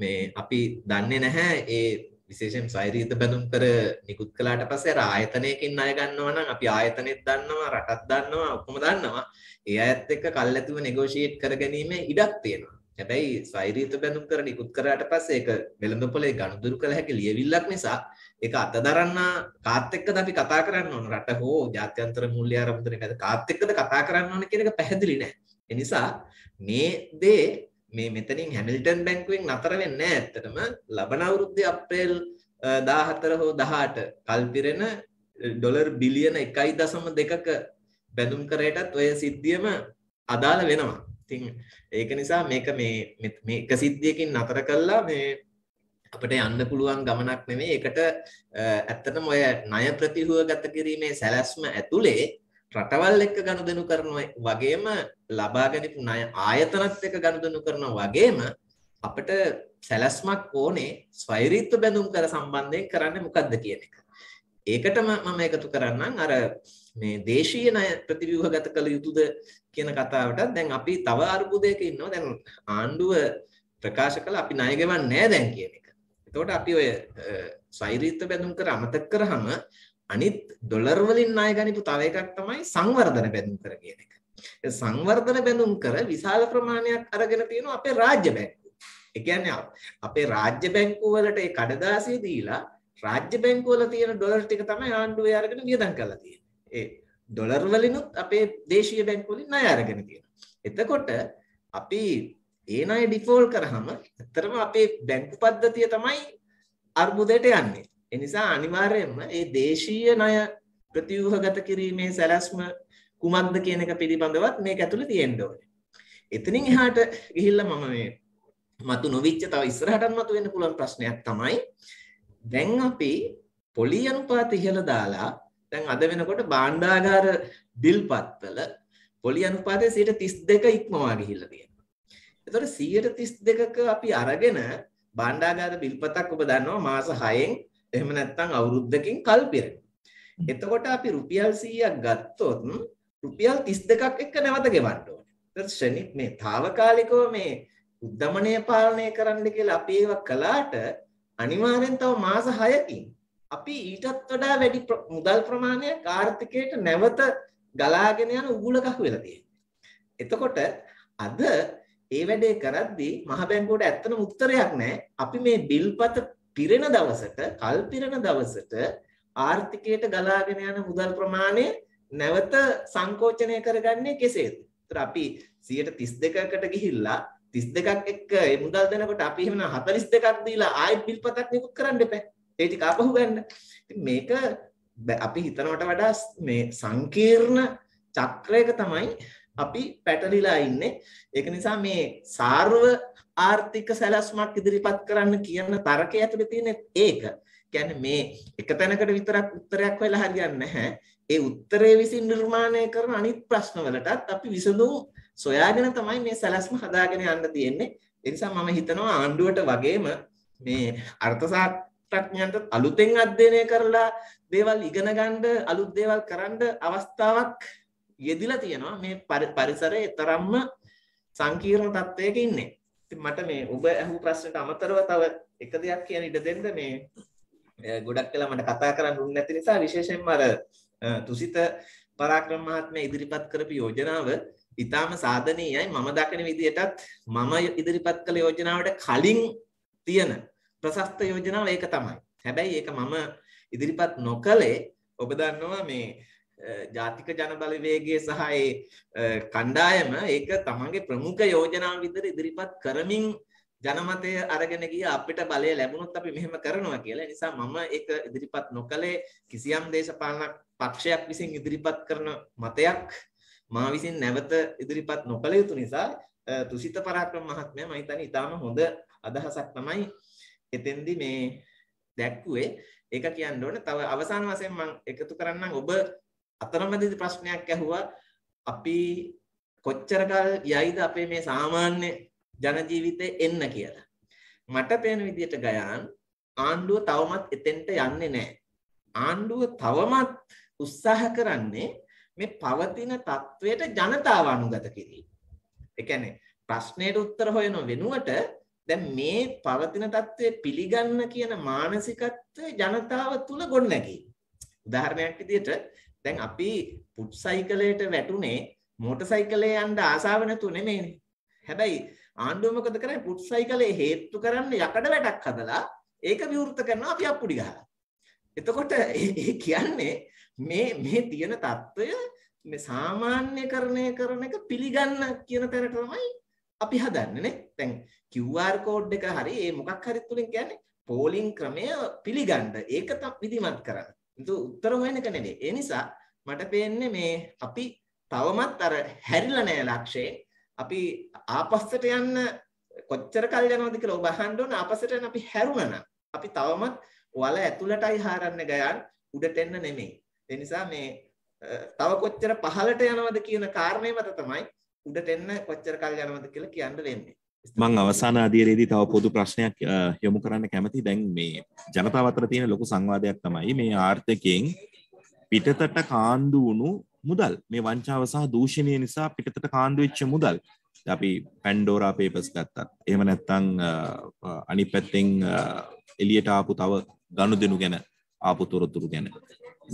මේ අපි දන්නේ නැහැ ඒ විශේෂයෙන් සෛරීත බඳුම් කර නිකුත් කළාට පස්සේ ආයතනයකින් ණය ගන්නවා නම් අපි ආයතනෙත් දන්නවා, රටත් දන්නවා, ඔක්කොම දන්නවා. ඒ අයත් එක්ක කල්ැතුව නෙගෝෂিয়েට් කරගැනීමේ ඉඩක් තියෙනවා. හැබැයි සෛරීත බඳුම් කර නිකුත් කරාට පස්සේ ඒක වෙළඳපොලේ ගනුදෙනු කළ හැකි ලියවිල්ලක් නිසා ඒක අතදරන්න කාත් එක්කද අපි කතා කරන්න ඕන රට හෝ ජාත්‍යන්තර මුල්‍ය ආරම්භන එකද කාත් එක්කද කතා කරන්න ඕන කියන එක පැහැදිලි නෑ. ඒ නිසා මේ දේ මේ මෙතනින් හැමිල්ටන් බැංකුවෙන් නතර වෙන්නේ නෑ ඇත්තටම ලබන අවුරුද්දේ අප්‍රේල් 14 හෝ 18 කල්පිරෙන ඩොලර් බිලියන 1.2ක බැඳුම් කරේටත් ඔය සිද්ධියම අදාළ වෙනවා. ඉතින් ඒක නිසා මේක මේ මේක සිද්ධියකින් නතර කළා මේ අපට යන්න පුළුවන් ගමනක් නෙමේ එකට ඇත්තටම ඔය ණය ප්‍රතිහුව ගත කිරීමේ සැලැස්ම ඇතුලේ රටවල් එක්ක ගනුදෙනු කරනවා වගේම ලබා ගනිපු ණය ආයතනත් එක්ක ගනුදෙනු කරනවා වගේම අපට සැලැස්මක් ඕනේ ස්වෛරීත්ව බැඳුම් කර සම්බන්ධයෙන් කරන්න මොකක්ද කියන එක. ඒකටම මම එකතු කරන්නම් අර මේ දේශීය ණය ප්‍රතිව්‍යුහගත කළ යුතුද කියන කතාවට දැන් අපි තව අර්බුදයක ඉන්නවා. දැන් ආණ්ඩුව ප්‍රකාශ කළ අපි ණය ගෙවන්නේ නැහැ දැන් කියන එක. එතකොට අපි ඔය ස්වෛරීත්ව බැඳුම් කර අමතක කරාම අනිත් ඩොලර් වලින් ණය ගනිපු තව එකක් තමයි සංවර්ධන බැඳුම් කර කියන එක. සංවර්ධන බැඳුම් කර විශාල ප්‍රමාණයක් අරගෙන තියෙනවා අපේ රාජ්‍ය බැංකුව. ඒ කියන්නේ අපේ රාජ්‍ය බැංකුව වලට ඒ කඩදාසිය දීලා රාජ්‍ය බැංකුව වල තියෙන ඩොලර් ටික තමයි ආණ්ඩුවේ අරගෙන වියදම් කරලා තියෙන්නේ. ඒ ඩොලර් වලිනුත් අපේ දේශීය බැංකුව වලින් ණය අරගෙන තියෙනවා. එතකොට අපි ඒ ණය ඩිෆෝල් කරාම ඇත්තටම අපේ බැංකු පද්ධතිය තමයි අර්බුදයට යන්නේ. ඒ නිසා අනිවාර්යයෙන්ම මේ දේශීය ණය ප්‍රතිව්‍යුහගත කිරීමේ සැලැස්ම කුමක්ද කියන එක පිළිබඳවත් මේක ඇතුළේ තියෙන්න ඕනේ. එතනින් එහාට ගිහිල්ලා මම මේ මතු නොවිච්ච තව ඉස්සරහටත් මතු වෙන්න පුළුවන් ප්‍රශ්නයක් තමයි දැන් අපි පොලි අනුපාත ඉහළ දාලා දැන් අද වෙනකොට භාණ්ඩාගාර බිල්පත්වල පොලි අනුපාතය 32 ඉක්මවා ගිහිල්ලා තියෙනවා. එතකොට 132ක අපි අරගෙන භාණ්ඩාගාර බිල්පතක් ඔබ දන්නවා මාස 6න් එහෙම නැත්නම් අවුරුද්දකින් කල්පිරෙන. එතකොට අපි රුපියල් 100ක් ගත්තොත් රුපියල් 32ක් එක්ක නැවත ගෙවන්න ඕනේ. ඒත් ශනික් මේ తాවකාලිකව මේ උද්දමනය පාලනය කරන්න කියලා අපි ඒව කළාට අනිවාර්යෙන් තව මාස 6කින් අපි ඊටත් වඩා වැඩි මුදල් ප්‍රමාණයක් ආර්ථිකයට නැවත ගලාගෙන යන උගුලකක් වෙලා තියෙනවා. එතකොට අද ඒ වැඩේ කරද්දී මහ බැංකුවට ඇත්තම උත්තරයක් නැහැ. අපි මේ බිල්පත පිරෙන දවසට, කල් පිරෙන දවසට ආර්ථිකයට ගලාගෙන යන මුදල් ප්‍රමාණය නැවත සංකෝචනය කරගන්නේ කෙසේද? ඒතර අපි 32%කට ගිහිල්ලා 32ක් එක්ක ඒ මුදල් දෙනකොට අපි එහෙමනම් 42ක් දීලා ආයෙත් බිල්පතක් නිකුත් කරන්න එපා. ඒ ටික ආපහු ගන්න. ඉතින් මේක අපි හිතනවට වඩා මේ සංකීර්ණ චක්‍රයක තමයි අපි පැටලිලා ඉන්නේ ඒක නිසා මේ සාර්ව ආර්ථික සැලැස්මක් ඉදිරිපත් කරන්න කියන තර්කය ඇතුළේ තියෙන ඒක කියන්නේ මේ එක තැනකට විතරක් උත්තරයක් වෙලා හරියන්නේ නැහැ ඒ උත්තරේ විසින් නිර්මාණය කරන අනිත් ප්‍රශ්නවලටත් අපි විසඳුම් සොයාගෙන තමයි මේ සැලැස්ම හදාගෙන යන්න තියෙන්නේ ඒ නිසා මම හිතනවා ආණ්ඩුවට වගේම මේ අර්ථසාත් ප්‍රඥන්ට අලුතෙන් අධ්‍යයනය කරලා දේවල් ඉගෙන ගන්න අලුත් දේවල් කරන්න අවස්ථාවක් යෙදිලා තියෙනවා මේ පරිසරය තරම්ම සංකීර්ණ තත්ත්වයක ඉන්නේ. ඉතින් මට මේ ඔබ අහපු ප්‍රශ්නට අමතරව තව එක දෙයක් කියන ඉඩ දෙන්න මේ ගොඩක් කලා මට කතා කරන්න දුන්නේ නැති නිසා විශේෂයෙන්ම අර තුසිත පරාක්‍රම මහත්මයා ඉදිරිපත් කරපු යෝජනාව ඉතාම සාධනීයයි මම දකින විදිහටත් මම ඉදිරිපත් කළ යෝජනාවට කලින් තියෙන ප්‍රශස්ත යෝජනාව ඒක තමයි. හැබැයි ඒක මම ඉදිරිපත් නොකළේ ඔබ දන්නවා මේ ජාතික ජනබලවේගේ සහයි කණ්ඩායම ඒක තමන්ගේ ප්‍රමුඛ යෝජනා විදර ඉදිරිපත් කරමින් ජනමතය අරගෙන ගිය අපිට බලය ලැබුණොත් අපි මෙහෙම කරනවා කියලා නිසා මම ඒක ඉදිරිපත් නොකළේ කිසියම් දේශපාලන පක්ෂයක් විසින් ඉදිරිපත් කරන මතයක් මා විසින් නැවත ඉදිරිපත් නොකළ යුතු නිසා තුසිත පරාක්‍රම මහත්මයා මම හිතන්නේ ඊටාම හොඳ අදහසක් තමයි එතෙන්දි මේ දැක්කුවේ ඒක කියන්න ඕන තව අවසාන වශයෙන් මම එකතු කරන්නම් ඔබ අතරමැදි ප්‍රශ්නයක් ඇහුවා අපි කොච්චර කල් යයිද අපේ මේ සාමාන්‍ය ජන ජීවිතේ එන්න කියලා. මට පේන විදිහට ගයාන් ආණ්ඩුව තවමත් එතෙන්ට යන්නේ නැහැ. ආණ්ඩුව තවමත් උත්සාහ කරන්නේ මේ පවතින තත්වයට ජනතාව අනුගත කිරීම. ඒ කියන්නේ ප්‍රශ්නයට උත්තර හොයන වෙනුවට දැන් මේ පවතින தત્ත්වය පිළිගන්න කියන මානසිකත්වය ජනතාව තුල ගොඩනැගී. උදාහරණයක් විදිහට දැන් අපි පුට් සයිකලයට වැටුනේ මෝටර් සයිකලේ යන්න ආසාව නැතුව නෙමෙයිනේ. හැබැයි ආණ්ඩුව මොකද කරන්නේ පුට් සයිකලේ හේතු කරන්න යකඩ වැටක් හදලා ඒක විවෘත කරනවා අපි අප්පුඩි ගහලා. එතකොට ඒ කියන්නේ මේ මේ තියෙන తত্ত্বය මේ සාමාන්‍යකරණය කරන එක පිළිගන්න කියන තැන තමයි අපි හදන්නේ නේ. දැන් QR code එක හරි ඒ මොකක් හරි තුලින් කියන්නේ පෝලිං ක්‍රමය පිළිගන්න ඒක විධිමත් කරන්න. උත්තර හොයන එක නෙවෙයි. ඒ නිසා මට පේන්නේ මේ අපි තවමත් අර හැරිලා නැහැ ලක්ෂේ. අපි ආපස්සට යන්න කොච්චර කල් යනවද කියලා ඔබ අහන්න ඕන ආපස්සට යන අපි හැරුණා අපි තවමත් වල ඇතුළටයි හරන්න ගයන් උඩට එන්න නෙමෙයි. ඒ නිසා මේ තව කොච්චර පහළට යනවද කියන කාරණේ මත තමයි උඩට එන්න කොච්චර කල් යනවද කියලා කියන්න වෙන්නේ. මං අවසාන අධීරයේදී තව පොදු ප්‍රශ්නයක් යොමු කරන්න කැමති දැන් මේ ජනතාව අතර තියෙන ලොකු සංවාදයක් තමයි මේ ආර්ථිකයෙන් පිටතට කාන්දු වුණු මුදල් මේ වංචාව සහ දූෂණය නිසා පිටතට කාන්දු වෙච්ච මුදල් අපි පැන්ඩෝරා පේපර්ස් ගත්තත් එහෙම නැත්නම් අනිත් පැත්තෙන් එළියට ආපු තව ගනුදෙනු ගැන ආපු තොරතුරු ගැන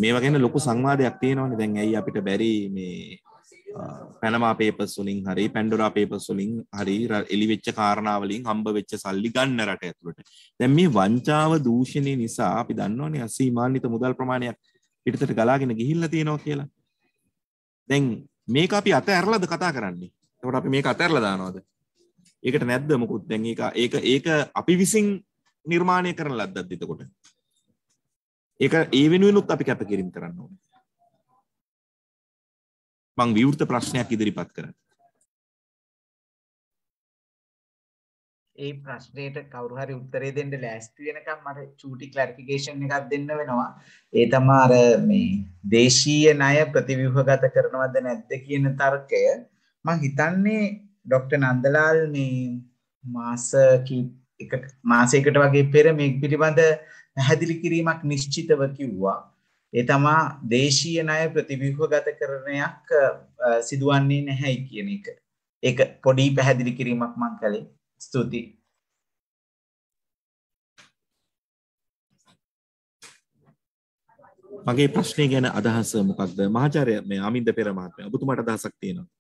මේවා ගැන ලොකු සංවාදයක් තියෙනවනේ දැන් ඇයි අපිට බැරි මේ පැනවා පේපස් වලින් හරි පැන්ඩුරා පේපස් වලින් හරි එලිවෙච්ච කාරණාවලින් හම්බ වෙච්ච සල්ලි ගන්න රට ඇතුළට දැන් මේ වංචාව දූෂණය නිසා අපි දන්නවනේ අසීමාන්විත මුදල් ප්‍රමාණයක් පිටතට ගලාගෙන ගිහිල්ලා තියෙනවා කියලා දැන් මේක අපි අත ඇරලාද කතා කරන්නේ එතකොට අපි මේක අත ඇරලා දානවද ඒකට නැද්ද මොකුත් දැන් ඒක ඒක ඒක අපි විසින් නිර්මාණය කරන ලද්දක්ද එතකොට ඒක ඒ වෙනුවෙනුත් අපි කැපකිරීම කරන්න ඕනේ මං විවෘත ප්‍රශ්නයක් ඉදිරිපත් කරන්න. ඒ ප්‍රශ්නයට කවරු හරි උත්තරේ දෙන්න ලෑස්ති වෙනකම් මට චූටි ක්ලැරිෆිකේෂන් එකක් දෙන්න වෙනවා. ඒ තමයි අර මේ දේශීය ණය ප්‍රතිව්‍යුහගත කරනවද නැද්ද කියන තර්කය මම හිතන්නේ ડોક્ટર නන්දලාල් මේ මාස එක මාසයකට වගේ පෙර මේ පිළිබඳ පැහැදිලි කිරීමක් නිශ්චිතව කිව්වා. ඒ තමා දේශීය ණය ප්‍රතිව්‍යුහගත කරණයක් සිදුවන්නේ නැහැයි කියන එක. ඒක පොඩි පැහැදිලි කිරීමක් මම කළේ. ස්තුතියි. මගේ ප්‍රශ්නේ ගැන අදහස මොකක්ද? මහාචාර්ය මේ ආමින්ද පෙර මහත්මයා ඔබතුමාට අදහසක් තියෙනවා.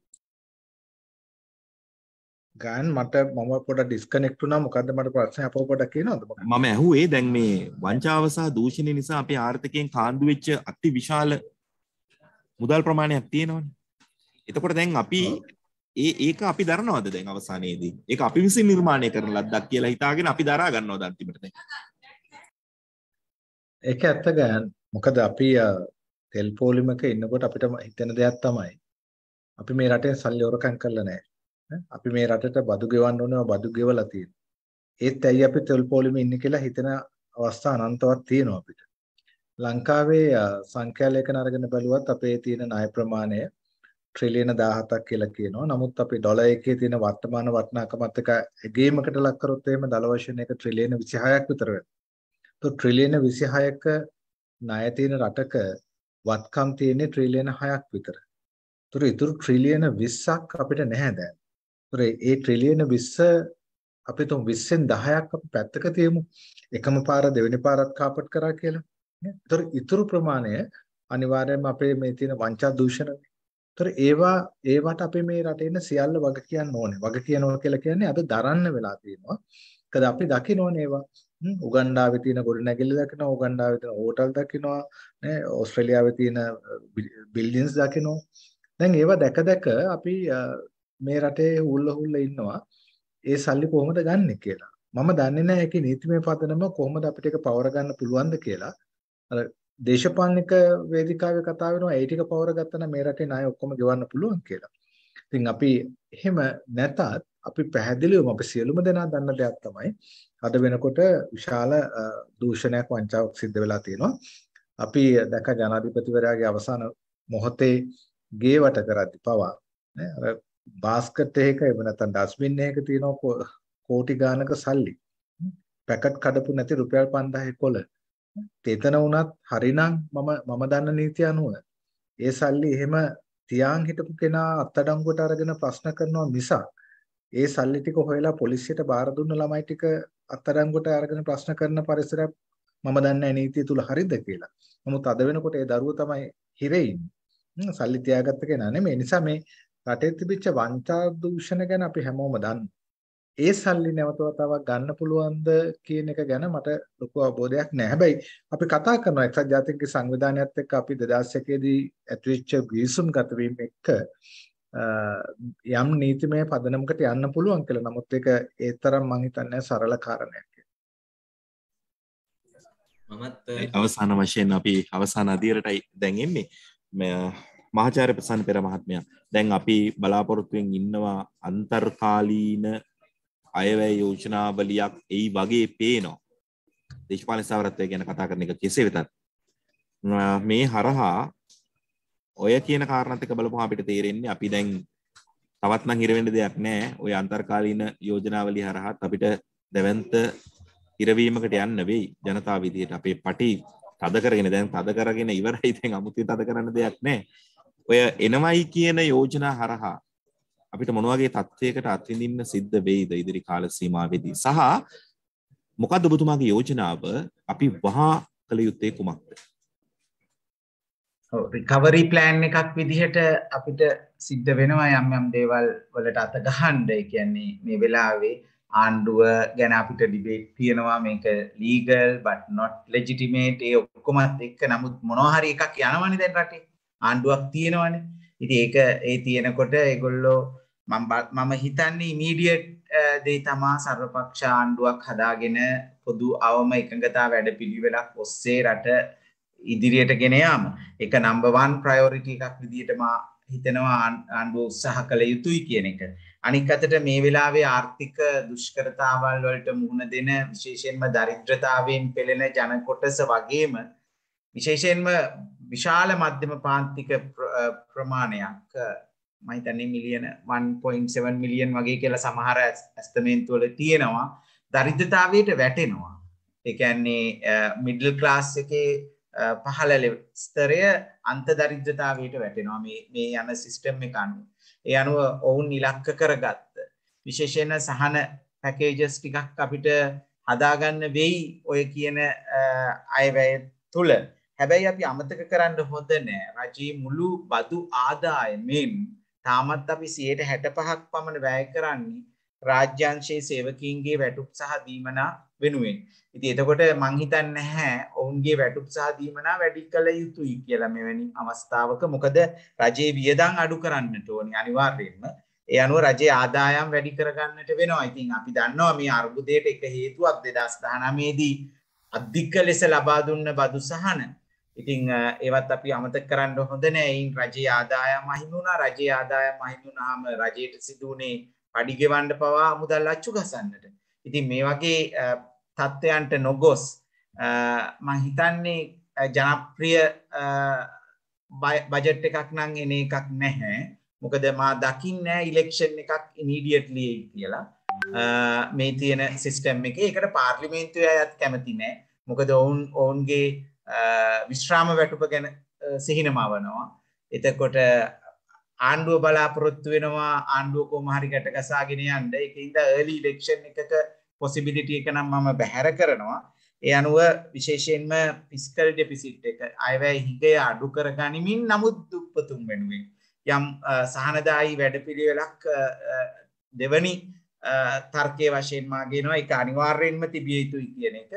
ගාන් මට මම පොඩ ඩිස්කනෙක්ට් වුණා මොකද්ද මට ප්‍රශ්නේ අපව පොඩක් කියනවද මම ඇහුවේ දැන් මේ වංචාව සහ දූෂණය නිසා අපේ ආර්ථිකයෙන් කාන්දු වෙච්ච අති විශාල මුදල් ප්‍රමාණයක් තියෙනවනේ එතකොට දැන් අපි ඒ ඒක අපි දරනවද දැන් අවසානයේදී ඒක අපි විසින් නිර්මාණය කරන ලද්දක් කියලා හිතාගෙන අපි දරා ගන්නවද අන්තිමට දැන් ඒක ඇත්ත ගාන් මොකද අපි තෙල් පෝලිමක ඉන්නකොට අපිට හිතෙන දෙයක් තමයි අපි මේ රටේ සල්ලි හොරකම් කරලා නැහැ අපි මේ රටට බදු ගෙවන්න ඕනේ බදු ගෙවලා තියෙනවා. ඒත් ඇයි අපි තෙල් පොලිමේ ඉන්නේ කියලා හිතන අවස්ථා අනන්තවත් තියෙනවා අපිට. ලංකාවේ සංඛ්‍යාලේඛන අරගෙන බැලුවත් අපේ තියෙන ණය ප්‍රමාණය ට්‍රිලියන 17ක් කියලා කියනවා. නමුත් අපි ඩොලර් එකේ තියෙන වර්තමාන වටිනාකමත් එක්ක ඇගීමකට ලක් කරොත් එහෙම දල වශයෙන් එක ට්‍රිලියන 26ක් විතර වෙනවා. તો ට්‍රිලියන 26ක ණය තියෙන රටක වත්කම් තියෙන්නේ ට්‍රිලියන 6ක් විතර. ඒතර ඉතුරු ට්‍රිලියන 20ක් අපිට නැහැ දැන්. ඒ ට්‍රිලියන 20 අපි තුන් 20න් 10ක් අපි පැත්තක තියමු. එකම පාර දෙවෙනි පාරත් කාපට් කරා කියලා. ඒතර ඉතුරු ප්‍රමාණය අනිවාර්යයෙන්ම අපේ මේ තියෙන වංචා දූෂණනේ. ඒතර ඒවා ඒවට අපි මේ රටේ ඉන්න සියල්ල වග කියන්න ඕනේ. වග කියනවා කියලා කියන්නේ අද දරන්න වෙලා තියෙනවා. මොකද අපි දකින්නෝනේ ඒවා. උගන්ඩාවේ තියෙන ගොඩනැගිලි දකිනවා, උගන්ඩාවේ තියෙන හෝටල් දකිනවා, නේ ඕස්ට්‍රේලියාවේ තියෙන බිල්ඩින්ස් uh, දකිනවා. දැන් ඒවා දැක දැක අපි uh, මේ රටේ හුල්ල හුල්ල ඉන්නවා ඒ සල්ලි කොහොමද ගන්නෙ කියලා. මම දන්නේ නැහැ ඒකේ නීතිමය පදනම කොහොමද අපිට ඒක පවර ගන්න පුළුවන්ද කියලා. අර දේශපාලනික වේදිකාවේ කතා වෙනවා ඒ ටික පවර ගත්තා නම් මේ රටේ ණය ඔක්කොම ගෙවන්න පුළුවන් කියලා. ඉතින් අපි එහෙම නැතත් අපි පැහැදිලිවම අපි සියලුම දෙනා දන්න දෙයක් තමයි අද වෙනකොට විශාල දූෂණයක් වංචාවක් සිද්ධ වෙලා තියෙනවා. අපි දැක ජනාධිපතිවරයාගේ අවසාන මොහොතේ ගේවට කරද්දි පවා අර බාස්කට් එකක එහෙම නැත්නම් ඩස්බින් එකක තියෙනවා කෝටි ගානක සල්ලි. පැකට් කඩපු නැති රුපියල් 5000 කොළ. තේතන වුණත් හරිනම් මම මම දන්න නීතිය අනුව ඒ සල්ලි එහෙම තියාන් හිටපු කෙනා අත්අඩංගුවට අරගෙන ප්‍රශ්න කරනවා මිසක් ඒ සල්ලි ටික හොයලා පොලිසියට බාර දුන්න ළමයි ටික අත්අඩංගුවට අරගෙන ප්‍රශ්න කරන පරිසරයක් මම දන්නේ නීතිය තුල හරිද කියලා. නමුත් අද වෙනකොට ඒ දරුව තමයි හිරෙන්නේ. සල්ලි තියාගත්ත කෙනා නෙමෙයි. නිසා මේ රටේ තිබිච්ච වංචා දූෂණ ගැන අපි හැමෝම දන්නවා. ඒ සල්ලි නැවත වතාවක් ගන්න පුළුවන්ද කියන එක ගැන මට ලොකු අවබෝධයක් නැහැ. හැබැයි අපි කතා කරන එක්සත් ජාතීන්ගේ සංවිධානයත් එක්ක අපි 2001 දී ඇතිවෙච්ච ගිවිසුම් ගත වීම එක්ක යම් නීතිමය පදනමකට යන්න පුළුවන් කියලා. නමුත් ඒක ඒ තරම් මම හිතන්නේ සරල කාරණයක්. මමත් අවසාන වශයෙන් අපි අවසාන අධීරටයි දැන් එන්නේ. මහාචාර ප්‍රසන් පෙර මහත්මය දැන් අපි බලාපොරොත්තුවෙන් ඉන්නවා අන්තර්කාලීන අයවැය යෝජනාවලියක් එයි වගේ පේනවා දේශපාලන සාවරත්වය ගැන කතා කරන එක කෙසේ වෙතත් මේ හරහා ඔය කියන කාරණතික බලපුහ අපිට තේරෙන්නේ අපි දැන් තවත්නම් හිරවෙන්න දෙයක් නෑ ඔය අන්තර්කාලීන යෝජනාවලි හරහත් අපිට දැවන්ත ඉරවීමකට යන්න වෙයි ජනතා විදියට අපේ පටි තද කරගෙන දැන් තද කරගෙන ඉවරයිතෙන් අමුති තද කරන්න දෙයක් නෑ ඔය එනවයි කියන යෝජනා හරහා අපිට මොනවගේ තත්ත්වයකට අත්විඳින්න සිද්ධ වෙයිද ඉදිරි කාල සීමාවේදී සහ මොකක්ද ඔබතුමාගේ යෝජනාව අපි වහා කළ යුත්තේ කුමක්ද රිකවරි ප්ලෑන් එකක් විදිහට අපිට සිද්ධ වෙනවා යම් යම් දේවල් වලට අත ගහන්න ඒ කියන්නේ මේ වෙලාවේ ආණ්ඩුව ගැන අපිට ඩිබේට් තියෙනවා මේක ලීගල් but not legitimate ඒ ඔක්කොමත් එක්ක නමුත් මොනවා හරි එකක් යනවනේ දැන් රටේ ආණ්ඩුවක් තියෙනවනේ. ඉතින් ඒක ඒ තියෙනකොට ඒගොල්ලෝ මම මම හිතන්නේ ඉමීඩියට් දේ තමා සර්වපක්ෂ ආණ්ඩුවක් හදාගෙන පොදු අවම එකඟතා වැඩපිළිවෙලක් ඔස්සේ රට ඉදිරියට ගෙන යාම. ඒක නම්බර් 1 ප්‍රයොරිටි එකක් විදිහට මා හිතනවා ආණ්ඩුව උත්සාහ කළ යුතුයි කියන එක. අනික් අතට මේ වෙලාවේ ආර්ථික දුෂ්කරතාවල් වලට මුහුණ දෙන විශේෂයෙන්ම දරිද්‍රතාවයෙන් පෙළෙන ජනකොටස වගේම විශේෂයෙන්ම විශාල මධ්‍යම පාන්තික ප්‍රමාණයක් මහිතන්නේ මිලියන 1.7 මිලියන් වගේ කියලා සමහර ඇස්තමේන්තුවල තියෙනවා දරිද්‍රතාවයට වැටෙනවා එකන්නේ මිඩල් ක්ලාස් එකේ පහළ ස්තරය අන්ත දරිද්‍රතාවයට වැටෙනවා මේ යන සිිස්ටම් එක අනුව ඒ අනුව ඔවුන් ඉලක්ක කරගත්ත විශේෂයෙන්ම සහන පැකේජස් ටිකක් අපිට හදාගන්න වෙයි ඔය කියන අයවැය තුළ හැබැයි අපි අමතක කරන්න හොඳ නෑ රජයේ මුළු බදු ආදායමෙන් තාමත් අපි 65ක් පමණ වැය කරන්නේ රාජ්‍යංශයේ සේවකීන්ගේ වැටුප් සහ දීමනා වෙනුවෙන්. ඉතින් එතකොට මං හිතන්නේ නැහැ ඔවුන්ගේ වැටුප් සහ දීමනා වැඩි කළ යුතුයි කියලා මෙවැනි අවස්ථාවක මොකද රජයේ වියදම් අඩු කරන්නට ඕනේ අනිවාර්යයෙන්ම. ඒ අනුව රජයේ ආදායම් වැඩි කරගන්නට වෙනවා. ඉතින් අපි දන්නවා මේ අර්බුදයට එක හේතුවක් 2019 දී අධික ලෙස ලබා දුන්න බදු සහන ඉතිං ඒවත් අපි අමතක කරන්න හොඳනෑ ඉන් රජයේ ආදායම අහිමුණා රජයේ ආදායම අහිමුණාම රජයට සිදුවනේ පඩිගෙවන්ඩ පවා මුදල් අච්චු ගසන්නට. ඉතින් මේ වගේ තත්ත්වයන්ට නොගොස් මහිතන්නේ ජනප්‍රිය බජට් එකක් නං එන එකක් නැහැ මොකද මා දකින්න ඉලෙක්ෂන් එකක් ඉනිඩියට්ලිය කියලා මේ තියෙන සිිස්ටම් එක එකට පාර්ලිමේන්තුවය ඇත් කැමති නෑ මොකද ඔවුන් ඔවුන්ගේ විශ්‍රාම වැටුප ගැන සිහිනමවනවා. එතකොට ආණ්ඩුව බලාපොරොත්තු වෙනවා ආණ්ඩුව කොහොම හරි ගැටගසාගෙන යන්න. ඒකින්ද early election එකක possibility එක නම් මම බැහැර කරනවා. ඒ අනුව විශේෂයෙන්ම ෆිස්කල් ඩෙපිසිට් එක අයවැය හිගය අඩු කර ගනිමින් නමුත් දුප්පතුන් වෙනුවෙන් යම් සහනදායි වැඩපිළිවෙලක් දෙවනි තර්කය වශයෙන් මාගේනවා එක අනිවාර්යෙන්ම තිබිය යුතුයි කියන එක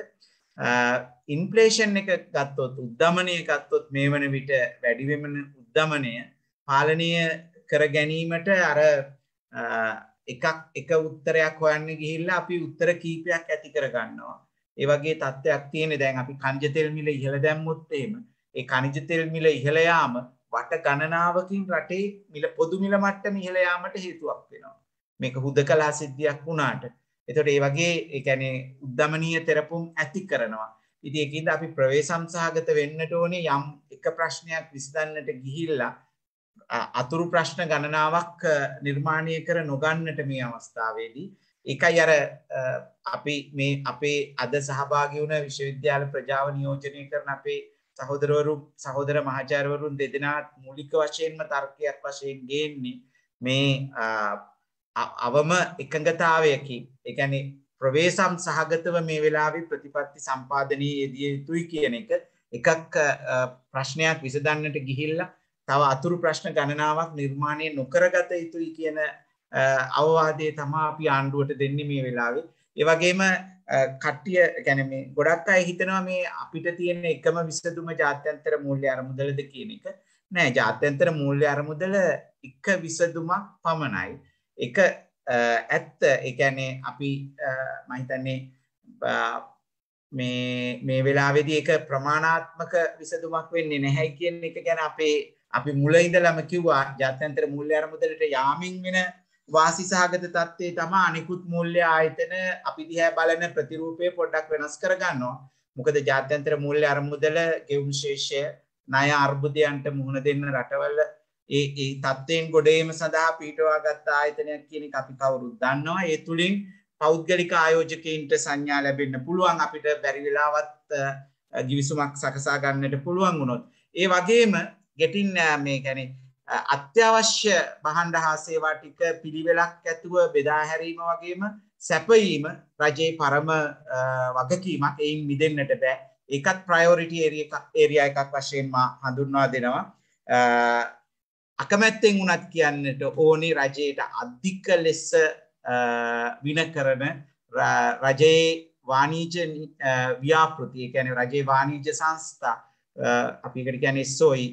ඉන්ප්‍රේෂන් එක ගත්තොත් උද්ධමනය ගත්තොත් මේ වන විට වැඩිවෙමන උද්ධමනය පාලනය කර ගැනීමට අර එකක් එක උත්තරයක් හොයන්න ගිහිල්ලා අපි උත්තර කීපයක් ඇති කරගන්නවා. ඒවගේ තත්ත්වයක් තියෙන දැන් අපි කංජතෙල් මිල ඉහළ දැම්මොත්තේම ඒ කනිජතෙල් මිල ඉහළයාම වට ගණනාවකින් රටේ මිල පොදු මිල මට්ටම ඉහළයාමට හේතුවක් වෙනවා. මේක හුද කලා සිද්ධියක් වුණාට එතොට ඒ වගේ එකැනෙ උද්ධමනීය තෙරපුම් ඇති කරනවා. ඉතිකින්ද අපි ප්‍රවේශම් සහගත වෙන්නට ඕනේ යම් එක ප්‍රශ්නයක් විසඳන්නට ගිහිල්ලා අතුරු ප්‍රශ්න ගණනාවක් නිර්මාණය කර නොගන්නට මේ අවස්ථාවේදී. එකයි අර අපි මේ අපේ අද සහභාගි වුණ විශ්වවිද්‍යාල ප්‍රජාව නියෝජනය කරන අපේ සහෝදරවරු සහෝදර මහාචාරවරුන් දෙදෙනත් මූලික වශයෙන්ම තර්කයක් වශයෙන් ගේන්නේ මේ අවම එකඟතාවයකි එකැනෙ ප්‍රවේශම් සහගතව මේ වෙලාවි ප්‍රතිපත්ති සම්පාධනී යෙදිය යුතුයි කියන එක එකක් ප්‍රශ්නයක් විසදන්නට ගිහිල්ල තව අතුරු ප්‍රශ්න ගණනාවක් නිර්මාණය නොකරගත යුතුයි කියන අවවාදය තමා අපි ආණ්ඩුවට දෙන්නේ මේ වෙලාවේ. ඒවගේම කට්ටිය ගැනම ගොඩක් අය හිතනවා මේ අපිට තියෙන එකම විසදුම ජාත්‍යන්තර මූල්‍ය අරමුදලද කියන එක නෑ ජාත්‍යන්තර මූල්‍ය අරමුදල එක විසදුමක් පමණයි. එක ඇත්ත එකැනේ අපි මහිතන්නේ මේ වෙලාවෙදි එක ප්‍රමාණාත්මක විසඳුමක් වෙන්නේ නැහැ කියන එක ගැන අපේ අපි මුල ඉඳලම කිව්වා ජාත්‍යන්තර මූල්‍ය අරමුදලට යාමින් වෙන වාසි සහගත තත්ත්වයේ තමයි අනිකුත් මූල්‍ය ආයතන අපි දිහා බලන ප්‍රතිරූපය පොඩ්ඩක් වෙනස් කරගන්නවා. මොකද ජාත්‍යන්තර මූල්‍ය අරමුදල ගෙවුම් ශේෂය ණය අර්බුදයන්ට මුහුණ දෙන්න රටවල ඒ ඒ තත්ත්වයෙන් ගොඩේම සඳහා පීටවා ගත්තා ආයතනයක් කියන අපි කවුරුත් දන්නවා ඒ තුළින් පෞද්ගලික ආයෝජකයින්ට සංඥා ලැබෙන්න පුළුවන් අපිට බැරිවෙලාවත් ගිවිසුමක් සකසා ගන්නට පුළුවන් වුණොත්. ඒ වගේම ගෙටින් මේ ගැන අත්‍යවශ්‍ය බහන්ඩ හාසේවා ටික පිළිවෙලක් ඇතුව බෙදාහැරීම වගේම සැපයීම රජයේ පරම වගකීමක් එයින් මිදන්නට බෑ ඒකත් ප්‍රයෝරිටි ඒරිය එකක් වශයෙන්ම හඳුන්වා දෙනවා අකමැත්තෙන් වනත් කියන්නට ඕනි රජයට අධික ලෙස්ස වින කරන රජයේ වානීජ ව්‍යාපෘතිය ැන රජේ වානීජ සංස්ථා අපිකට ගැන සොයි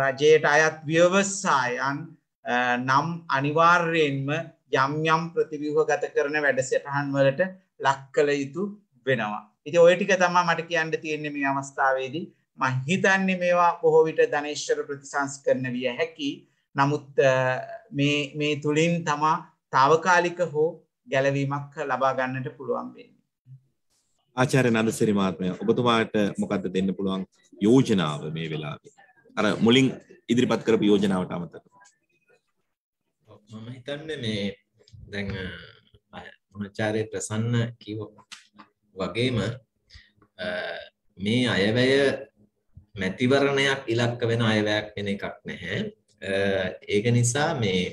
රජයට අයත් ව්‍යවස්සායන් නම් අනිවාර්යෙන්ම යම් යම් ප්‍රතිවිහ ගත කරන වැඩසටහන් වලට ලක් කළ යුතු වෙනවා. ඉති ඔය ටික තමා මට කියන්න තියෙන්නේ මේ අවස්ථාවේදී මං හිතන්නේ මේවා බොහෝ විට ධනේශ්වර ප්‍රතිසංස්කරණ විය හැකි නමුත් මේ තුළින් තමා තාවකාලික හෝ ගැලවීමක් ලබා ගන්නට පුළුවන් වෙන්නේ. ආචාර්ය නන්දසිරි මහත්මයා ඔබතුමාට මොකද්ද දෙන්න පුළුවන් යෝජනාව මේ වෙලාවේ? අර මුලින් ඉදිරිපත් කරපු යෝජනාවට අමතරව. මම හිතන්නේ මේ දැන් ආචාර්ය ප්‍රසන්න කිව්ව වගේම මේ අයවැය මැතිවරණයක් ඉලක්ක වෙන අයවැයක් වෙන එකක් නැහැ. ඒක නිසා මේ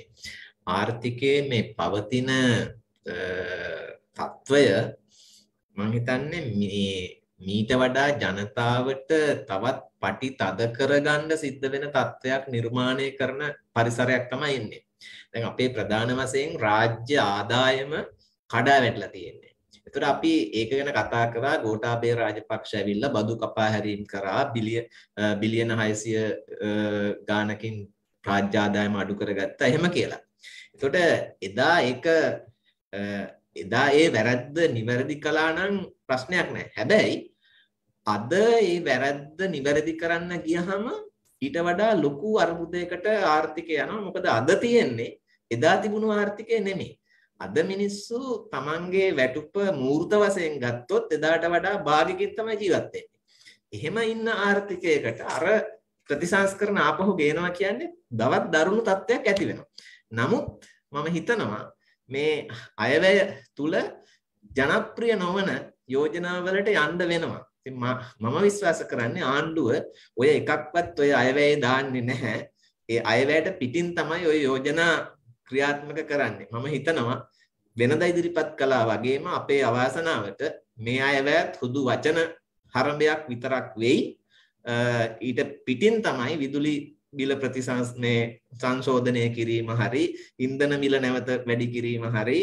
ආර්ථිකයේ මේ පවතින තත්ත්වය මම හිතන්නේ මේ මීට වඩා ජනතාවට තවත් පටි තද කරගන්න සිද්ධ වෙන තත්ත්වයක් නිර්මාණය කරන පරිසරයක් තමයි ඉන්නේ. දැන් අපේ ප්‍රධාන වශයෙන් රාජ්‍ය ආදායම කඩා වැටලා තියෙන්නේ. එතකොට අපි ඒක ගැන කතා කරා ගෝඨාභය රාජපක්ෂ ඇවිල්ලා බදු කපා හැරීම් කරා බිලිය බිලියන 600 ගාණකින් රාජ්‍ය ආදායම අඩු කරගත්තා එහෙම කියලා. එතකොට එදා ඒක එදා ඒ වැරද්ද නිවැරදි කළා නම් ප්‍රශ්නයක් නැහැ. හැබැයි අද ඒ වැරද්ද නිවැරදි කරන්න ගියහම ඊට වඩා ලොකු අර්බුදයකට ආර්ථිකය යනවා. මොකද අද තියෙන්නේ එදා තිබුණු ආර්ථිකය නෙමෙයි. අද මිනිස්සු තමන්ගේ වැටුප මූර්ත වශයෙන් ගත්තොත් එදාට වඩා භාගිකින් තමයි ජීවත් වෙන්නේ. එහෙම ඉන්න ආර්ථිකයකට අර ප්‍රතිසංස්කරණ ආපහු ගේනවා කියන්නේ දවත් දරුණු තත්ත්වයක් ඇති වෙනවා. නමුත් මම හිතනවා මේ අයවැය තුල ජනප්‍රිය නොවන යෝජනාවලට යන්න වෙනවා. මම විශ්වාස කරන්නේ ආණ්ඩුව ඔය එකක්වත් ඔය අයවැය දාන්නේ නැහැ. ඒ අයවැයට පිටින් තමයි ඔය යෝජනා ක්‍රියාත්මක කරන්නේ. මම හිතනවා වෙනද ඉදිරිපත් කළා වගේම අපේ අවාසනාවට මේ අයවැත් හුදු වචන හරඹයක් විතරක් වෙයි ඊට පිටින් තමයි විදුලි බිල ප්‍රතිසංස්නේ සංශෝධනය කිරීම හරි ඉන්ධන මිල නැවත වැඩි කිරීම හරි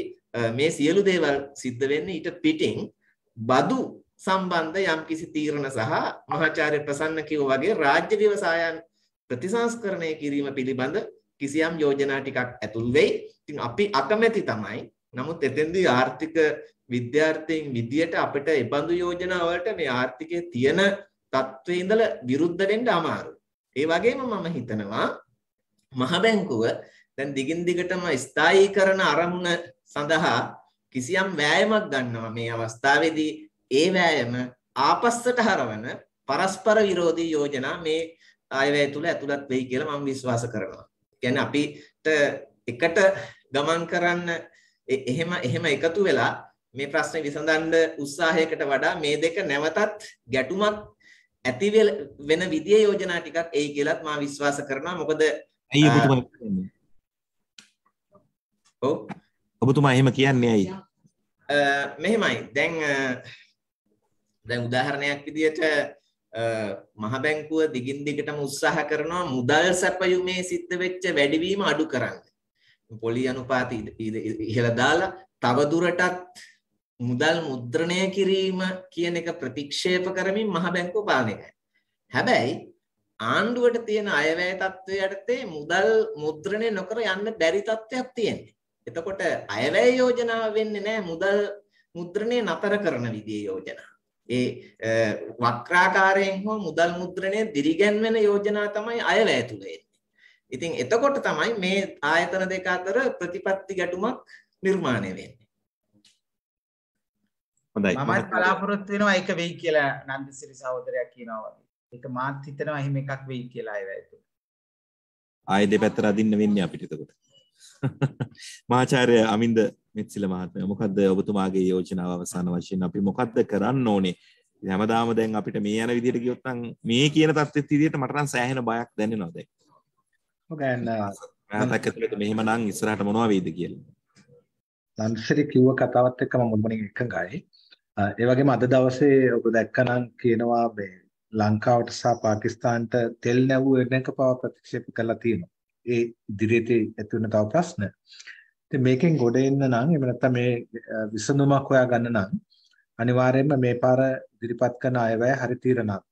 මේ සියලු දේවල් සිද්ධ වෙන්නේ ඊට පිටින් බදු සම්බන්ධ යම්කිසි තීරණ සහ මහාචාර්ය ප්‍රසන්න කිව්ව වගේ රාජ්‍ය ව්‍යවසායන් ප්‍රතිසංස්කරණය කිරීම පිළිබඳ කිසියම් යෝජනා ටිකක් ඇතුල් වෙයි. ඉතින් අපි අකමැති තමයි නමුත් එතෙන්දී ආර්ථික විද්‍යාර්ථීන් විදියට අපිට එබඳු යෝජනාවලට මේ ආර්ථිකයේ තියෙන තත්ත්වයේ ඉඳලා විරුද්ධ වෙන්න අමාරුයි. ඒ වගේම මම හිතනවා මහ බැංකුව දැන් දිගින් දිගටම ස්ථායීකරණ අරමුණ සඳහා කිසියම් වෑයමක් ගන්නවා මේ අවස්ථාවේදී ඒ වෑයම ආපස්සට හරවන පරස්පර විරෝධී යෝජනා මේ ආයවැය තුල ඇතුළත් වෙයි කියලා මම විශ්වාස කරනවා. කියන්නේ අපිට එකට ගමන් කරන්න එහෙම එහෙම එකතු වෙලා මේ ප්‍රශ්නේ විසඳන්න උත්සාහයකට වඩා මේ දෙක නැවතත් ගැටුමක් ඇති වෙන විදිය යෝජනා ටිකක් එයි කියලත් මම විශ්වාස කරනවා මොකද ඔව් ඔබතුමා එහෙම කියන්නේ ඇයි මෙහෙමයි දැන් දැන් උදාහරණයක් විදියට මහ බැංකුව දිගින් දිගටම උත්සාහ කරනවා මුදල් සැපයුමේ සිද්ධ වෙච්ච වැඩිවීම අඩු කරන්න පොලි අනුපාති ඉහළ දාලා තවදුරටත් මුදල් මුද්‍රණය කිරීම කියන එක ප්‍රතික්ෂේප කරමින් මහ බැංකුව පාලනය කරයි. හැබැයි ආණ්ඩුවට තියෙන අයවැය තත්ත්වය යටතේ මුදල් මුද්‍රණය නොකර යන්න බැරි තත්ත්වයක් තියෙනවා. එතකොට අයවැය යෝජනාව වෙන්නේ නැහැ මුදල් මුද්‍රණය නතර කරන විදිහේ යෝජනා. ඒ වක්‍රාකාරයෙන් හෝ මුදල් මුද්‍රණය දිරිගැන්වෙන යෝජනා තමයි අයවැය තුල එන්නේ. ඉතින් එතකොට තමයි මේ ආයතන දෙක අතර ප්‍රතිපත්ති ගැටුමක් නිර්මාණය වෙන්නේ. හොඳයි. මමත් බලාපොරොත්තු වෙනවා ඒක වෙයි කියලා නන්දසිරි සහෝදරයා කියනවා වගේ. ඒක මාත් හිතනවා එහෙම එකක් වෙයි කියලා ආයෙ වැයතුන. ආයෙ දෙපැත්තට අදින්න වෙන්නේ අපිට එතකොට. <laughs> මාචාර්ය අමින්ද මෙත්සිල මහත්මයා මොකද්ද ඔබතුමාගේ යෝජනාව අවසාන වශයෙන් අපි මොකද්ද කරන්න ඕනේ? හැමදාම දැන් අපිට මේ යන විදිහට ගියොත් නම් මේ කියන තත්ත්වෙත් විදිහට මට නම් සෑහෙන බයක් දැනෙනවා දැන්. පැකතුට මෙහෙම නං ඉස්සරහට මොනවවේද කියල ලන්සරි කිව්ව කතාවත් එක්කම මුල්මනින් එකඟයි ඒවගේ අද දවසේ ඔබ දැක්කනම් කියනවා මේ ලංකාවට සහ පාකිස්තාන්ට තෙල් නැවූ එනක පව ප්‍රතික්ෂේප කරලා තියෙනවා ඒ ඉදිරියේදී ඇතිවන තව ප්‍රශ්න ඉතින් මේකෙන් ගොඩ එන්න නම් එහෙම නැත්නම් මේ විසඳුමක් හොයාගන්න නම් අනිවාර්යයෙන්ම මේ පාර ඉදිරිපත් කරන අයවැය හරි තීරණාත්මකයි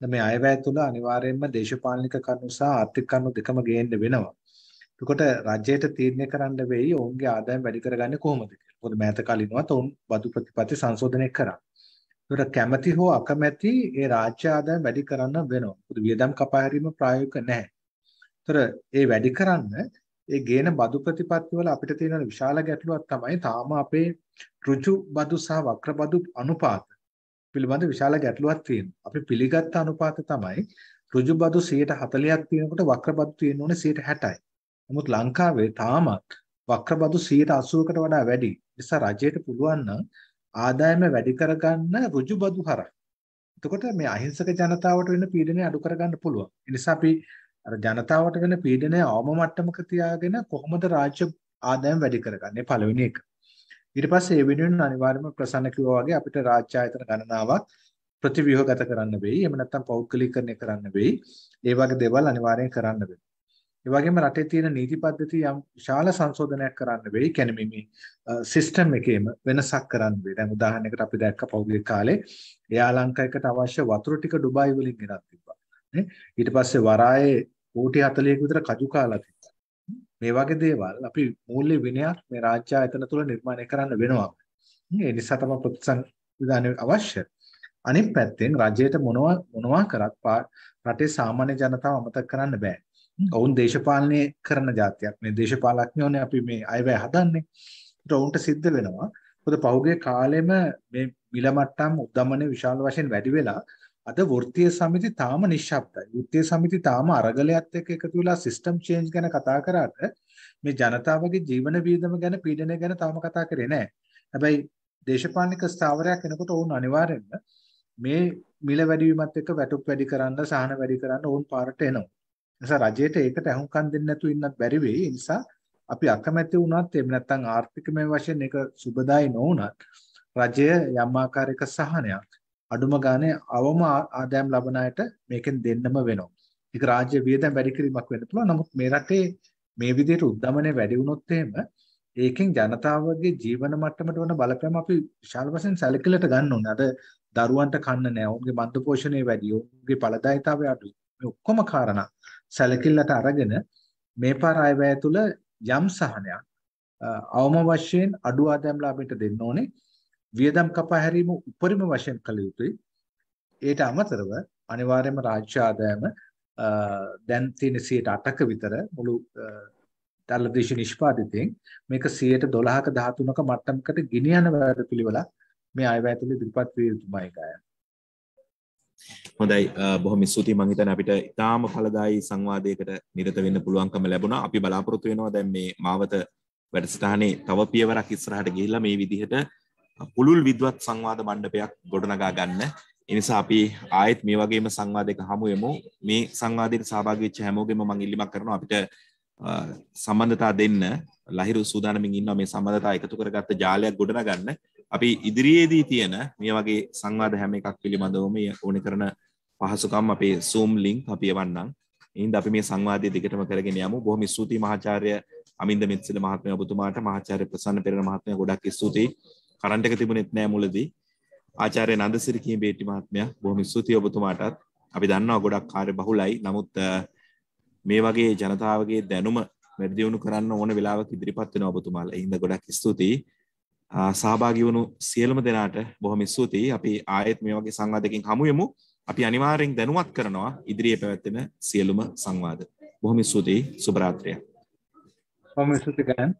මේ අයවැය තුල අනිවාර්යයෙන්ම දේශපාලනික කරුණු සහ ආර්ථික කරුණු දෙකම ගේන්න වෙනවා. එතකොට රජයට තීරණය කරන්න වෙයි ඔවුන්ගේ ආදායම් වැඩි කරගන්නේ කොහොමද කියලා. මොකද මෑත කලින්වත් ඔවුන් බදු ප්‍රතිපත්ති සංශෝධනය කරා. ඒකට කැමැති හෝ අකමැති ඒ රාජ්‍ය ආදායම් වැඩි කරන්න වෙනවා. මොකද වියදම් කපා හැරීම ප්‍රායෝගික නැහැ. ඒතර ඒ වැඩි කරන්න ඒ ගේන බදු ප්‍රතිපත්ති වල අපිට තියෙන විශාල ගැටලුවක් තමයි තාම අපේ ඍජු බදු සහ වක්‍ර බදු අනුපාත පිළිබඳ විශාල ගැටලුවක් තියෙනවා. අපි පිළිගත් අනුපාත තමයි ඍජුබදු 140ක් තියෙනකොට වක්‍රබදු තියෙන්න ඕනේ 160යි. නමුත් ලංකාවේ තාමත් වක්‍රබදු 180කට වඩා වැඩි. නිසා රජයට පුළුවන් නම් ආදායම වැඩි කරගන්න ඍජුබදු හරහා. එතකොට මේ අහිංසක ජනතාවට වෙන පීඩනය අඩු කරගන්න පුළුවන්. ඒ නිසා අපි අර ජනතාවට වෙන පීඩනය අවම මට්ටමක තියාගෙන කොහොමද රාජ්‍ය ආදායම වැඩි කරගන්නේ පළවෙනි එක. ඊට පස්සේ ඒ වෙනුවෙන් අනිවාර්යයෙන්ම ප්‍රසන්න කිව්වා වගේ අපිට රාජ්‍ය ආයතන ගණනාවක් ප්‍රතිව්‍යුහගත කරන්න වෙයි. එහෙම නැත්නම් පෞද්ගලිකරණය කරන්න වෙයි. ඒ වගේ දේවල් අනිවාර්යෙන් කරන්න වෙනවා. ඒ වගේම රටේ තියෙන නීති පද්ධති යම් විශාල සංශෝධනයක් කරන්න වෙයි. කියන්නේ මේ සිස්ටම් එකේම වෙනසක් කරන්න වෙයි. දැන් උදාහරණයකට අපි දැක්ක පෞද්ගලික කාලේ එයා ලංකාවකට අවශ්‍ය වතුර ටික ඩුබායි වලින් ගෙනත් තිබ්බා. ඊට පස්සේ වරායේ කෝටි 40ක විතර කජු කාලා මේ වගේ දේවල් අපි මූල්‍ය විනයක් මේ රාජ්‍ය ආයතන තුල නිර්මාණය කරන්න වෙනවා. ඒ නිසා තමයි ප්‍රතිසංවිධානය අවශ්‍ය. අනිත් පැත්තෙන් රජයට මොනවා මොනවා කරත් රටේ සාමාන්‍ය ජනතාව අමතක කරන්න බෑ. ඔවුන් දේශපාලනය කරන જાතියක්. මේ දේශපාලඥයෝනේ අපි මේ අයවැය හදන්නේ. ඒත් ඔවුන්ට සිද්ධ වෙනවා. මොකද පහුගිය කාලෙම මේ මිල මට්ටම් උද්දමනය විශාල වශයෙන් වැඩි වෙලා අද වෘත්තීය සමිති තාම නිශ්ශබ්දයි. වෘත්තීය සමිති තාම අරගලයක් එක්ක එකතු වෙලා සිස්ටම් චේන්ජ් ගැන කතා කරාට මේ ජනතාවගේ ජීවන වියදම ගැන පීඩනය ගැන තාම කතා කරේ නැහැ. හැබැයි දේශපාලනික ස්ථාවරයක් එනකොට වුණ අනිවාර්යෙන්ම මේ මිල වැඩිවීමත් එක්ක වැටුප් වැඩි කරන්න, සහන වැඩි කරන්න වුණ පාරට එනවා. නිසා රජයට ඒකට අහුම්කම් දෙන්න නැතුව ඉන්නත් බැරි වෙයි. නිසා අපි අකමැති වුණත් එහෙම නැත්නම් ආර්ථිකමය වශයෙන් ඒක සුබදායි නොවුණත් රජය යම් ආකාරයක සහනයක් අඩුම ගානේ අවම ආදායම් ලබන අයට මේකෙන් දෙන්නම වෙනවා. ඒක රාජ්‍ය වියදම් වැඩි කිරීමක් වෙන්න පුළුවන්. නමුත් මේ රටේ මේ විදිහට උද්දමනය වැඩි වුණොත් එහෙම ඒකෙන් ජනතාවගේ ජීවන මට්ටමට වන බලපෑම අපි විශාල වශයෙන් සැලකිල්ලට ගන්න ඕනේ. අද දරුවන්ට කන්න නැහැ. ඔවුන්ගේ මද්ද පෝෂණය වැඩි. ඔවුන්ගේ ඵලදායිතාවය අඩුයි. මේ ඔක්කොම කාරණා සැලකිල්ලට අරගෙන මේ පාර ආයවැය තුළ යම් සහනයක් අවම වශයෙන් අඩු ආදායම් ලාභයට දෙන්න ඕනේ. වියදම් කපා හැරීම උපරිම වශයෙන් කළ යුතුයි. ඊට අමතරව අනිවාර්යයෙන්ම රාජ්‍ය ආදායම දැන් තියෙන 8ක විතර මුළු දල්ලදේශ නිෂ්පාදිතයෙන් මේක 112ක 13ක මට්ටමකට ගෙනියන වැඩපිළිවෙලක් මේ අයවැය තුළ ඉදිරිපත් විය යුතුමයි ගායන. හොඳයි බොහොම ස්තුතියි මං හිතන්නේ අපිට ඉතාම ඵලදායී සංවාදයකට නිරත වෙන්න පුළුවන්කම ලැබුණා. අපි බලාපොරොත්තු වෙනවා දැන් මේ මාවත වැඩසටහනේ තව පියවරක් ඉස්සරහට ගිහිල්ලා මේ විදිහට පුළුල් විද්වත් සංවාධ මණ්ඩපයක් ගොඩනගා ගන්න එනිසා අපි ආයෙත් මේ වගේම සංවාධයක හමුයමු මේ සංවාධයට සහභාගීච්ච හැමෝගෙම මං ඉල්ලීමක් කරනවා අපිට සම්බන්ධතා දෙන්න ලහිරු සූදානමින් ඉන්නවා මේ සම්බන්ධතා එකතු කරගත්ත ජාලයක් ගොඩනගන්න අපි ඉදිරියේදී තියෙන මේ වගේ සංවාද හැම එකක් පිළිබඳව මේ ඕන කරන පහසුකම් අපේ සූම් ලින්ක් අපි එවන්නම් ඉන්ද අපි මේ සංවාදය දිගටම කරගෙන යමු බොහොම ස්තුතියි මහාචාර්ය අමින්ද මිත්සිල මහත්මයා ඔබතුමාට මහාචාර්ය ප්‍රසන්න පෙරේර මහත්මයා ගොඩක් ස්තුතියි කරන්ට එක තිබුණෙත් නෑ මුලදී ආචාරය නන්දසිරිකී බේටි මහත්මයා බොහොම ස්තුතියි ඔබතුමාටත් අපි දන්නවා ගොඩක් කාර්ය බහුලයි නමුත් මේ වගේ ජනතාවගේ දැනුම වැඩි දියුණු කරන්න ඕන වෙලාවක ඉදිරිපත් වෙනවා ඔබතුමාලා. ඒ හින්දා ගොඩක් ස්තුතියි. සහභාගී වුණු සියලුම දෙනාට බොහොම ස්තුතියි. අපි ආයෙත් මේ වගේ සංවාදයකින් හමු වෙමු. අපි අනිවාර්යෙන් දැනුවත් කරනවා ඉදිරියේ පැවැත්වෙන සියලුම සංවාද. බොහොම ස්තුතියි. සුබ රාත්‍රියක්. බොහොම ස්තුතියි ගන්න.